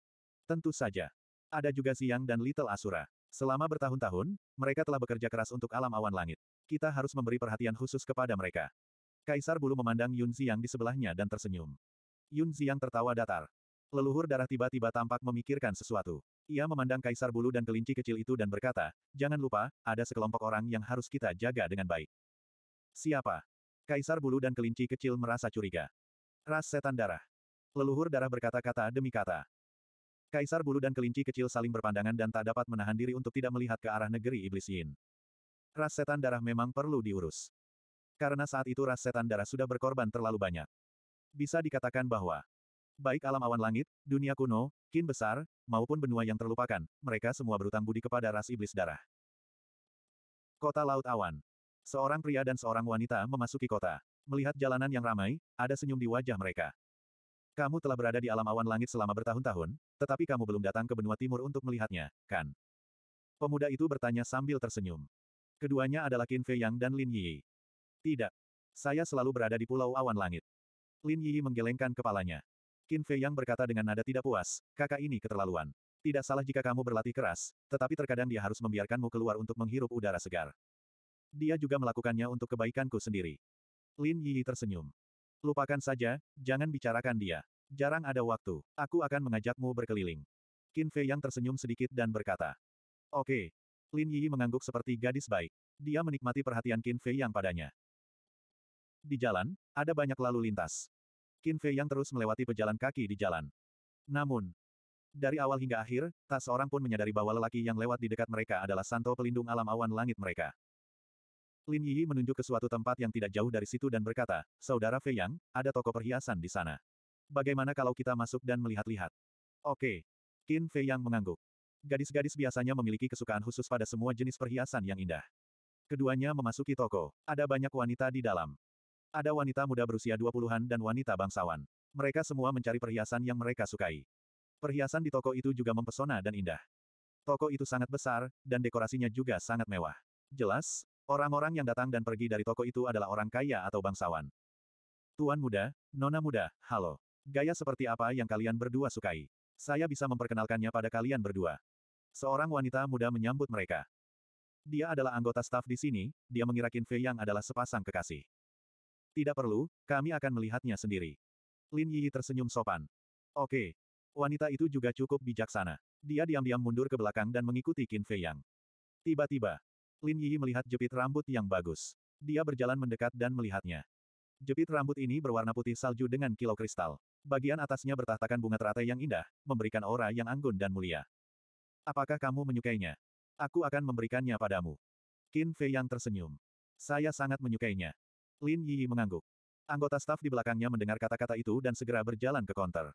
Tentu saja. Ada juga Siang dan Little Asura. Selama bertahun-tahun, mereka telah bekerja keras untuk alam awan langit. Kita harus memberi perhatian khusus kepada mereka. Kaisar Bulu memandang Yun Ziyang di sebelahnya dan tersenyum. Yun Ziyang tertawa datar. Leluhur darah tiba-tiba tampak memikirkan sesuatu. Ia memandang Kaisar Bulu dan kelinci kecil itu dan berkata, jangan lupa, ada sekelompok orang yang harus kita jaga dengan baik. Siapa? Kaisar Bulu dan kelinci kecil merasa curiga. Ras setan darah. Leluhur darah berkata kata demi kata. Kaisar Bulu dan kelinci kecil saling berpandangan dan tak dapat menahan diri untuk tidak melihat ke arah negeri Iblis Yin. Ras setan darah memang perlu diurus. Karena saat itu ras setan darah sudah berkorban terlalu banyak. Bisa dikatakan bahwa baik alam awan langit, dunia kuno, kin besar, maupun benua yang terlupakan, mereka semua berutang budi kepada ras iblis darah. Kota Laut Awan. Seorang pria dan seorang wanita memasuki kota. Melihat jalanan yang ramai, ada senyum di wajah mereka. Kamu telah berada di alam awan langit selama bertahun-tahun, tetapi kamu belum datang ke benua timur untuk melihatnya, kan? Pemuda itu bertanya sambil tersenyum. Keduanya adalah Qin Fei Yang dan Lin Yi. Tidak. Saya selalu berada di Pulau Awan Langit. Lin Yi menggelengkan kepalanya. Qin Fei Yang berkata dengan nada tidak puas, kakak ini keterlaluan. Tidak salah jika kamu berlatih keras, tetapi terkadang dia harus membiarkanmu keluar untuk menghirup udara segar. Dia juga melakukannya untuk kebaikanku sendiri. Lin Yi tersenyum. Lupakan saja, jangan bicarakan dia. Jarang ada waktu, aku akan mengajakmu berkeliling. Qin Fei Yang tersenyum sedikit dan berkata. Oke, Lin Yi mengangguk seperti gadis baik. Dia menikmati perhatian Qin Fei yang padanya. Di jalan, ada banyak lalu lintas. Qin Fei yang terus melewati pejalan kaki di jalan. Namun, dari awal hingga akhir, tak seorang pun menyadari bahwa lelaki yang lewat di dekat mereka adalah Santo pelindung alam awan langit mereka. Lin Yi menunjuk ke suatu tempat yang tidak jauh dari situ dan berkata, Saudara Fei Yang, ada toko perhiasan di sana. Bagaimana kalau kita masuk dan melihat-lihat? Oke. Qin Fei Yang mengangguk gadis-gadis biasanya memiliki kesukaan khusus pada semua jenis perhiasan yang indah. Keduanya memasuki toko. Ada banyak wanita di dalam. Ada wanita muda berusia 20-an dan wanita bangsawan. Mereka semua mencari perhiasan yang mereka sukai. Perhiasan di toko itu juga mempesona dan indah. Toko itu sangat besar, dan dekorasinya juga sangat mewah. Jelas, orang-orang yang datang dan pergi dari toko itu adalah orang kaya atau bangsawan. Tuan muda, nona muda, halo. Gaya seperti apa yang kalian berdua sukai? Saya bisa memperkenalkannya pada kalian berdua. Seorang wanita muda menyambut mereka. Dia adalah anggota staf di sini, dia mengira Qin Fei yang adalah sepasang kekasih. Tidak perlu, kami akan melihatnya sendiri. Lin Yi tersenyum sopan. Oke. Wanita itu juga cukup bijaksana. Dia diam-diam mundur ke belakang dan mengikuti Qin Fei Yang. Tiba-tiba, Lin Yi melihat jepit rambut yang bagus. Dia berjalan mendekat dan melihatnya. Jepit rambut ini berwarna putih salju dengan kilau kristal. Bagian atasnya bertahtakan bunga teratai yang indah, memberikan aura yang anggun dan mulia. Apakah kamu menyukainya? Aku akan memberikannya padamu. Qin Fei yang tersenyum. Saya sangat menyukainya. Lin Yi mengangguk. Anggota staf di belakangnya mendengar kata-kata itu dan segera berjalan ke konter.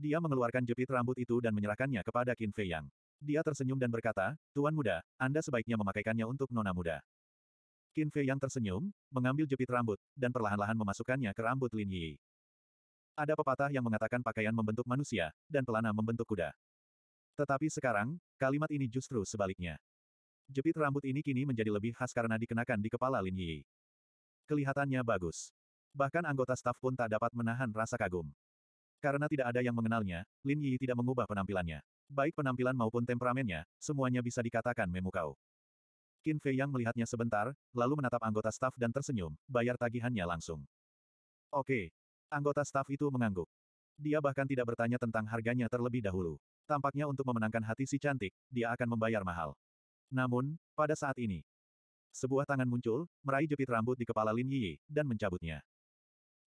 Dia mengeluarkan jepit rambut itu dan menyerahkannya kepada Qin Fei Yang. Dia tersenyum dan berkata, Tuan muda, Anda sebaiknya memakaikannya untuk nona muda. Qin Fei Yang tersenyum, mengambil jepit rambut, dan perlahan-lahan memasukkannya ke rambut Lin Yi. Ada pepatah yang mengatakan pakaian membentuk manusia, dan pelana membentuk kuda. Tetapi sekarang, kalimat ini justru sebaliknya. Jepit rambut ini kini menjadi lebih khas karena dikenakan di kepala Lin Yi. Kelihatannya bagus. Bahkan anggota staf pun tak dapat menahan rasa kagum. Karena tidak ada yang mengenalnya, Lin Yi tidak mengubah penampilannya. Baik penampilan maupun temperamennya, semuanya bisa dikatakan memukau. Qin Fei yang melihatnya sebentar, lalu menatap anggota staf dan tersenyum, bayar tagihannya langsung. Oke. Anggota staf itu mengangguk. Dia bahkan tidak bertanya tentang harganya terlebih dahulu. Tampaknya untuk memenangkan hati si cantik, dia akan membayar mahal. Namun, pada saat ini, sebuah tangan muncul, meraih jepit rambut di kepala Lin Yi, dan mencabutnya.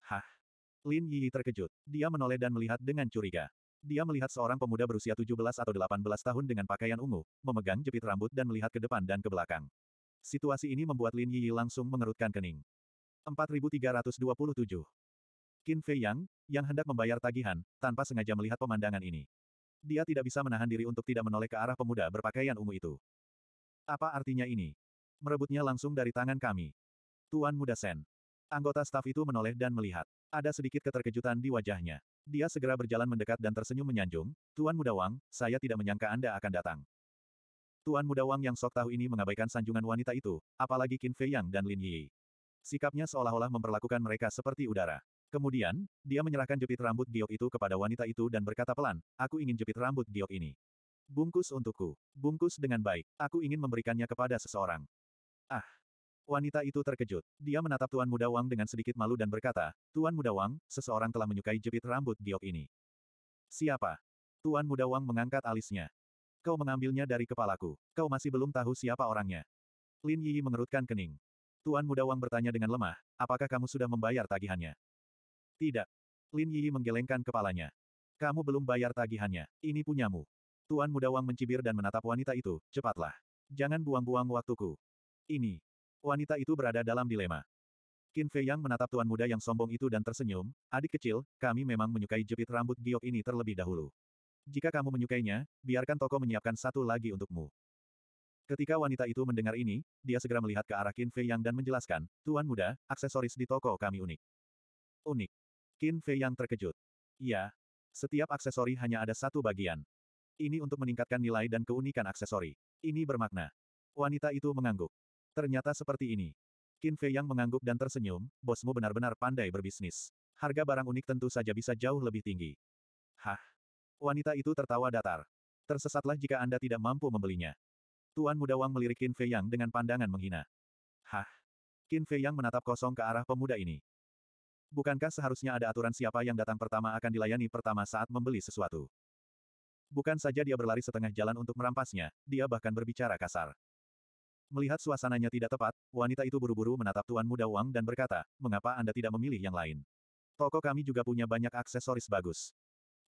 Hah? Lin Yi terkejut. Dia menoleh dan melihat dengan curiga. Dia melihat seorang pemuda berusia 17 atau 18 tahun dengan pakaian ungu, memegang jepit rambut dan melihat ke depan dan ke belakang. Situasi ini membuat Lin Yi langsung mengerutkan kening. 4327. Qin Fei Yang, yang hendak membayar tagihan, tanpa sengaja melihat pemandangan ini. Dia tidak bisa menahan diri untuk tidak menoleh ke arah pemuda berpakaian ungu itu. Apa artinya ini? Merebutnya langsung dari tangan kami. Tuan Muda Sen. Anggota staf itu menoleh dan melihat. Ada sedikit keterkejutan di wajahnya. Dia segera berjalan mendekat dan tersenyum menyanjung, Tuan Muda Wang, saya tidak menyangka Anda akan datang. Tuan Muda Wang yang sok tahu ini mengabaikan sanjungan wanita itu, apalagi Qin Fei Yang dan Lin Yi. Sikapnya seolah-olah memperlakukan mereka seperti udara. Kemudian, dia menyerahkan jepit rambut giok itu kepada wanita itu dan berkata pelan, aku ingin jepit rambut giok ini. Bungkus untukku. Bungkus dengan baik. Aku ingin memberikannya kepada seseorang. Ah. Wanita itu terkejut. Dia menatap Tuan Muda Wang dengan sedikit malu dan berkata, Tuan Muda Wang, seseorang telah menyukai jepit rambut giok ini. Siapa? Tuan Muda Wang mengangkat alisnya. Kau mengambilnya dari kepalaku. Kau masih belum tahu siapa orangnya. Lin Yi mengerutkan kening. Tuan Muda Wang bertanya dengan lemah, apakah kamu sudah membayar tagihannya? Tidak. Lin Yi menggelengkan kepalanya. Kamu belum bayar tagihannya. Ini punyamu. Tuan muda Wang mencibir dan menatap wanita itu, cepatlah. Jangan buang-buang waktuku. Ini. Wanita itu berada dalam dilema. Qin Fei Yang menatap tuan muda yang sombong itu dan tersenyum, adik kecil, kami memang menyukai jepit rambut giok ini terlebih dahulu. Jika kamu menyukainya, biarkan toko menyiapkan satu lagi untukmu. Ketika wanita itu mendengar ini, dia segera melihat ke arah Qin Fei Yang dan menjelaskan, Tuan Muda, aksesoris di toko kami unik. Unik. Qin Fei yang terkejut. Ya, Setiap aksesori hanya ada satu bagian. Ini untuk meningkatkan nilai dan keunikan aksesori. Ini bermakna. Wanita itu mengangguk. Ternyata seperti ini. Qin Fei yang mengangguk dan tersenyum, bosmu benar-benar pandai berbisnis. Harga barang unik tentu saja bisa jauh lebih tinggi. Hah? Wanita itu tertawa datar. Tersesatlah jika Anda tidak mampu membelinya. Tuan Muda Wang melirik Qin Fei Yang dengan pandangan menghina. Hah? Qin Fei Yang menatap kosong ke arah pemuda ini. Bukankah seharusnya ada aturan siapa yang datang pertama akan dilayani pertama saat membeli sesuatu? Bukan saja dia berlari setengah jalan untuk merampasnya, dia bahkan berbicara kasar. Melihat suasananya tidak tepat, wanita itu buru-buru menatap Tuan Muda Wang dan berkata, mengapa Anda tidak memilih yang lain? Toko kami juga punya banyak aksesoris bagus.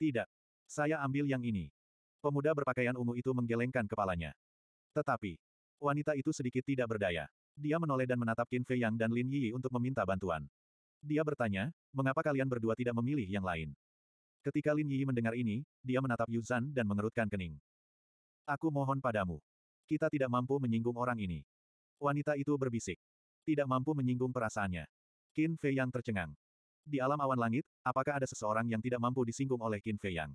Tidak. Saya ambil yang ini. Pemuda berpakaian ungu itu menggelengkan kepalanya. Tetapi, wanita itu sedikit tidak berdaya. Dia menoleh dan menatap Qin Fei Yang dan Lin Yi untuk meminta bantuan. Dia bertanya, mengapa kalian berdua tidak memilih yang lain? Ketika Lin Yi mendengar ini, dia menatap Yu Zan dan mengerutkan kening. Aku mohon padamu. Kita tidak mampu menyinggung orang ini. Wanita itu berbisik. Tidak mampu menyinggung perasaannya. Qin Fei Yang tercengang. Di alam awan langit, apakah ada seseorang yang tidak mampu disinggung oleh Qin Fei Yang?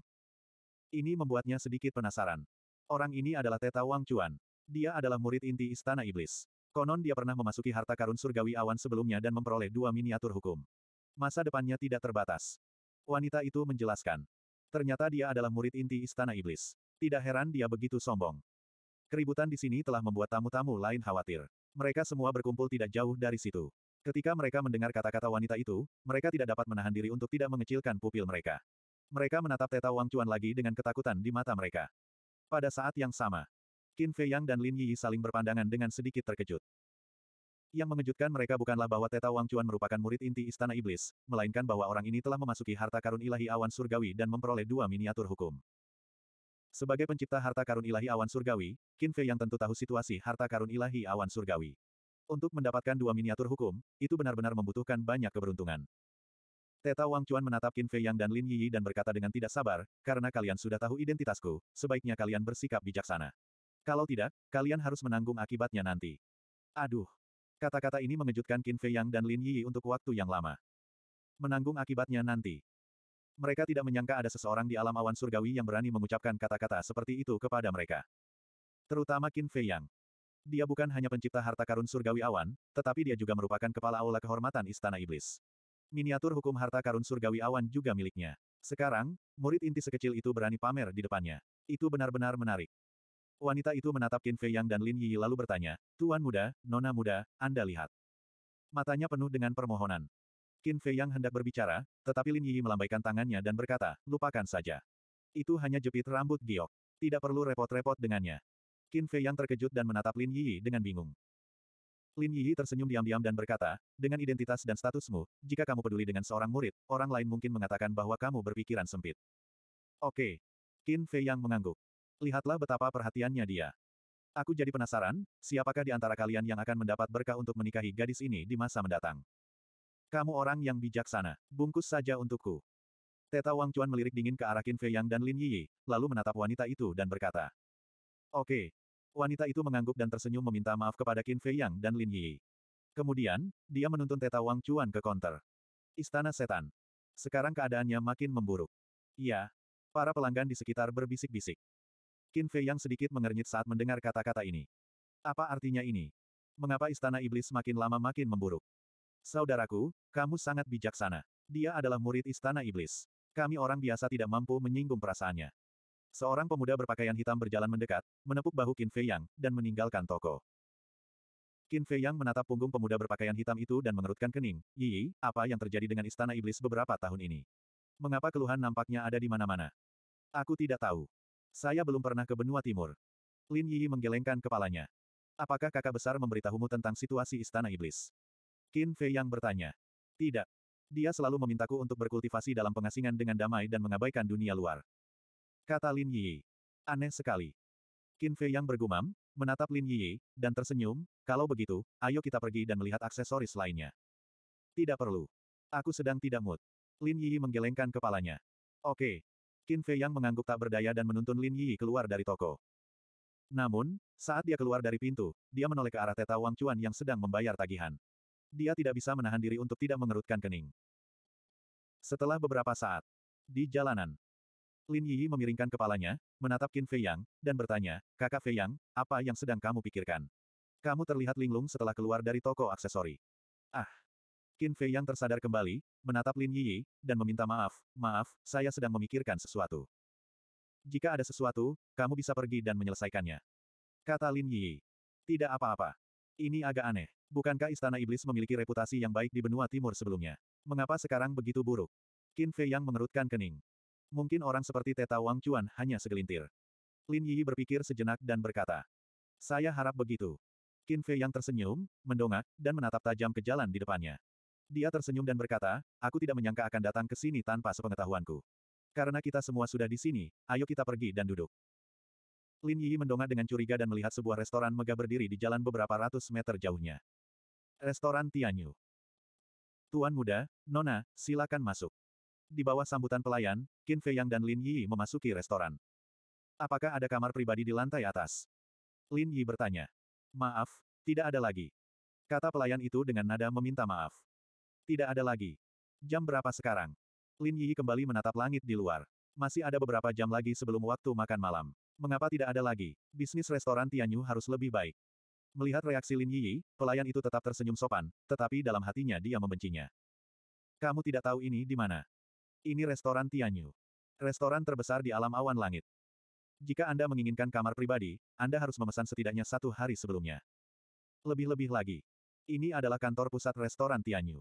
Ini membuatnya sedikit penasaran. Orang ini adalah Teta Wang Chuan. Dia adalah murid inti Istana Iblis. Konon dia pernah memasuki harta karun surgawi awan sebelumnya dan memperoleh dua miniatur hukum. Masa depannya tidak terbatas. Wanita itu menjelaskan. Ternyata dia adalah murid inti Istana Iblis. Tidak heran dia begitu sombong. Keributan di sini telah membuat tamu-tamu lain khawatir. Mereka semua berkumpul tidak jauh dari situ. Ketika mereka mendengar kata-kata wanita itu, mereka tidak dapat menahan diri untuk tidak mengecilkan pupil mereka. Mereka menatap Teta Wang Cuan lagi dengan ketakutan di mata mereka. Pada saat yang sama, Qin Fei Yang dan Lin Yi saling berpandangan dengan sedikit terkejut. Yang mengejutkan mereka bukanlah bahwa Teta Wang Chuan merupakan murid inti Istana Iblis, melainkan bahwa orang ini telah memasuki harta karun ilahi awan surgawi dan memperoleh dua miniatur hukum. Sebagai pencipta harta karun ilahi awan surgawi, Qin Fei yang tentu tahu situasi harta karun ilahi awan surgawi. Untuk mendapatkan dua miniatur hukum, itu benar-benar membutuhkan banyak keberuntungan. Teta Wang Chuan menatap Qin Fei yang dan Lin Yi dan berkata dengan tidak sabar, karena kalian sudah tahu identitasku, sebaiknya kalian bersikap bijaksana. Kalau tidak, kalian harus menanggung akibatnya nanti. Aduh. Kata-kata ini mengejutkan Qin Fei Yang dan Lin Yi untuk waktu yang lama. Menanggung akibatnya nanti. Mereka tidak menyangka ada seseorang di alam awan surgawi yang berani mengucapkan kata-kata seperti itu kepada mereka. Terutama Qin Fei Yang. Dia bukan hanya pencipta harta karun surgawi awan, tetapi dia juga merupakan kepala aula kehormatan Istana Iblis. Miniatur hukum harta karun surgawi awan juga miliknya. Sekarang, murid inti sekecil itu berani pamer di depannya. Itu benar-benar menarik. Wanita itu menatap Qin Fei Yang dan Lin Yi lalu bertanya, Tuan muda, nona muda, Anda lihat. Matanya penuh dengan permohonan. Qin Fei Yang hendak berbicara, tetapi Lin Yi melambaikan tangannya dan berkata, lupakan saja. Itu hanya jepit rambut giok. Tidak perlu repot-repot dengannya. Qin Fei Yang terkejut dan menatap Lin Yi dengan bingung. Lin Yi tersenyum diam-diam dan berkata, dengan identitas dan statusmu, jika kamu peduli dengan seorang murid, orang lain mungkin mengatakan bahwa kamu berpikiran sempit. Oke. Qin Fei Yang mengangguk. Lihatlah betapa perhatiannya dia. Aku jadi penasaran, siapakah di antara kalian yang akan mendapat berkah untuk menikahi gadis ini di masa mendatang? Kamu orang yang bijaksana, bungkus saja untukku. Teta Wang Chuan melirik dingin ke arah Qin Fei Yang dan Lin Yi, Yi, lalu menatap wanita itu dan berkata. Oke. Wanita itu mengangguk dan tersenyum meminta maaf kepada Qin Fei Yang dan Lin Yi. Kemudian, dia menuntun Teta Wang Chuan ke konter. Istana Setan. Sekarang keadaannya makin memburuk. Iya. Para pelanggan di sekitar berbisik-bisik. Qin Fei yang sedikit mengernyit saat mendengar kata-kata ini. Apa artinya ini? Mengapa istana iblis makin lama makin memburuk? Saudaraku, kamu sangat bijaksana. Dia adalah murid istana iblis. Kami orang biasa tidak mampu menyinggung perasaannya. Seorang pemuda berpakaian hitam berjalan mendekat, menepuk bahu Qin Fei Yang, dan meninggalkan toko. Qin Fei Yang menatap punggung pemuda berpakaian hitam itu dan mengerutkan kening, Yi, apa yang terjadi dengan istana iblis beberapa tahun ini? Mengapa keluhan nampaknya ada di mana-mana? Aku tidak tahu. Saya belum pernah ke benua timur. Lin Yi menggelengkan kepalanya. Apakah kakak besar memberitahumu tentang situasi istana iblis? Qin Fei yang bertanya. Tidak. Dia selalu memintaku untuk berkultivasi dalam pengasingan dengan damai dan mengabaikan dunia luar. Kata Lin Yi. Aneh sekali. Qin Fei yang bergumam, menatap Lin Yi, dan tersenyum, kalau begitu, ayo kita pergi dan melihat aksesoris lainnya. Tidak perlu. Aku sedang tidak mood. Lin Yi menggelengkan kepalanya. Oke, Qin Fei yang mengangguk tak berdaya dan menuntun Lin Yi keluar dari toko. Namun, saat dia keluar dari pintu, dia menoleh ke arah Teta Wang Chuan yang sedang membayar tagihan. Dia tidak bisa menahan diri untuk tidak mengerutkan kening. Setelah beberapa saat, di jalanan, Lin Yi memiringkan kepalanya, menatap Qin Fei Yang, dan bertanya, Kakak Fei Yang, apa yang sedang kamu pikirkan? Kamu terlihat linglung setelah keluar dari toko aksesori. Ah, Qin Fei yang tersadar kembali, menatap Lin Yi, dan meminta maaf, maaf, saya sedang memikirkan sesuatu. Jika ada sesuatu, kamu bisa pergi dan menyelesaikannya. Kata Lin Yi. Tidak apa-apa. Ini agak aneh. Bukankah Istana Iblis memiliki reputasi yang baik di benua timur sebelumnya? Mengapa sekarang begitu buruk? Qin Fei yang mengerutkan kening. Mungkin orang seperti Teta Wang Chuan hanya segelintir. Lin Yi berpikir sejenak dan berkata. Saya harap begitu. Qin Fei yang tersenyum, mendongak, dan menatap tajam ke jalan di depannya. Dia tersenyum dan berkata, aku tidak menyangka akan datang ke sini tanpa sepengetahuanku. Karena kita semua sudah di sini, ayo kita pergi dan duduk. Lin Yi mendongak dengan curiga dan melihat sebuah restoran megah berdiri di jalan beberapa ratus meter jauhnya. Restoran Tianyu. Tuan muda, Nona, silakan masuk. Di bawah sambutan pelayan, Qin Fei Yang dan Lin Yi memasuki restoran. Apakah ada kamar pribadi di lantai atas? Lin Yi bertanya. Maaf, tidak ada lagi. Kata pelayan itu dengan nada meminta maaf. Tidak ada lagi. Jam berapa sekarang? Lin Yi kembali menatap langit di luar. Masih ada beberapa jam lagi sebelum waktu makan malam. Mengapa tidak ada lagi? Bisnis restoran Tianyu harus lebih baik. Melihat reaksi Lin Yi, pelayan itu tetap tersenyum sopan, tetapi dalam hatinya dia membencinya. Kamu tidak tahu ini di mana? Ini restoran Tianyu. Restoran terbesar di alam awan langit. Jika Anda menginginkan kamar pribadi, Anda harus memesan setidaknya satu hari sebelumnya. Lebih-lebih lagi. Ini adalah kantor pusat restoran Tianyu.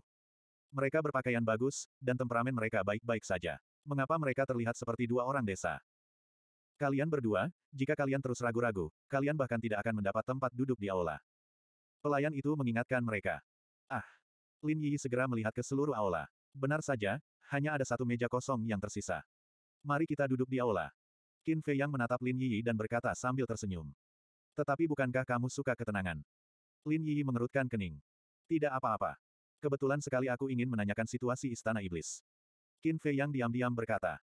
Mereka berpakaian bagus, dan temperamen mereka baik-baik saja. Mengapa mereka terlihat seperti dua orang desa? Kalian berdua, jika kalian terus ragu-ragu, kalian bahkan tidak akan mendapat tempat duduk di aula. Pelayan itu mengingatkan mereka. Ah! Lin Yi segera melihat ke seluruh aula. Benar saja, hanya ada satu meja kosong yang tersisa. Mari kita duduk di aula. Qin Fei yang menatap Lin Yi dan berkata sambil tersenyum. Tetapi bukankah kamu suka ketenangan? Lin Yi mengerutkan kening. Tidak apa-apa. Kebetulan sekali aku ingin menanyakan situasi Istana Iblis. Qin Fei yang diam-diam berkata.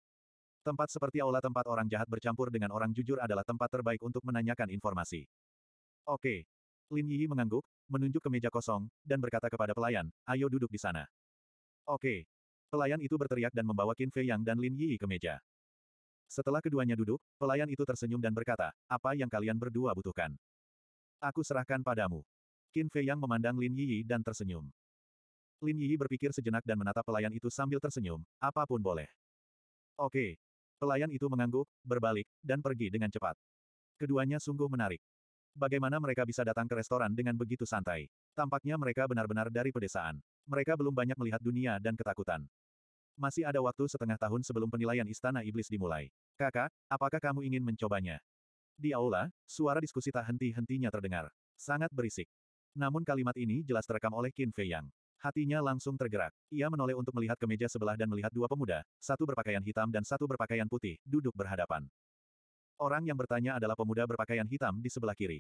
Tempat seperti aula tempat orang jahat bercampur dengan orang jujur adalah tempat terbaik untuk menanyakan informasi. Oke. Lin Yi mengangguk, menunjuk ke meja kosong, dan berkata kepada pelayan, ayo duduk di sana. Oke. Pelayan itu berteriak dan membawa Qin Fei Yang dan Lin Yi ke meja. Setelah keduanya duduk, pelayan itu tersenyum dan berkata, apa yang kalian berdua butuhkan? Aku serahkan padamu. Qin Fei Yang memandang Lin Yi dan tersenyum. Lin Yi berpikir sejenak dan menatap pelayan itu sambil tersenyum, apapun boleh. Oke. Pelayan itu mengangguk, berbalik, dan pergi dengan cepat. Keduanya sungguh menarik. Bagaimana mereka bisa datang ke restoran dengan begitu santai? Tampaknya mereka benar-benar dari pedesaan. Mereka belum banyak melihat dunia dan ketakutan. Masih ada waktu setengah tahun sebelum penilaian Istana Iblis dimulai. Kakak, apakah kamu ingin mencobanya? Di aula, suara diskusi tak henti-hentinya terdengar. Sangat berisik. Namun kalimat ini jelas terekam oleh Qin Fei Yang. Hatinya langsung tergerak. Ia menoleh untuk melihat ke meja sebelah dan melihat dua pemuda, satu berpakaian hitam dan satu berpakaian putih, duduk berhadapan. Orang yang bertanya adalah pemuda berpakaian hitam di sebelah kiri.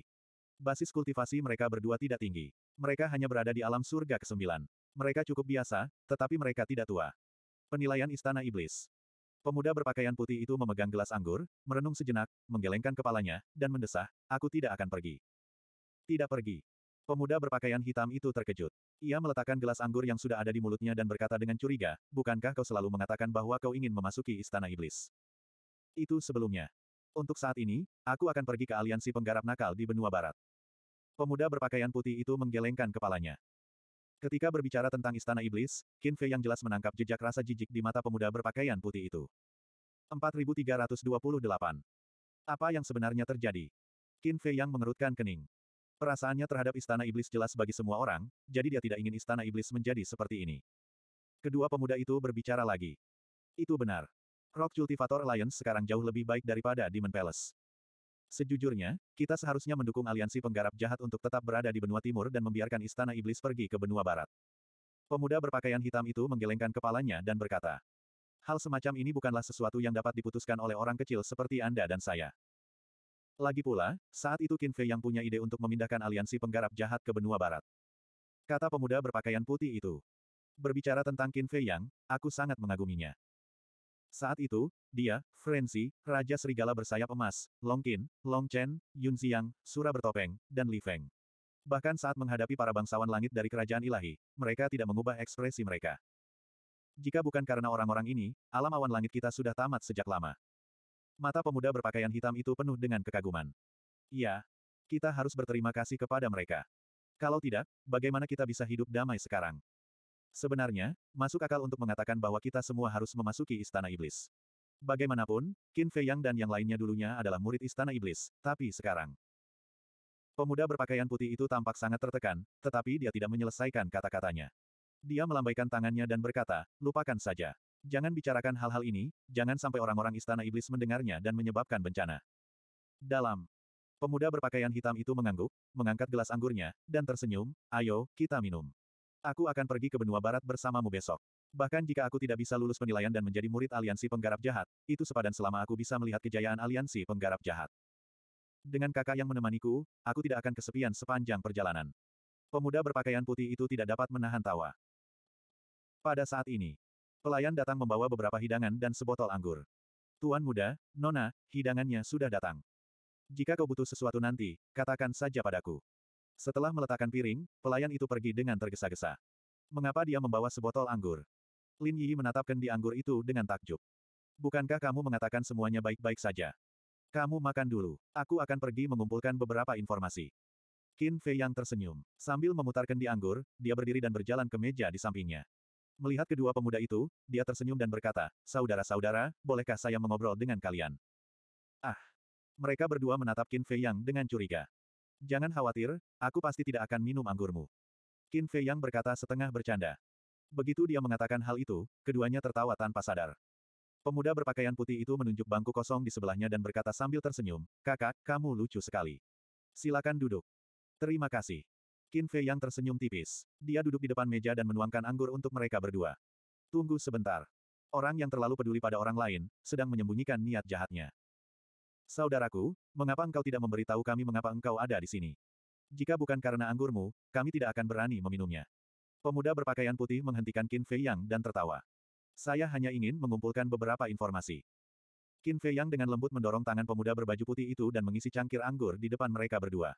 Basis kultivasi mereka berdua tidak tinggi. Mereka hanya berada di alam surga ke-9. Mereka cukup biasa, tetapi mereka tidak tua. Penilaian Istana Iblis. Pemuda berpakaian putih itu memegang gelas anggur, merenung sejenak, menggelengkan kepalanya, dan mendesah, aku tidak akan pergi. Tidak pergi. Pemuda berpakaian hitam itu terkejut. Ia meletakkan gelas anggur yang sudah ada di mulutnya dan berkata dengan curiga, bukankah kau selalu mengatakan bahwa kau ingin memasuki istana iblis? Itu sebelumnya. Untuk saat ini, aku akan pergi ke aliansi penggarap nakal di benua barat. Pemuda berpakaian putih itu menggelengkan kepalanya. Ketika berbicara tentang istana iblis, Qin Fei yang jelas menangkap jejak rasa jijik di mata pemuda berpakaian putih itu. 4328. Apa yang sebenarnya terjadi? Qin Fei yang mengerutkan kening. Perasaannya terhadap istana iblis jelas bagi semua orang, jadi dia tidak ingin istana iblis menjadi seperti ini. Kedua pemuda itu berbicara lagi. Itu benar. Rock Cultivator Alliance sekarang jauh lebih baik daripada Demon Palace. Sejujurnya, kita seharusnya mendukung aliansi penggarap jahat untuk tetap berada di benua timur dan membiarkan istana iblis pergi ke benua barat. Pemuda berpakaian hitam itu menggelengkan kepalanya dan berkata, Hal semacam ini bukanlah sesuatu yang dapat diputuskan oleh orang kecil seperti Anda dan saya. Lagi pula, saat itu Qin Fei yang punya ide untuk memindahkan aliansi penggarap jahat ke benua barat. Kata pemuda berpakaian putih itu. Berbicara tentang Qin Fei yang, aku sangat mengaguminya. Saat itu, dia, Frenzy, Raja Serigala bersayap emas, Long Qin, Long Chen, Yun Xiang, Sura bertopeng, dan Li Feng. Bahkan saat menghadapi para bangsawan langit dari kerajaan ilahi, mereka tidak mengubah ekspresi mereka. Jika bukan karena orang-orang ini, alam awan langit kita sudah tamat sejak lama. Mata pemuda berpakaian hitam itu penuh dengan kekaguman. Iya. Kita harus berterima kasih kepada mereka. Kalau tidak, bagaimana kita bisa hidup damai sekarang? Sebenarnya, masuk akal untuk mengatakan bahwa kita semua harus memasuki Istana Iblis. Bagaimanapun, Qin Fei Yang dan yang lainnya dulunya adalah murid Istana Iblis, tapi sekarang. Pemuda berpakaian putih itu tampak sangat tertekan, tetapi dia tidak menyelesaikan kata-katanya. Dia melambaikan tangannya dan berkata, lupakan saja. Jangan bicarakan hal-hal ini, jangan sampai orang-orang istana iblis mendengarnya dan menyebabkan bencana. Dalam. Pemuda berpakaian hitam itu mengangguk, mengangkat gelas anggurnya, dan tersenyum, ayo, kita minum. Aku akan pergi ke benua barat bersamamu besok. Bahkan jika aku tidak bisa lulus penilaian dan menjadi murid aliansi penggarap jahat, itu sepadan selama aku bisa melihat kejayaan aliansi penggarap jahat. Dengan kakak yang menemaniku, aku tidak akan kesepian sepanjang perjalanan. Pemuda berpakaian putih itu tidak dapat menahan tawa. Pada saat ini, Pelayan datang membawa beberapa hidangan dan sebotol anggur. Tuan muda, Nona, hidangannya sudah datang. Jika kau butuh sesuatu nanti, katakan saja padaku. Setelah meletakkan piring, pelayan itu pergi dengan tergesa-gesa. Mengapa dia membawa sebotol anggur? Lin Yi menatapkan di anggur itu dengan takjub. Bukankah kamu mengatakan semuanya baik-baik saja? Kamu makan dulu. Aku akan pergi mengumpulkan beberapa informasi. Qin Fei yang tersenyum. Sambil memutarkan di anggur, dia berdiri dan berjalan ke meja di sampingnya. Melihat kedua pemuda itu, dia tersenyum dan berkata, Saudara-saudara, bolehkah saya mengobrol dengan kalian? Ah! Mereka berdua menatap Qin Fei Yang dengan curiga. Jangan khawatir, aku pasti tidak akan minum anggurmu. Qin Fei Yang berkata setengah bercanda. Begitu dia mengatakan hal itu, keduanya tertawa tanpa sadar. Pemuda berpakaian putih itu menunjuk bangku kosong di sebelahnya dan berkata sambil tersenyum, Kakak, kamu lucu sekali. Silakan duduk. Terima kasih. Qin Fei yang tersenyum tipis. Dia duduk di depan meja dan menuangkan anggur untuk mereka berdua. Tunggu sebentar. Orang yang terlalu peduli pada orang lain, sedang menyembunyikan niat jahatnya. Saudaraku, mengapa engkau tidak memberitahu kami mengapa engkau ada di sini? Jika bukan karena anggurmu, kami tidak akan berani meminumnya. Pemuda berpakaian putih menghentikan Qin Fei Yang dan tertawa. Saya hanya ingin mengumpulkan beberapa informasi. Qin Fei Yang dengan lembut mendorong tangan pemuda berbaju putih itu dan mengisi cangkir anggur di depan mereka berdua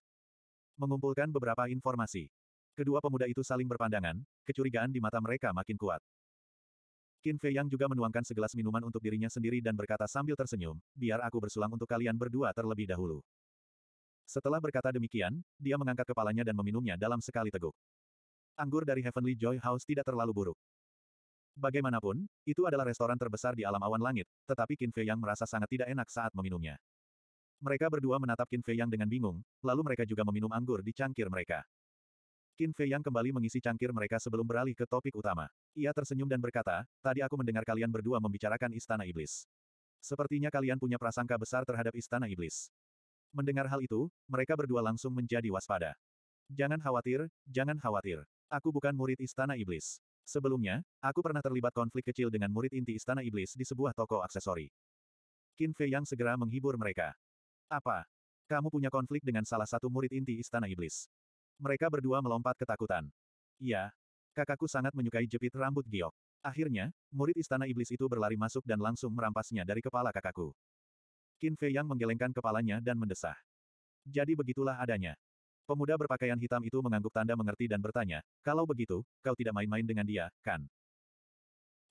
mengumpulkan beberapa informasi. Kedua pemuda itu saling berpandangan, kecurigaan di mata mereka makin kuat. Qin Fei Yang juga menuangkan segelas minuman untuk dirinya sendiri dan berkata sambil tersenyum, biar aku bersulang untuk kalian berdua terlebih dahulu. Setelah berkata demikian, dia mengangkat kepalanya dan meminumnya dalam sekali teguk. Anggur dari Heavenly Joy House tidak terlalu buruk. Bagaimanapun, itu adalah restoran terbesar di alam awan langit, tetapi Qin Fei Yang merasa sangat tidak enak saat meminumnya. Mereka berdua menatap Qin Fei Yang dengan bingung, lalu mereka juga meminum anggur di cangkir mereka. Qin Fei Yang kembali mengisi cangkir mereka sebelum beralih ke topik utama. Ia tersenyum dan berkata, tadi aku mendengar kalian berdua membicarakan Istana Iblis. Sepertinya kalian punya prasangka besar terhadap Istana Iblis. Mendengar hal itu, mereka berdua langsung menjadi waspada. Jangan khawatir, jangan khawatir. Aku bukan murid Istana Iblis. Sebelumnya, aku pernah terlibat konflik kecil dengan murid inti Istana Iblis di sebuah toko aksesori. Qin Fei Yang segera menghibur mereka. Apa? Kamu punya konflik dengan salah satu murid inti Istana Iblis. Mereka berdua melompat ketakutan. Iya. Kakakku sangat menyukai jepit rambut giok. Akhirnya, murid Istana Iblis itu berlari masuk dan langsung merampasnya dari kepala kakakku. Qin Fei Yang menggelengkan kepalanya dan mendesah. Jadi begitulah adanya. Pemuda berpakaian hitam itu mengangguk tanda mengerti dan bertanya, kalau begitu, kau tidak main-main dengan dia, kan?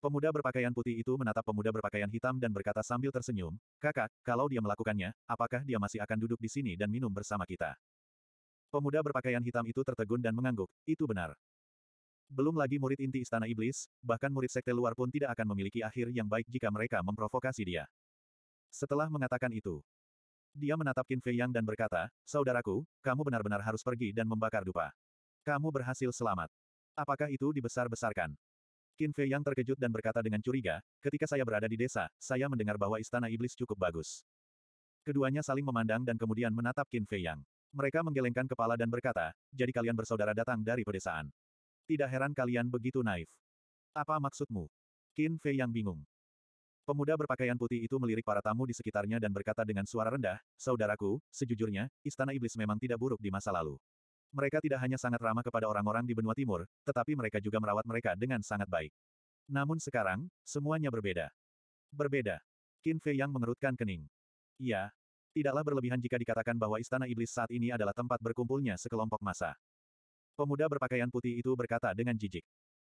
Pemuda berpakaian putih itu menatap pemuda berpakaian hitam dan berkata sambil tersenyum, Kakak, kalau dia melakukannya, apakah dia masih akan duduk di sini dan minum bersama kita? Pemuda berpakaian hitam itu tertegun dan mengangguk, itu benar. Belum lagi murid inti Istana Iblis, bahkan murid sekte luar pun tidak akan memiliki akhir yang baik jika mereka memprovokasi dia. Setelah mengatakan itu, dia menatap Qin Fei Yang dan berkata, Saudaraku, kamu benar-benar harus pergi dan membakar dupa. Kamu berhasil selamat. Apakah itu dibesar-besarkan? Qin Fei yang terkejut dan berkata dengan curiga, ketika saya berada di desa, saya mendengar bahwa istana iblis cukup bagus. Keduanya saling memandang dan kemudian menatap Qin Fei yang. Mereka menggelengkan kepala dan berkata, jadi kalian bersaudara datang dari pedesaan. Tidak heran kalian begitu naif. Apa maksudmu? Qin Fei yang bingung. Pemuda berpakaian putih itu melirik para tamu di sekitarnya dan berkata dengan suara rendah, Saudaraku, sejujurnya, istana iblis memang tidak buruk di masa lalu. Mereka tidak hanya sangat ramah kepada orang-orang di benua timur, tetapi mereka juga merawat mereka dengan sangat baik. Namun sekarang, semuanya berbeda. Berbeda. Qin Fei yang mengerutkan kening. Iya. Tidaklah berlebihan jika dikatakan bahwa Istana Iblis saat ini adalah tempat berkumpulnya sekelompok massa. Pemuda berpakaian putih itu berkata dengan jijik.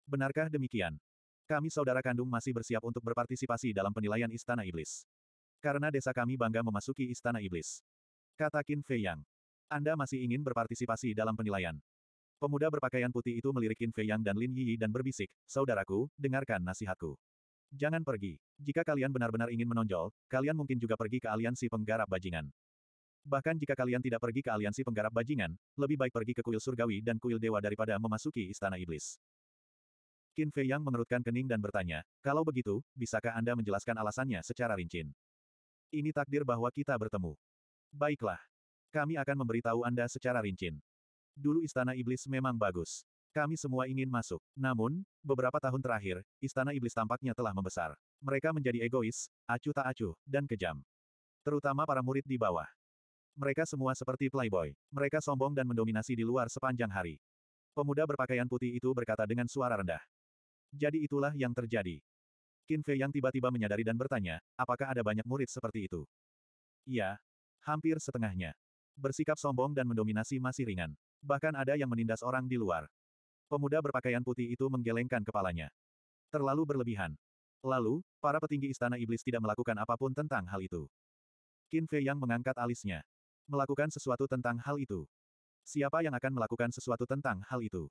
Benarkah demikian? Kami saudara kandung masih bersiap untuk berpartisipasi dalam penilaian Istana Iblis. Karena desa kami bangga memasuki Istana Iblis. Kata Qin Fei Yang. Anda masih ingin berpartisipasi dalam penilaian. Pemuda berpakaian putih itu melirik Qin Fei Yang dan Lin Yi dan berbisik, Saudaraku, dengarkan nasihatku. Jangan pergi. Jika kalian benar-benar ingin menonjol, kalian mungkin juga pergi ke aliansi penggarap bajingan. Bahkan jika kalian tidak pergi ke aliansi penggarap bajingan, lebih baik pergi ke kuil surgawi dan kuil dewa daripada memasuki istana iblis. Qin Fei Yang mengerutkan kening dan bertanya, kalau begitu, bisakah Anda menjelaskan alasannya secara rinci? Ini takdir bahwa kita bertemu. Baiklah, kami akan memberitahu Anda secara rinci. Dulu Istana Iblis memang bagus. Kami semua ingin masuk. Namun, beberapa tahun terakhir, Istana Iblis tampaknya telah membesar. Mereka menjadi egois, acuh tak acuh, dan kejam. Terutama para murid di bawah. Mereka semua seperti playboy. Mereka sombong dan mendominasi di luar sepanjang hari. Pemuda berpakaian putih itu berkata dengan suara rendah. Jadi itulah yang terjadi. Qin Fei yang tiba-tiba menyadari dan bertanya, apakah ada banyak murid seperti itu? Iya, hampir setengahnya bersikap sombong dan mendominasi masih ringan. Bahkan ada yang menindas orang di luar. Pemuda berpakaian putih itu menggelengkan kepalanya. Terlalu berlebihan. Lalu, para petinggi istana iblis tidak melakukan apapun tentang hal itu. Qin Fei yang mengangkat alisnya. Melakukan sesuatu tentang hal itu. Siapa yang akan melakukan sesuatu tentang hal itu?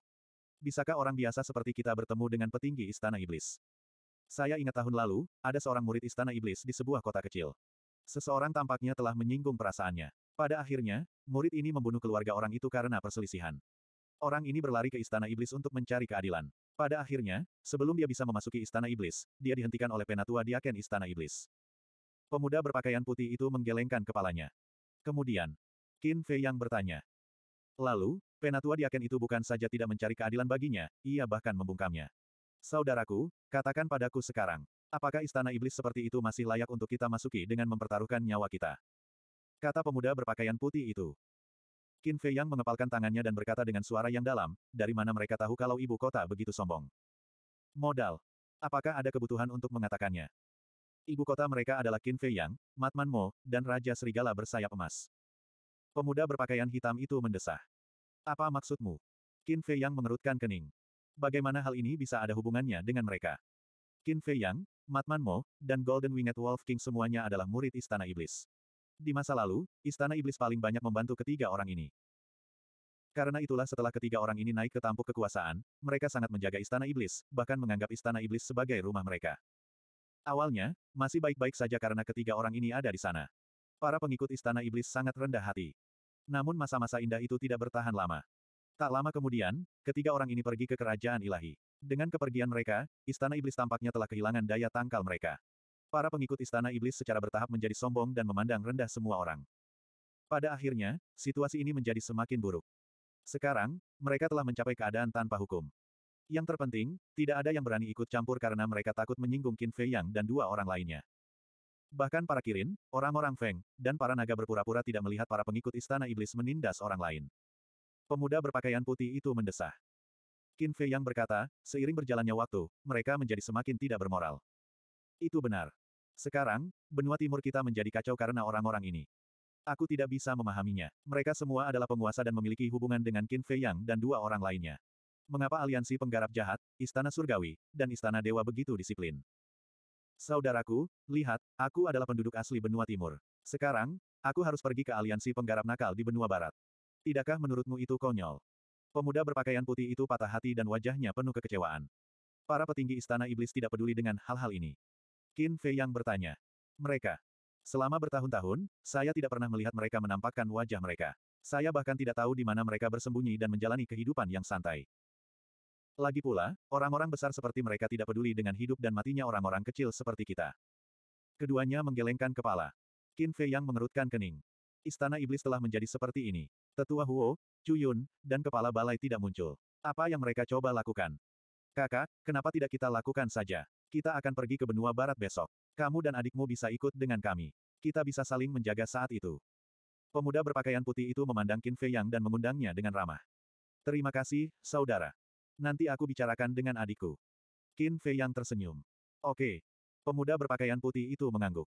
Bisakah orang biasa seperti kita bertemu dengan petinggi istana iblis? Saya ingat tahun lalu, ada seorang murid istana iblis di sebuah kota kecil. Seseorang tampaknya telah menyinggung perasaannya. Pada akhirnya, murid ini membunuh keluarga orang itu karena perselisihan. Orang ini berlari ke istana iblis untuk mencari keadilan. Pada akhirnya, sebelum dia bisa memasuki istana iblis, dia dihentikan oleh penatua diaken istana iblis. Pemuda berpakaian putih itu menggelengkan kepalanya. Kemudian, Qin Fei yang bertanya. Lalu, penatua diaken itu bukan saja tidak mencari keadilan baginya, ia bahkan membungkamnya. Saudaraku, katakan padaku sekarang, apakah istana iblis seperti itu masih layak untuk kita masuki dengan mempertaruhkan nyawa kita? Kata pemuda berpakaian putih itu. Qin Fei Yang mengepalkan tangannya dan berkata dengan suara yang dalam, dari mana mereka tahu kalau ibu kota begitu sombong. Modal. Apakah ada kebutuhan untuk mengatakannya? Ibu kota mereka adalah Qin Fei Yang, Matman Mo, dan Raja Serigala bersayap emas. Pemuda berpakaian hitam itu mendesah. Apa maksudmu? Qin Fei Yang mengerutkan kening. Bagaimana hal ini bisa ada hubungannya dengan mereka? Qin Fei Yang, Matman Mo, dan Golden Winged Wolf King semuanya adalah murid Istana Iblis. Di masa lalu, Istana Iblis paling banyak membantu ketiga orang ini. Karena itulah setelah ketiga orang ini naik ke tampuk kekuasaan, mereka sangat menjaga Istana Iblis, bahkan menganggap Istana Iblis sebagai rumah mereka. Awalnya, masih baik-baik saja karena ketiga orang ini ada di sana. Para pengikut Istana Iblis sangat rendah hati. Namun masa-masa indah itu tidak bertahan lama. Tak lama kemudian, ketiga orang ini pergi ke kerajaan ilahi. Dengan kepergian mereka, Istana Iblis tampaknya telah kehilangan daya tangkal mereka. Para pengikut istana iblis secara bertahap menjadi sombong dan memandang rendah semua orang. Pada akhirnya, situasi ini menjadi semakin buruk. Sekarang, mereka telah mencapai keadaan tanpa hukum. Yang terpenting, tidak ada yang berani ikut campur karena mereka takut menyinggung Qin Fei Yang dan dua orang lainnya. Bahkan para Kirin, orang-orang Feng, dan para naga berpura-pura tidak melihat para pengikut istana iblis menindas orang lain. Pemuda berpakaian putih itu mendesah. Qin Fei Yang berkata, seiring berjalannya waktu, mereka menjadi semakin tidak bermoral. Itu benar. Sekarang, benua timur kita menjadi kacau karena orang-orang ini. Aku tidak bisa memahaminya. Mereka semua adalah penguasa dan memiliki hubungan dengan Qin Fei Yang dan dua orang lainnya. Mengapa aliansi penggarap jahat, Istana Surgawi, dan Istana Dewa begitu disiplin? Saudaraku, lihat, aku adalah penduduk asli benua timur. Sekarang, aku harus pergi ke aliansi penggarap nakal di benua barat. Tidakkah menurutmu itu konyol? Pemuda berpakaian putih itu patah hati dan wajahnya penuh kekecewaan. Para petinggi istana iblis tidak peduli dengan hal-hal ini. Qin Fei yang bertanya. Mereka. Selama bertahun-tahun, saya tidak pernah melihat mereka menampakkan wajah mereka. Saya bahkan tidak tahu di mana mereka bersembunyi dan menjalani kehidupan yang santai. Lagi pula, orang-orang besar seperti mereka tidak peduli dengan hidup dan matinya orang-orang kecil seperti kita. Keduanya menggelengkan kepala. Qin Fei yang mengerutkan kening. Istana Iblis telah menjadi seperti ini. Tetua Huo, Cuyun, dan kepala balai tidak muncul. Apa yang mereka coba lakukan? Kakak, kenapa tidak kita lakukan saja? Kita akan pergi ke benua barat besok. Kamu dan adikmu bisa ikut dengan kami. Kita bisa saling menjaga saat itu. Pemuda berpakaian putih itu memandang Qin Fei Yang dan mengundangnya dengan ramah. Terima kasih, saudara. Nanti aku bicarakan dengan adikku. Qin Fei Yang tersenyum. Oke. Pemuda berpakaian putih itu mengangguk.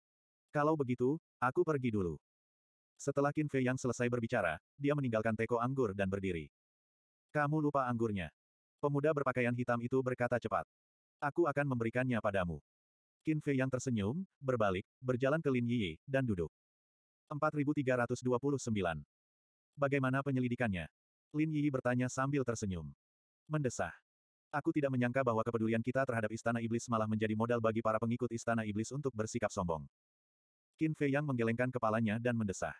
Kalau begitu, aku pergi dulu. Setelah Qin Fei Yang selesai berbicara, dia meninggalkan teko anggur dan berdiri. Kamu lupa anggurnya. Pemuda berpakaian hitam itu berkata cepat. Aku akan memberikannya padamu. Qin Fei yang tersenyum, berbalik, berjalan ke Lin Yi, dan duduk. 4329. Bagaimana penyelidikannya? Lin Yi bertanya sambil tersenyum. Mendesah. Aku tidak menyangka bahwa kepedulian kita terhadap Istana Iblis malah menjadi modal bagi para pengikut Istana Iblis untuk bersikap sombong. Qin Fei yang menggelengkan kepalanya dan mendesah.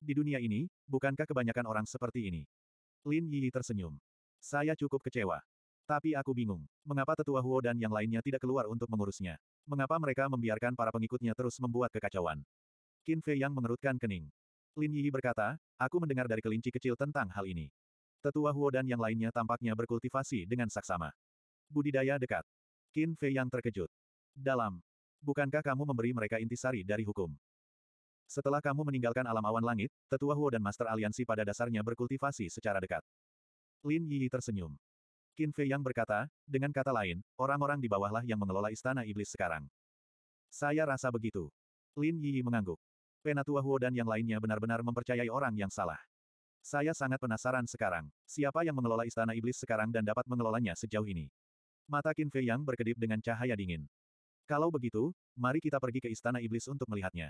Di dunia ini, bukankah kebanyakan orang seperti ini? Lin Yi tersenyum. Saya cukup kecewa. Tapi aku bingung. Mengapa tetua Huo dan yang lainnya tidak keluar untuk mengurusnya? Mengapa mereka membiarkan para pengikutnya terus membuat kekacauan? Qin Fei yang mengerutkan kening. Lin Yi berkata, aku mendengar dari kelinci kecil tentang hal ini. Tetua Huo dan yang lainnya tampaknya berkultivasi dengan saksama. Budidaya dekat. Qin Fei yang terkejut. Dalam. Bukankah kamu memberi mereka intisari dari hukum? Setelah kamu meninggalkan alam awan langit, Tetua Huo dan Master Aliansi pada dasarnya berkultivasi secara dekat. Lin Yi tersenyum. Qin Fei yang berkata, dengan kata lain, orang-orang di bawahlah yang mengelola istana iblis sekarang. Saya rasa begitu. Lin Yi mengangguk. Penatua Huo dan yang lainnya benar-benar mempercayai orang yang salah. Saya sangat penasaran sekarang, siapa yang mengelola istana iblis sekarang dan dapat mengelolanya sejauh ini. Mata Qin Fei yang berkedip dengan cahaya dingin. Kalau begitu, mari kita pergi ke istana iblis untuk melihatnya.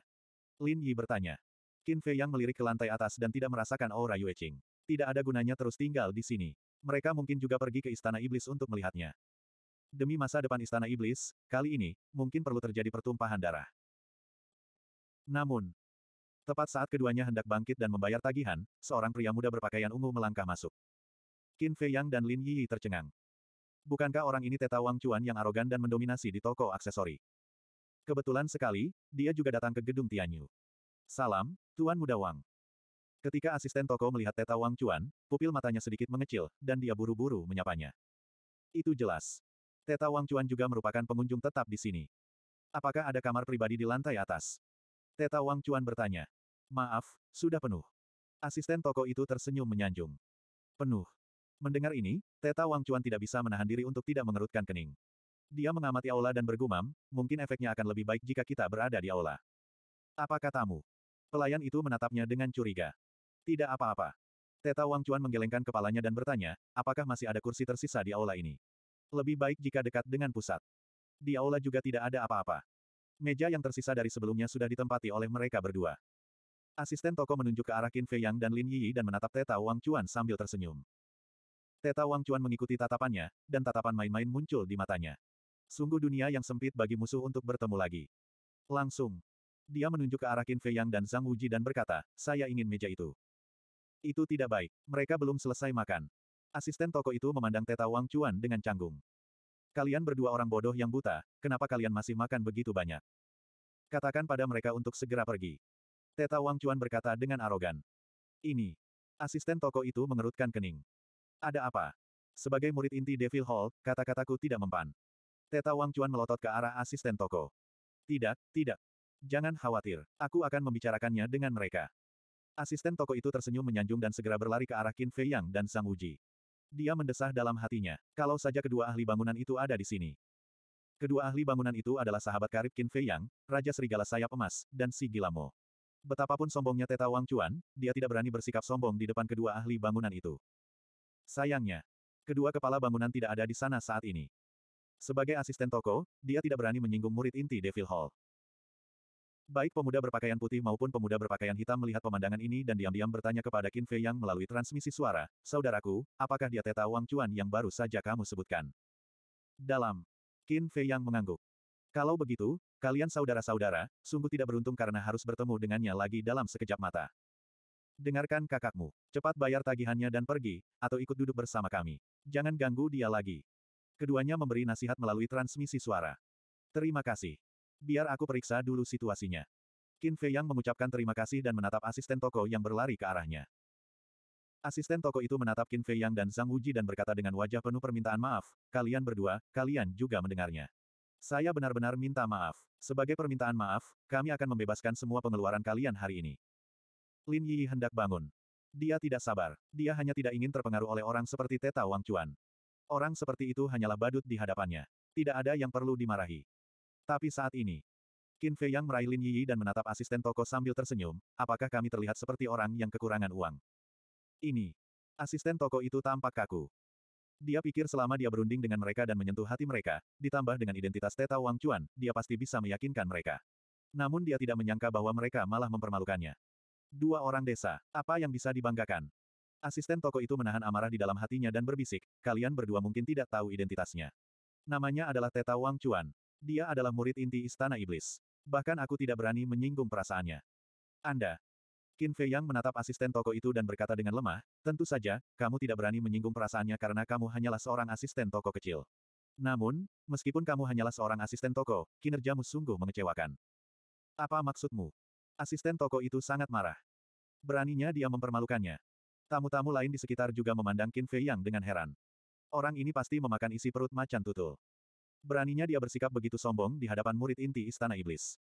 Lin Yi bertanya. Qin Fei yang melirik ke lantai atas dan tidak merasakan aura Yue Qing. Tidak ada gunanya terus tinggal di sini. Mereka mungkin juga pergi ke Istana Iblis untuk melihatnya. Demi masa depan Istana Iblis, kali ini, mungkin perlu terjadi pertumpahan darah. Namun, tepat saat keduanya hendak bangkit dan membayar tagihan, seorang pria muda berpakaian ungu melangkah masuk. Qin Fei Yang dan Lin Yi tercengang. Bukankah orang ini Teta Wang Chuan yang arogan dan mendominasi di toko aksesori? Kebetulan sekali, dia juga datang ke gedung Tianyu. Salam, Tuan Muda Wang. Ketika asisten toko melihat Teta Wang Chuan, pupil matanya sedikit mengecil, dan dia buru-buru menyapanya. Itu jelas. Teta Wang Chuan juga merupakan pengunjung tetap di sini. Apakah ada kamar pribadi di lantai atas? Teta Wang Chuan bertanya. Maaf, sudah penuh. Asisten toko itu tersenyum menyanjung. Penuh. Mendengar ini, Teta Wang Chuan tidak bisa menahan diri untuk tidak mengerutkan kening. Dia mengamati aula dan bergumam, mungkin efeknya akan lebih baik jika kita berada di aula. Apa katamu? Pelayan itu menatapnya dengan curiga. Tidak apa-apa. Teta Wang Chuan menggelengkan kepalanya dan bertanya, apakah masih ada kursi tersisa di aula ini? Lebih baik jika dekat dengan pusat. Di aula juga tidak ada apa-apa. Meja yang tersisa dari sebelumnya sudah ditempati oleh mereka berdua. Asisten toko menunjuk ke arah Qin Fei Yang dan Lin Yi dan menatap Teta Wang Chuan sambil tersenyum. Teta Wang Chuan mengikuti tatapannya, dan tatapan main-main muncul di matanya. Sungguh dunia yang sempit bagi musuh untuk bertemu lagi. Langsung. Dia menunjuk ke arah Qin Fei Yang dan Zhang Wuji dan berkata, saya ingin meja itu. Itu tidak baik. Mereka belum selesai makan. Asisten toko itu memandang Teta Wang Chuan dengan canggung. Kalian berdua orang bodoh yang buta, kenapa kalian masih makan begitu banyak? Katakan pada mereka untuk segera pergi. Teta Wang Chuan berkata dengan arogan. Ini. Asisten toko itu mengerutkan kening. Ada apa? Sebagai murid inti Devil Hall, kata-kataku tidak mempan. Teta Wang Chuan melotot ke arah asisten toko. Tidak, tidak. Jangan khawatir, aku akan membicarakannya dengan mereka. Asisten toko itu tersenyum menyanjung dan segera berlari ke arah Qin Fei Yang dan Sang Uji. Dia mendesah dalam hatinya, kalau saja kedua ahli bangunan itu ada di sini. Kedua ahli bangunan itu adalah sahabat karib Qin Fei Yang, Raja Serigala Sayap Emas, dan Si Gilamo. Betapapun sombongnya Teta Wang Chuan, dia tidak berani bersikap sombong di depan kedua ahli bangunan itu. Sayangnya, kedua kepala bangunan tidak ada di sana saat ini. Sebagai asisten toko, dia tidak berani menyinggung murid inti Devil Hall. Baik pemuda berpakaian putih maupun pemuda berpakaian hitam melihat pemandangan ini dan diam-diam bertanya kepada Qin Fei Yang melalui transmisi suara, Saudaraku, apakah dia Teta Wang Chuan yang baru saja kamu sebutkan? Dalam. Qin Fei Yang mengangguk. Kalau begitu, kalian saudara-saudara, sungguh tidak beruntung karena harus bertemu dengannya lagi dalam sekejap mata. Dengarkan kakakmu. Cepat bayar tagihannya dan pergi, atau ikut duduk bersama kami. Jangan ganggu dia lagi. Keduanya memberi nasihat melalui transmisi suara. Terima kasih. Biar aku periksa dulu situasinya. Qin Fei Yang mengucapkan terima kasih dan menatap asisten toko yang berlari ke arahnya. Asisten toko itu menatap Qin Fei Yang dan Zhang Wuji dan berkata dengan wajah penuh permintaan maaf, kalian berdua, kalian juga mendengarnya. Saya benar-benar minta maaf. Sebagai permintaan maaf, kami akan membebaskan semua pengeluaran kalian hari ini. Lin Yi hendak bangun. Dia tidak sabar. Dia hanya tidak ingin terpengaruh oleh orang seperti Teta Wang Chuan. Orang seperti itu hanyalah badut di hadapannya. Tidak ada yang perlu dimarahi. Tapi saat ini, Qin Fei Yang meraih Lin Yi Yi dan menatap asisten toko sambil tersenyum, apakah kami terlihat seperti orang yang kekurangan uang? Ini. Asisten toko itu tampak kaku. Dia pikir selama dia berunding dengan mereka dan menyentuh hati mereka, ditambah dengan identitas Teta Wang Chuan, dia pasti bisa meyakinkan mereka. Namun dia tidak menyangka bahwa mereka malah mempermalukannya. Dua orang desa, apa yang bisa dibanggakan? Asisten toko itu menahan amarah di dalam hatinya dan berbisik, kalian berdua mungkin tidak tahu identitasnya. Namanya adalah Teta Wang Chuan. Dia adalah murid inti Istana Iblis. Bahkan aku tidak berani menyinggung perasaannya. Anda. Qin Fei Yang menatap asisten toko itu dan berkata dengan lemah, tentu saja, kamu tidak berani menyinggung perasaannya karena kamu hanyalah seorang asisten toko kecil. Namun, meskipun kamu hanyalah seorang asisten toko, kinerjamu sungguh mengecewakan. Apa maksudmu? Asisten toko itu sangat marah. Beraninya dia mempermalukannya. Tamu-tamu lain di sekitar juga memandang Qin Fei Yang dengan heran. Orang ini pasti memakan isi perut macan tutul. Beraninya dia bersikap begitu sombong di hadapan murid inti Istana Iblis.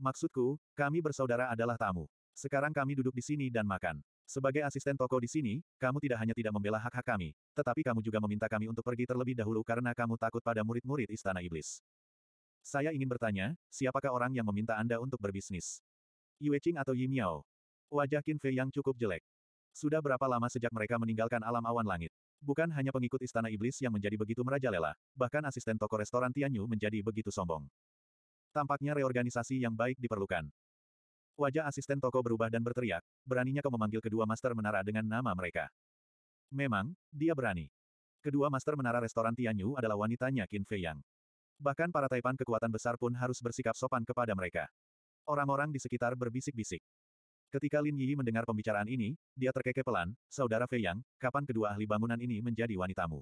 Maksudku, kami bersaudara adalah tamu. Sekarang kami duduk di sini dan makan. Sebagai asisten toko di sini, kamu tidak hanya tidak membela hak-hak kami, tetapi kamu juga meminta kami untuk pergi terlebih dahulu karena kamu takut pada murid-murid Istana Iblis. Saya ingin bertanya, siapakah orang yang meminta Anda untuk berbisnis? Yue Qing atau Yi Miao? Wajah Qin Fei yang cukup jelek. Sudah berapa lama sejak mereka meninggalkan alam awan langit? Bukan hanya pengikut istana iblis yang menjadi begitu merajalela, bahkan asisten toko restoran Tianyu menjadi begitu sombong. Tampaknya reorganisasi yang baik diperlukan. Wajah asisten toko berubah dan berteriak, beraninya kau memanggil kedua master menara dengan nama mereka. Memang, dia berani. Kedua master menara restoran Tianyu adalah wanitanya Qin Fei Yang. Bahkan para taipan kekuatan besar pun harus bersikap sopan kepada mereka. Orang-orang di sekitar berbisik-bisik. Ketika Lin Yi mendengar pembicaraan ini, dia terkekeh pelan, Saudara Fei Yang, kapan kedua ahli bangunan ini menjadi wanitamu?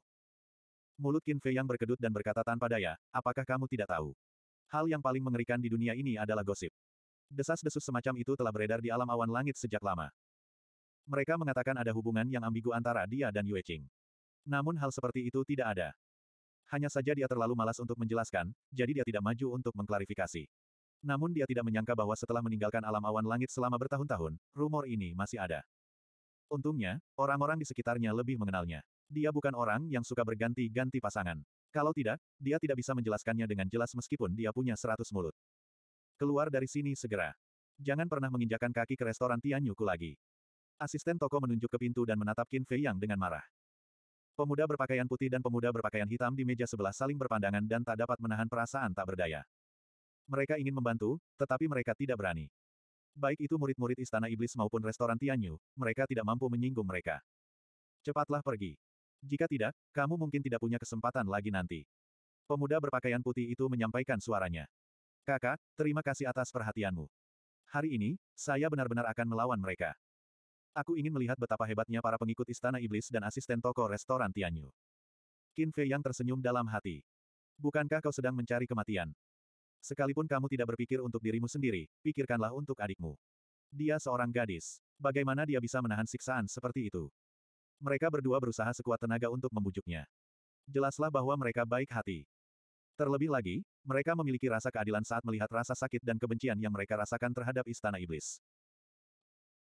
Mulut Qin Fei Yang berkedut dan berkata tanpa daya, apakah kamu tidak tahu? Hal yang paling mengerikan di dunia ini adalah gosip. Desas-desus semacam itu telah beredar di alam awan langit sejak lama. Mereka mengatakan ada hubungan yang ambigu antara dia dan Yue Qing. Namun hal seperti itu tidak ada. Hanya saja dia terlalu malas untuk menjelaskan, jadi dia tidak maju untuk mengklarifikasi. Namun dia tidak menyangka bahwa setelah meninggalkan alam awan langit selama bertahun-tahun, rumor ini masih ada. Untungnya, orang-orang di sekitarnya lebih mengenalnya. Dia bukan orang yang suka berganti-ganti pasangan. Kalau tidak, dia tidak bisa menjelaskannya dengan jelas meskipun dia punya seratus mulut. Keluar dari sini segera. Jangan pernah menginjakan kaki ke restoran Tianyuku lagi. Asisten toko menunjuk ke pintu dan menatap Qin Fei Yang dengan marah. Pemuda berpakaian putih dan pemuda berpakaian hitam di meja sebelah saling berpandangan dan tak dapat menahan perasaan tak berdaya. Mereka ingin membantu, tetapi mereka tidak berani. Baik itu murid-murid Istana Iblis maupun restoran Tianyu, mereka tidak mampu menyinggung mereka. Cepatlah pergi. Jika tidak, kamu mungkin tidak punya kesempatan lagi nanti. Pemuda berpakaian putih itu menyampaikan suaranya. Kakak, terima kasih atas perhatianmu. Hari ini, saya benar-benar akan melawan mereka. Aku ingin melihat betapa hebatnya para pengikut Istana Iblis dan asisten toko restoran Tianyu. Qin Fei yang tersenyum dalam hati. Bukankah kau sedang mencari kematian? Sekalipun kamu tidak berpikir untuk dirimu sendiri, pikirkanlah untuk adikmu. Dia seorang gadis. Bagaimana dia bisa menahan siksaan seperti itu? Mereka berdua berusaha sekuat tenaga untuk membujuknya. Jelaslah bahwa mereka baik hati. Terlebih lagi, mereka memiliki rasa keadilan saat melihat rasa sakit dan kebencian yang mereka rasakan terhadap istana iblis.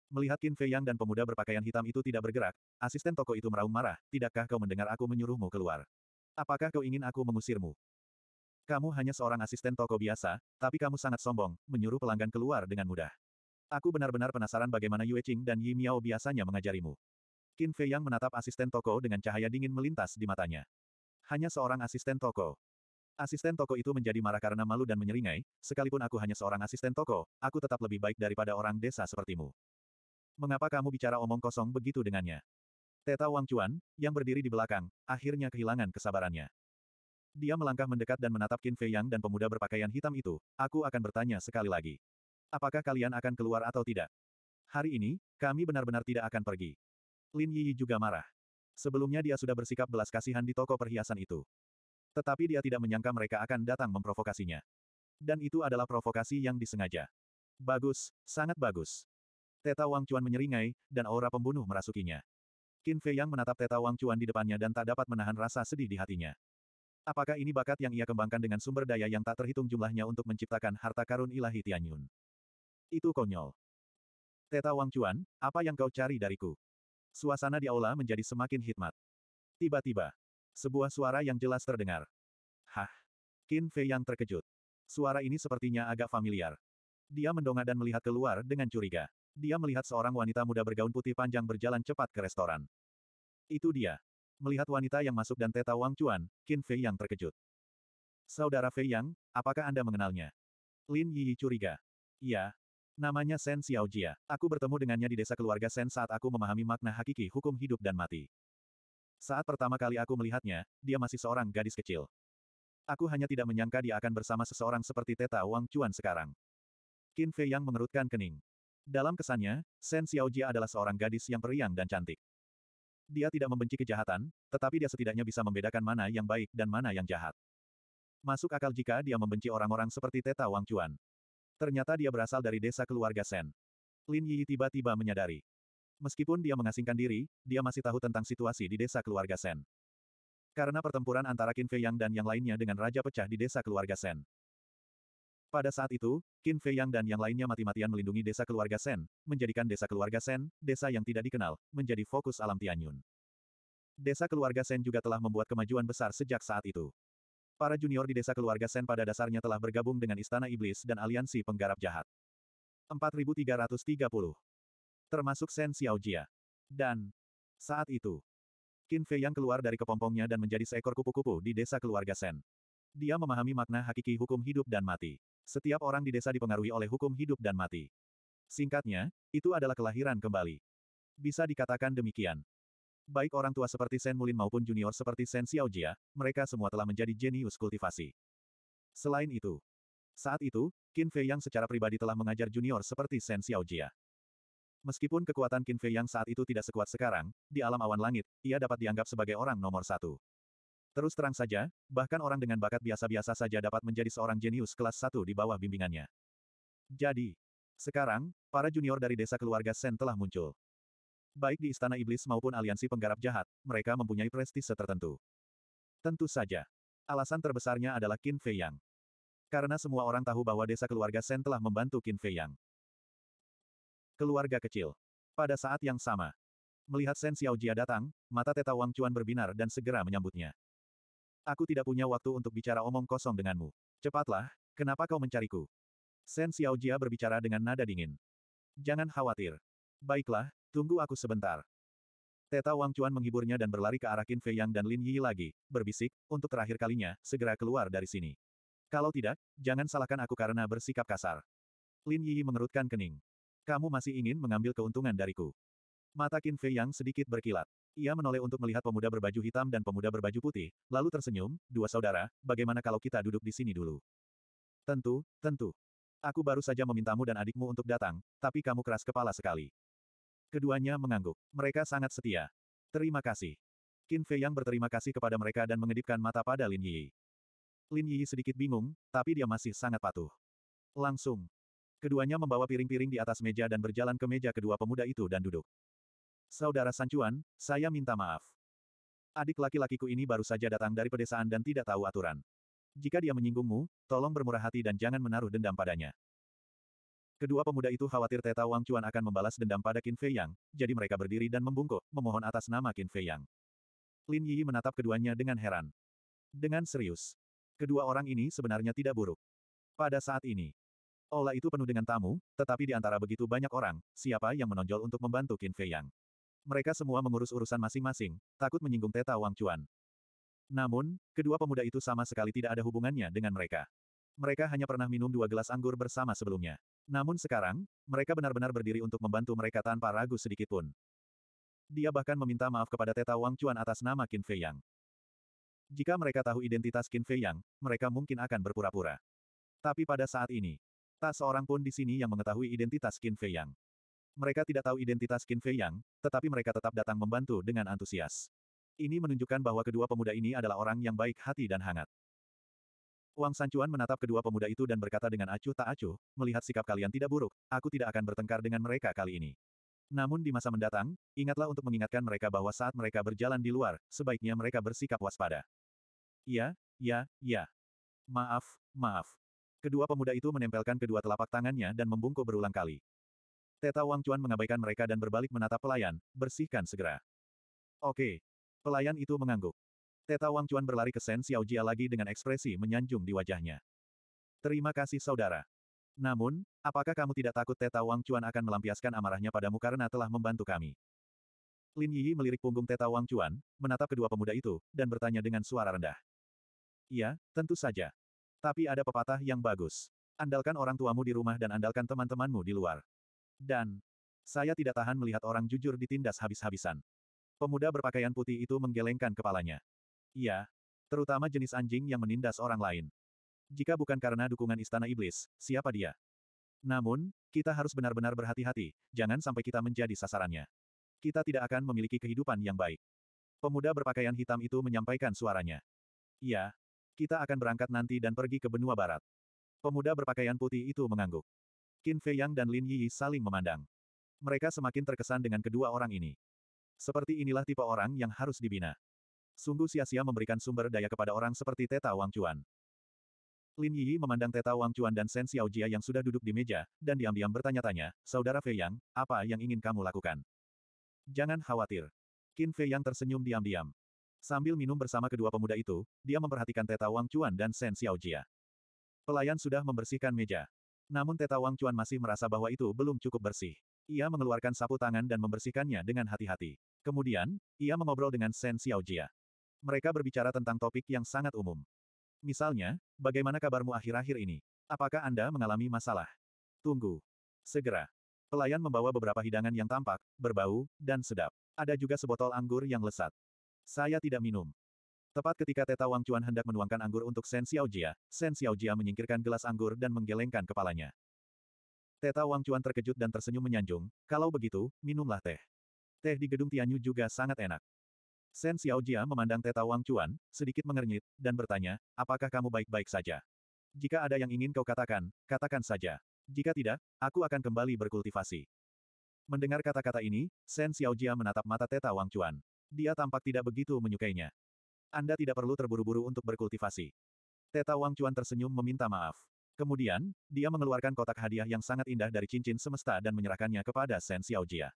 Melihat Qin Fei Yang dan pemuda berpakaian hitam itu tidak bergerak, asisten toko itu meraung marah, tidakkah kau mendengar aku menyuruhmu keluar? Apakah kau ingin aku mengusirmu? Kamu hanya seorang asisten toko biasa, tapi kamu sangat sombong, menyuruh pelanggan keluar dengan mudah. Aku benar-benar penasaran bagaimana Yue Qing dan Yi Miao biasanya mengajarimu. Qin Fei yang menatap asisten toko dengan cahaya dingin melintas di matanya. Hanya seorang asisten toko. Asisten toko itu menjadi marah karena malu dan menyeringai, sekalipun aku hanya seorang asisten toko, aku tetap lebih baik daripada orang desa sepertimu. Mengapa kamu bicara omong kosong begitu dengannya? Teta Wang Chuan, yang berdiri di belakang, akhirnya kehilangan kesabarannya. Dia melangkah mendekat dan menatap Qin Fei Yang dan pemuda berpakaian hitam itu, aku akan bertanya sekali lagi. Apakah kalian akan keluar atau tidak? Hari ini, kami benar-benar tidak akan pergi. Lin Yi juga marah. Sebelumnya dia sudah bersikap belas kasihan di toko perhiasan itu. Tetapi dia tidak menyangka mereka akan datang memprovokasinya. Dan itu adalah provokasi yang disengaja. Bagus, sangat bagus. Teta Wang Chuan menyeringai, dan aura pembunuh merasukinya. Qin Fei Yang menatap Teta Wang Chuan di depannya dan tak dapat menahan rasa sedih di hatinya. Apakah ini bakat yang ia kembangkan dengan sumber daya yang tak terhitung jumlahnya untuk menciptakan harta karun ilahi Tianyun? Itu konyol. Teta Wang Chuan, apa yang kau cari dariku? Suasana di aula menjadi semakin hikmat. Tiba-tiba, sebuah suara yang jelas terdengar. Hah! Qin Fei yang terkejut. Suara ini sepertinya agak familiar. Dia mendongak dan melihat keluar dengan curiga. Dia melihat seorang wanita muda bergaun putih panjang berjalan cepat ke restoran. Itu dia. Melihat wanita yang masuk dan Teta Wang Chuan, Qin Fei yang terkejut. Saudara Fei Yang, apakah Anda mengenalnya? Lin Yi curiga. Iya. Namanya Sen Jia. Aku bertemu dengannya di desa keluarga Sen saat aku memahami makna hakiki hukum hidup dan mati. Saat pertama kali aku melihatnya, dia masih seorang gadis kecil. Aku hanya tidak menyangka dia akan bersama seseorang seperti Teta Wang Chuan sekarang. Qin Fei Yang mengerutkan kening. Dalam kesannya, Sen Jia adalah seorang gadis yang periang dan cantik. Dia tidak membenci kejahatan, tetapi dia setidaknya bisa membedakan mana yang baik dan mana yang jahat. Masuk akal jika dia membenci orang-orang seperti Teta Wang Chuan. Ternyata dia berasal dari desa keluarga Sen. Lin Yi tiba-tiba menyadari. Meskipun dia mengasingkan diri, dia masih tahu tentang situasi di desa keluarga Sen. Karena pertempuran antara Qin Fei Yang dan yang lainnya dengan Raja Pecah di desa keluarga Sen. Pada saat itu, Qin Fei Yang dan yang lainnya mati-matian melindungi desa keluarga Sen, menjadikan desa keluarga Sen, desa yang tidak dikenal, menjadi fokus alam Tianyun. Desa keluarga Sen juga telah membuat kemajuan besar sejak saat itu. Para junior di desa keluarga Sen pada dasarnya telah bergabung dengan Istana Iblis dan Aliansi Penggarap Jahat. 4330. Termasuk Sen Jia. Dan, saat itu, Qin Fei Yang keluar dari kepompongnya dan menjadi seekor kupu-kupu di desa keluarga Sen. Dia memahami makna hakiki hukum hidup dan mati. Setiap orang di desa dipengaruhi oleh hukum hidup dan mati. Singkatnya, itu adalah kelahiran kembali. Bisa dikatakan demikian. Baik orang tua seperti Sen Mulin maupun junior seperti Sen Xiaojia, mereka semua telah menjadi jenius kultivasi. Selain itu, saat itu, Qin Fei Yang secara pribadi telah mengajar junior seperti Sen Xiaojia. Meskipun kekuatan Qin Fei Yang saat itu tidak sekuat sekarang, di alam awan langit, ia dapat dianggap sebagai orang nomor satu. Terus terang saja, bahkan orang dengan bakat biasa-biasa saja dapat menjadi seorang jenius kelas 1 di bawah bimbingannya. Jadi, sekarang, para junior dari desa keluarga Sen telah muncul. Baik di Istana Iblis maupun aliansi penggarap jahat, mereka mempunyai prestise tertentu. Tentu saja. Alasan terbesarnya adalah Qin Fei Yang. Karena semua orang tahu bahwa desa keluarga Sen telah membantu Qin Fei Yang. Keluarga kecil. Pada saat yang sama. Melihat Sen Xiaojia datang, mata Teta Wang Chuan berbinar dan segera menyambutnya. Aku tidak punya waktu untuk bicara omong kosong denganmu. Cepatlah, kenapa kau mencariku? Sen Xiaojia berbicara dengan nada dingin. Jangan khawatir. Baiklah, tunggu aku sebentar. Teta Wang Chuan menghiburnya dan berlari ke arah Qin Fei Yang dan Lin Yi lagi, berbisik, untuk terakhir kalinya, segera keluar dari sini. Kalau tidak, jangan salahkan aku karena bersikap kasar. Lin Yi mengerutkan kening. Kamu masih ingin mengambil keuntungan dariku. Mata Qin Fei Yang sedikit berkilat. Ia menoleh untuk melihat pemuda berbaju hitam dan pemuda berbaju putih, lalu tersenyum, dua saudara, bagaimana kalau kita duduk di sini dulu? Tentu, tentu. Aku baru saja memintamu dan adikmu untuk datang, tapi kamu keras kepala sekali. Keduanya mengangguk. Mereka sangat setia. Terima kasih. Qin Fei yang berterima kasih kepada mereka dan mengedipkan mata pada Lin Yi. Lin Yi sedikit bingung, tapi dia masih sangat patuh. Langsung. Keduanya membawa piring-piring di atas meja dan berjalan ke meja kedua pemuda itu dan duduk. Saudara Sancuan, saya minta maaf. Adik laki-lakiku ini baru saja datang dari pedesaan dan tidak tahu aturan. Jika dia menyinggungmu, tolong bermurah hati dan jangan menaruh dendam padanya. Kedua pemuda itu khawatir Teta Wang Chuan akan membalas dendam pada Qin Fei Yang, jadi mereka berdiri dan membungkuk, memohon atas nama Qin Fei Yang. Lin Yi menatap keduanya dengan heran. Dengan serius. Kedua orang ini sebenarnya tidak buruk. Pada saat ini, Ola itu penuh dengan tamu, tetapi di antara begitu banyak orang, siapa yang menonjol untuk membantu Qin Fei Yang? Mereka semua mengurus urusan masing-masing, takut menyinggung Teta Wang Chuan. Namun, kedua pemuda itu sama sekali tidak ada hubungannya dengan mereka. Mereka hanya pernah minum dua gelas anggur bersama sebelumnya. Namun sekarang, mereka benar-benar berdiri untuk membantu mereka tanpa ragu sedikitpun. Dia bahkan meminta maaf kepada Teta Wang Chuan atas nama Qin Fei Yang. Jika mereka tahu identitas Qin Fei Yang, mereka mungkin akan berpura-pura. Tapi pada saat ini, tak seorang pun di sini yang mengetahui identitas Qin Fei Yang. Mereka tidak tahu identitas Qin Fei Yang, tetapi mereka tetap datang membantu dengan antusias. Ini menunjukkan bahwa kedua pemuda ini adalah orang yang baik hati dan hangat. Wang Sancuan menatap kedua pemuda itu dan berkata dengan acuh tak acuh, melihat sikap kalian tidak buruk, aku tidak akan bertengkar dengan mereka kali ini. Namun di masa mendatang, ingatlah untuk mengingatkan mereka bahwa saat mereka berjalan di luar, sebaiknya mereka bersikap waspada. Ya, ya, ya. Maaf, maaf. Kedua pemuda itu menempelkan kedua telapak tangannya dan membungkuk berulang kali. Teta Wang Chuan mengabaikan mereka dan berbalik menatap pelayan, bersihkan segera. Oke. Pelayan itu mengangguk. Teta Wang Chuan berlari ke Sen Xiao Jia lagi dengan ekspresi menyanjung di wajahnya. Terima kasih saudara. Namun, apakah kamu tidak takut Teta Wang Chuan akan melampiaskan amarahnya padamu karena telah membantu kami? Lin Yi melirik punggung Teta Wang Chuan, menatap kedua pemuda itu, dan bertanya dengan suara rendah. Iya, tentu saja. Tapi ada pepatah yang bagus. Andalkan orang tuamu di rumah dan andalkan teman-temanmu di luar. Dan, saya tidak tahan melihat orang jujur ditindas habis-habisan. Pemuda berpakaian putih itu menggelengkan kepalanya. Iya, terutama jenis anjing yang menindas orang lain. Jika bukan karena dukungan istana iblis, siapa dia? Namun, kita harus benar-benar berhati-hati, jangan sampai kita menjadi sasarannya. Kita tidak akan memiliki kehidupan yang baik. Pemuda berpakaian hitam itu menyampaikan suaranya. Iya, kita akan berangkat nanti dan pergi ke benua barat. Pemuda berpakaian putih itu mengangguk. Qin Fei Yang dan Lin Yi saling memandang. Mereka semakin terkesan dengan kedua orang ini. Seperti inilah tipe orang yang harus dibina. Sungguh sia-sia memberikan sumber daya kepada orang seperti Teta Wang Chuan. Lin Yi memandang Teta Wang Chuan dan Sen Xiao Jia yang sudah duduk di meja, dan diam-diam bertanya-tanya, Saudara Fei Yang, apa yang ingin kamu lakukan? Jangan khawatir. Qin Fei Yang tersenyum diam-diam. Sambil minum bersama kedua pemuda itu, dia memperhatikan Teta Wang Chuan dan Sen Xiao Jia. Pelayan sudah membersihkan meja. Namun Teta Wang Chuan masih merasa bahwa itu belum cukup bersih. Ia mengeluarkan sapu tangan dan membersihkannya dengan hati-hati. Kemudian, ia mengobrol dengan Shen Xiaojia. Mereka berbicara tentang topik yang sangat umum. Misalnya, bagaimana kabarmu akhir-akhir ini? Apakah Anda mengalami masalah? Tunggu. Segera. Pelayan membawa beberapa hidangan yang tampak, berbau, dan sedap. Ada juga sebotol anggur yang lesat. Saya tidak minum. Tepat ketika Teta Wang Chuan hendak menuangkan anggur untuk Shen Xiaojia, Shen Jia menyingkirkan gelas anggur dan menggelengkan kepalanya. Teta Wang Chuan terkejut dan tersenyum menyanjung, kalau begitu, minumlah teh. Teh di gedung Tianyu juga sangat enak. Shen Jia memandang Teta Wang Chuan, sedikit mengernyit, dan bertanya, apakah kamu baik-baik saja? Jika ada yang ingin kau katakan, katakan saja. Jika tidak, aku akan kembali berkultivasi. Mendengar kata-kata ini, Shen Jia menatap mata Teta Wang Chuan. Dia tampak tidak begitu menyukainya. Anda tidak perlu terburu-buru untuk berkultivasi. Teta Wang Chuan tersenyum meminta maaf. Kemudian, dia mengeluarkan kotak hadiah yang sangat indah dari cincin semesta dan menyerahkannya kepada Shen Xiaojia.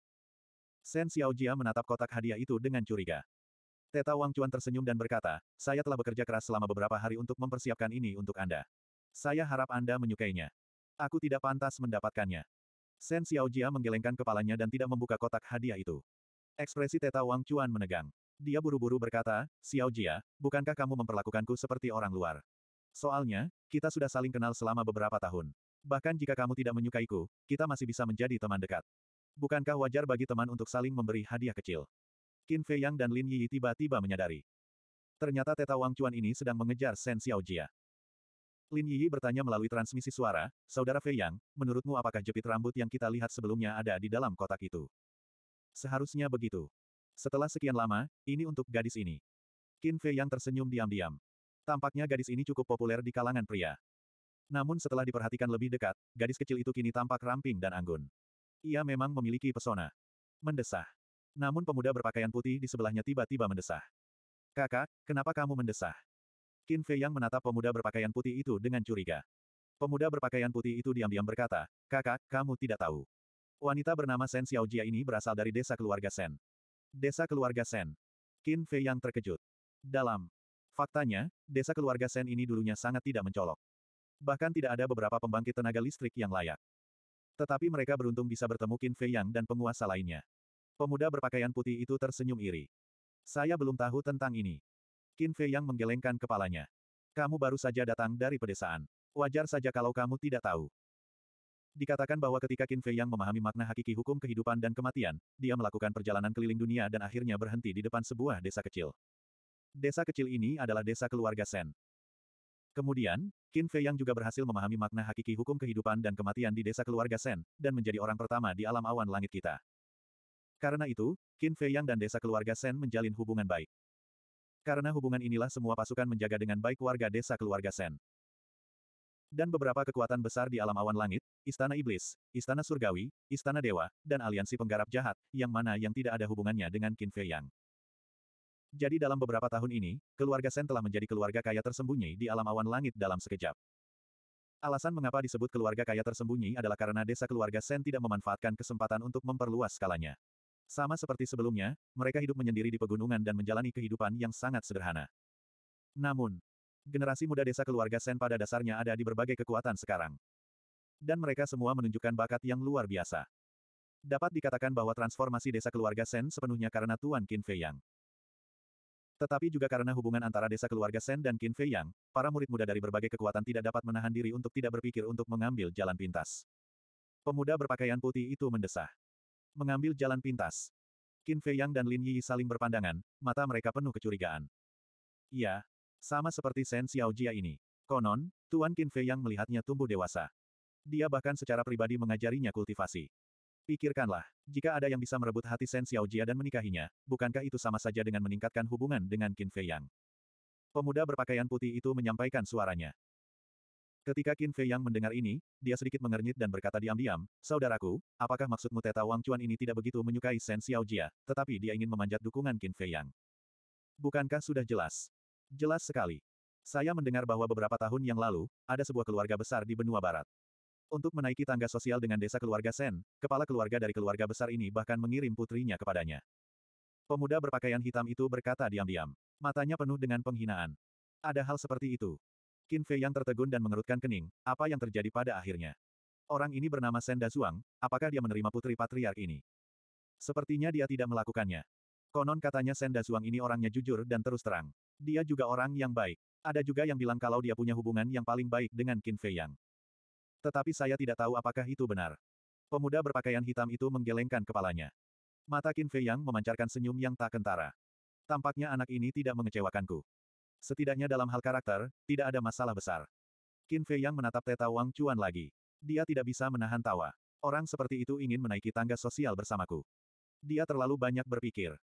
Shen Xiaojia menatap kotak hadiah itu dengan curiga. Teta Wang Chuan tersenyum dan berkata, saya telah bekerja keras selama beberapa hari untuk mempersiapkan ini untuk Anda. Saya harap Anda menyukainya. Aku tidak pantas mendapatkannya. Shen Xiaojia menggelengkan kepalanya dan tidak membuka kotak hadiah itu. Ekspresi Teta Wang Chuan menegang. Dia buru-buru berkata, Xiao Jia, bukankah kamu memperlakukanku seperti orang luar? Soalnya, kita sudah saling kenal selama beberapa tahun. Bahkan jika kamu tidak menyukaiku, kita masih bisa menjadi teman dekat. Bukankah wajar bagi teman untuk saling memberi hadiah kecil? Qin Fei Yang dan Lin Yi tiba-tiba menyadari. Ternyata Teta Wang Chuan ini sedang mengejar Shen Xiao Jia. Lin Yi bertanya melalui transmisi suara, Saudara Fei Yang, menurutmu apakah jepit rambut yang kita lihat sebelumnya ada di dalam kotak itu? Seharusnya begitu. Setelah sekian lama, ini untuk gadis ini. Qin Fei yang tersenyum diam-diam. Tampaknya gadis ini cukup populer di kalangan pria. Namun setelah diperhatikan lebih dekat, gadis kecil itu kini tampak ramping dan anggun. Ia memang memiliki pesona. Mendesah. Namun pemuda berpakaian putih di sebelahnya tiba-tiba mendesah. Kakak, kenapa kamu mendesah? Qin Fei yang menatap pemuda berpakaian putih itu dengan curiga. Pemuda berpakaian putih itu diam-diam berkata, Kakak, kamu tidak tahu. Wanita bernama Sen Xiaojia ini berasal dari desa keluarga Sen. Desa keluarga Sen. Qin Fei yang terkejut. Dalam. Faktanya, desa keluarga Sen ini dulunya sangat tidak mencolok. Bahkan tidak ada beberapa pembangkit tenaga listrik yang layak. Tetapi mereka beruntung bisa bertemu Qin Fei Yang dan penguasa lainnya. Pemuda berpakaian putih itu tersenyum iri. Saya belum tahu tentang ini. Qin Fei Yang menggelengkan kepalanya. Kamu baru saja datang dari pedesaan. Wajar saja kalau kamu tidak tahu. Dikatakan bahwa ketika Qin Fei yang memahami makna hakiki hukum kehidupan dan kematian, dia melakukan perjalanan keliling dunia dan akhirnya berhenti di depan sebuah desa kecil. Desa kecil ini adalah desa keluarga Sen. Kemudian, Qin Fei yang juga berhasil memahami makna hakiki hukum kehidupan dan kematian di desa keluarga Sen, dan menjadi orang pertama di alam awan langit kita. Karena itu, Qin Fei yang dan desa keluarga Sen menjalin hubungan baik. Karena hubungan inilah semua pasukan menjaga dengan baik warga desa keluarga Sen dan beberapa kekuatan besar di alam awan langit, Istana Iblis, Istana Surgawi, Istana Dewa, dan aliansi penggarap jahat, yang mana yang tidak ada hubungannya dengan Qin Fei Yang. Jadi dalam beberapa tahun ini, keluarga Sen telah menjadi keluarga kaya tersembunyi di alam awan langit dalam sekejap. Alasan mengapa disebut keluarga kaya tersembunyi adalah karena desa keluarga Sen tidak memanfaatkan kesempatan untuk memperluas skalanya. Sama seperti sebelumnya, mereka hidup menyendiri di pegunungan dan menjalani kehidupan yang sangat sederhana. Namun, Generasi muda desa keluarga Sen pada dasarnya ada di berbagai kekuatan sekarang. Dan mereka semua menunjukkan bakat yang luar biasa. Dapat dikatakan bahwa transformasi desa keluarga Sen sepenuhnya karena Tuan Qin Fei Yang. Tetapi juga karena hubungan antara desa keluarga Sen dan Qin Fei Yang, para murid muda dari berbagai kekuatan tidak dapat menahan diri untuk tidak berpikir untuk mengambil jalan pintas. Pemuda berpakaian putih itu mendesah. Mengambil jalan pintas. Qin Fei Yang dan Lin Yi saling berpandangan, mata mereka penuh kecurigaan. Iya, sama seperti Shen Xiaojia ini. Konon, Tuan Qin Fei yang melihatnya tumbuh dewasa. Dia bahkan secara pribadi mengajarinya kultivasi. Pikirkanlah, jika ada yang bisa merebut hati Shen Xiaojia dan menikahinya, bukankah itu sama saja dengan meningkatkan hubungan dengan Qin Fei Yang? Pemuda berpakaian putih itu menyampaikan suaranya. Ketika Qin Fei Yang mendengar ini, dia sedikit mengernyit dan berkata diam-diam, Saudaraku, apakah maksudmu Teta Wang Chuan ini tidak begitu menyukai Shen Xiaojia, tetapi dia ingin memanjat dukungan Qin Fei Yang? Bukankah sudah jelas? Jelas sekali. Saya mendengar bahwa beberapa tahun yang lalu, ada sebuah keluarga besar di benua barat. Untuk menaiki tangga sosial dengan desa keluarga Sen, kepala keluarga dari keluarga besar ini bahkan mengirim putrinya kepadanya. Pemuda berpakaian hitam itu berkata diam-diam. Matanya penuh dengan penghinaan. Ada hal seperti itu. Qin Fei yang tertegun dan mengerutkan kening, apa yang terjadi pada akhirnya? Orang ini bernama Sen Dazuang, apakah dia menerima putri patriark ini? Sepertinya dia tidak melakukannya. Konon katanya Sen Dazuang ini orangnya jujur dan terus terang. Dia juga orang yang baik. Ada juga yang bilang kalau dia punya hubungan yang paling baik dengan Qin Fei Yang. Tetapi saya tidak tahu apakah itu benar. Pemuda berpakaian hitam itu menggelengkan kepalanya. Mata Qin Fei Yang memancarkan senyum yang tak kentara. Tampaknya anak ini tidak mengecewakanku. Setidaknya dalam hal karakter, tidak ada masalah besar. Qin Fei Yang menatap Teta Wang Chuan lagi. Dia tidak bisa menahan tawa. Orang seperti itu ingin menaiki tangga sosial bersamaku. Dia terlalu banyak berpikir.